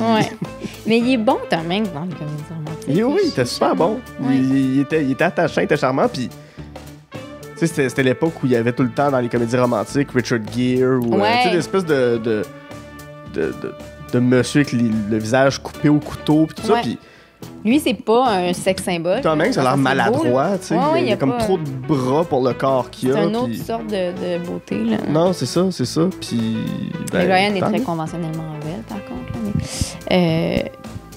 S2: mais il est bon, Tom Hanks, dans le comédie
S1: Oui, il était super bon. Il, était, il était attachant, il était charmant, puis sais, c'était l'époque où il y avait tout le temps dans les comédies romantiques Richard Gere ou ouais. Euh, tu sais, l'espèce de de, de, de, monsieur avec le visage coupé au couteau puis tout ça. Pis,
S2: lui, c'est pas un sex symbole. toi même, ça a l'air maladroit, tu sais. il y a, comme trop de
S1: bras pour le corps qu'il a. C'est une autre sorte
S2: de, beauté, là.
S1: Non, c'est ça, c'est ça. Puis. Ben, Ryan est très
S2: conventionnellement belle, par contre. Là, euh,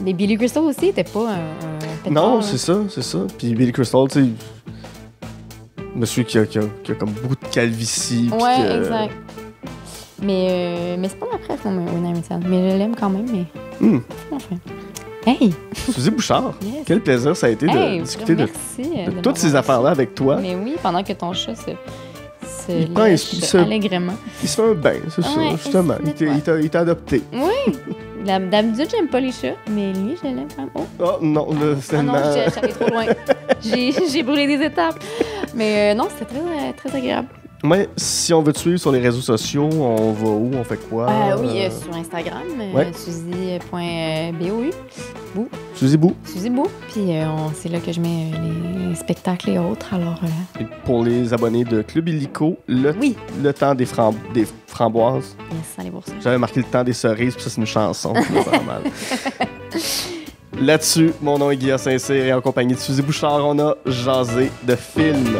S2: mais... Billy Crystal aussi était pas un. non, c'est
S1: ça, c'est ça. Puis Billy Crystal, tu sais monsieur qui a, comme beaucoup de calvitie. Ouais, exact.
S2: Mais, euh, mais c'est pas ma préf, mon ça. Mais je l'aime quand même, mais Hmm. Hey!
S1: Bouchard, quel plaisir ça a été de discuter de, euh, de toutes ces affaires-là avec toi. Mais
S2: oui, pendant que ton chat se il prend, il se, allègrement.
S1: Il se fait un bain, c'est ça, ah justement. Il t'a adopté.
S2: Oui. D'habitude, j'aime pas les chats, mais lui, je l'aime quand Oh,
S1: non, là, c'est ah, non, ah, ah j'allais
S2: trop loin. J'ai brûlé des étapes. Mais euh, non, c'était très, très agréable.
S1: Mais si on veut te suivre sur les réseaux sociaux, on va où, on fait quoi? Euh, oui, euh, sur
S2: Instagram, euh, suzy.bou. Bou. Suzy Bou. Suzy Bou. Puis c'est là que je mets les spectacles et autres. Alors,
S1: pour les abonnés de Club Illico, le, le temps des, fram des framboises. J'avais marqué le temps des cerises, puis ça, c'est une chanson. Là-dessus, mon nom est Guillaume Saint-Cyr et en compagnie de Suzy Bouchard, on a jasé de films.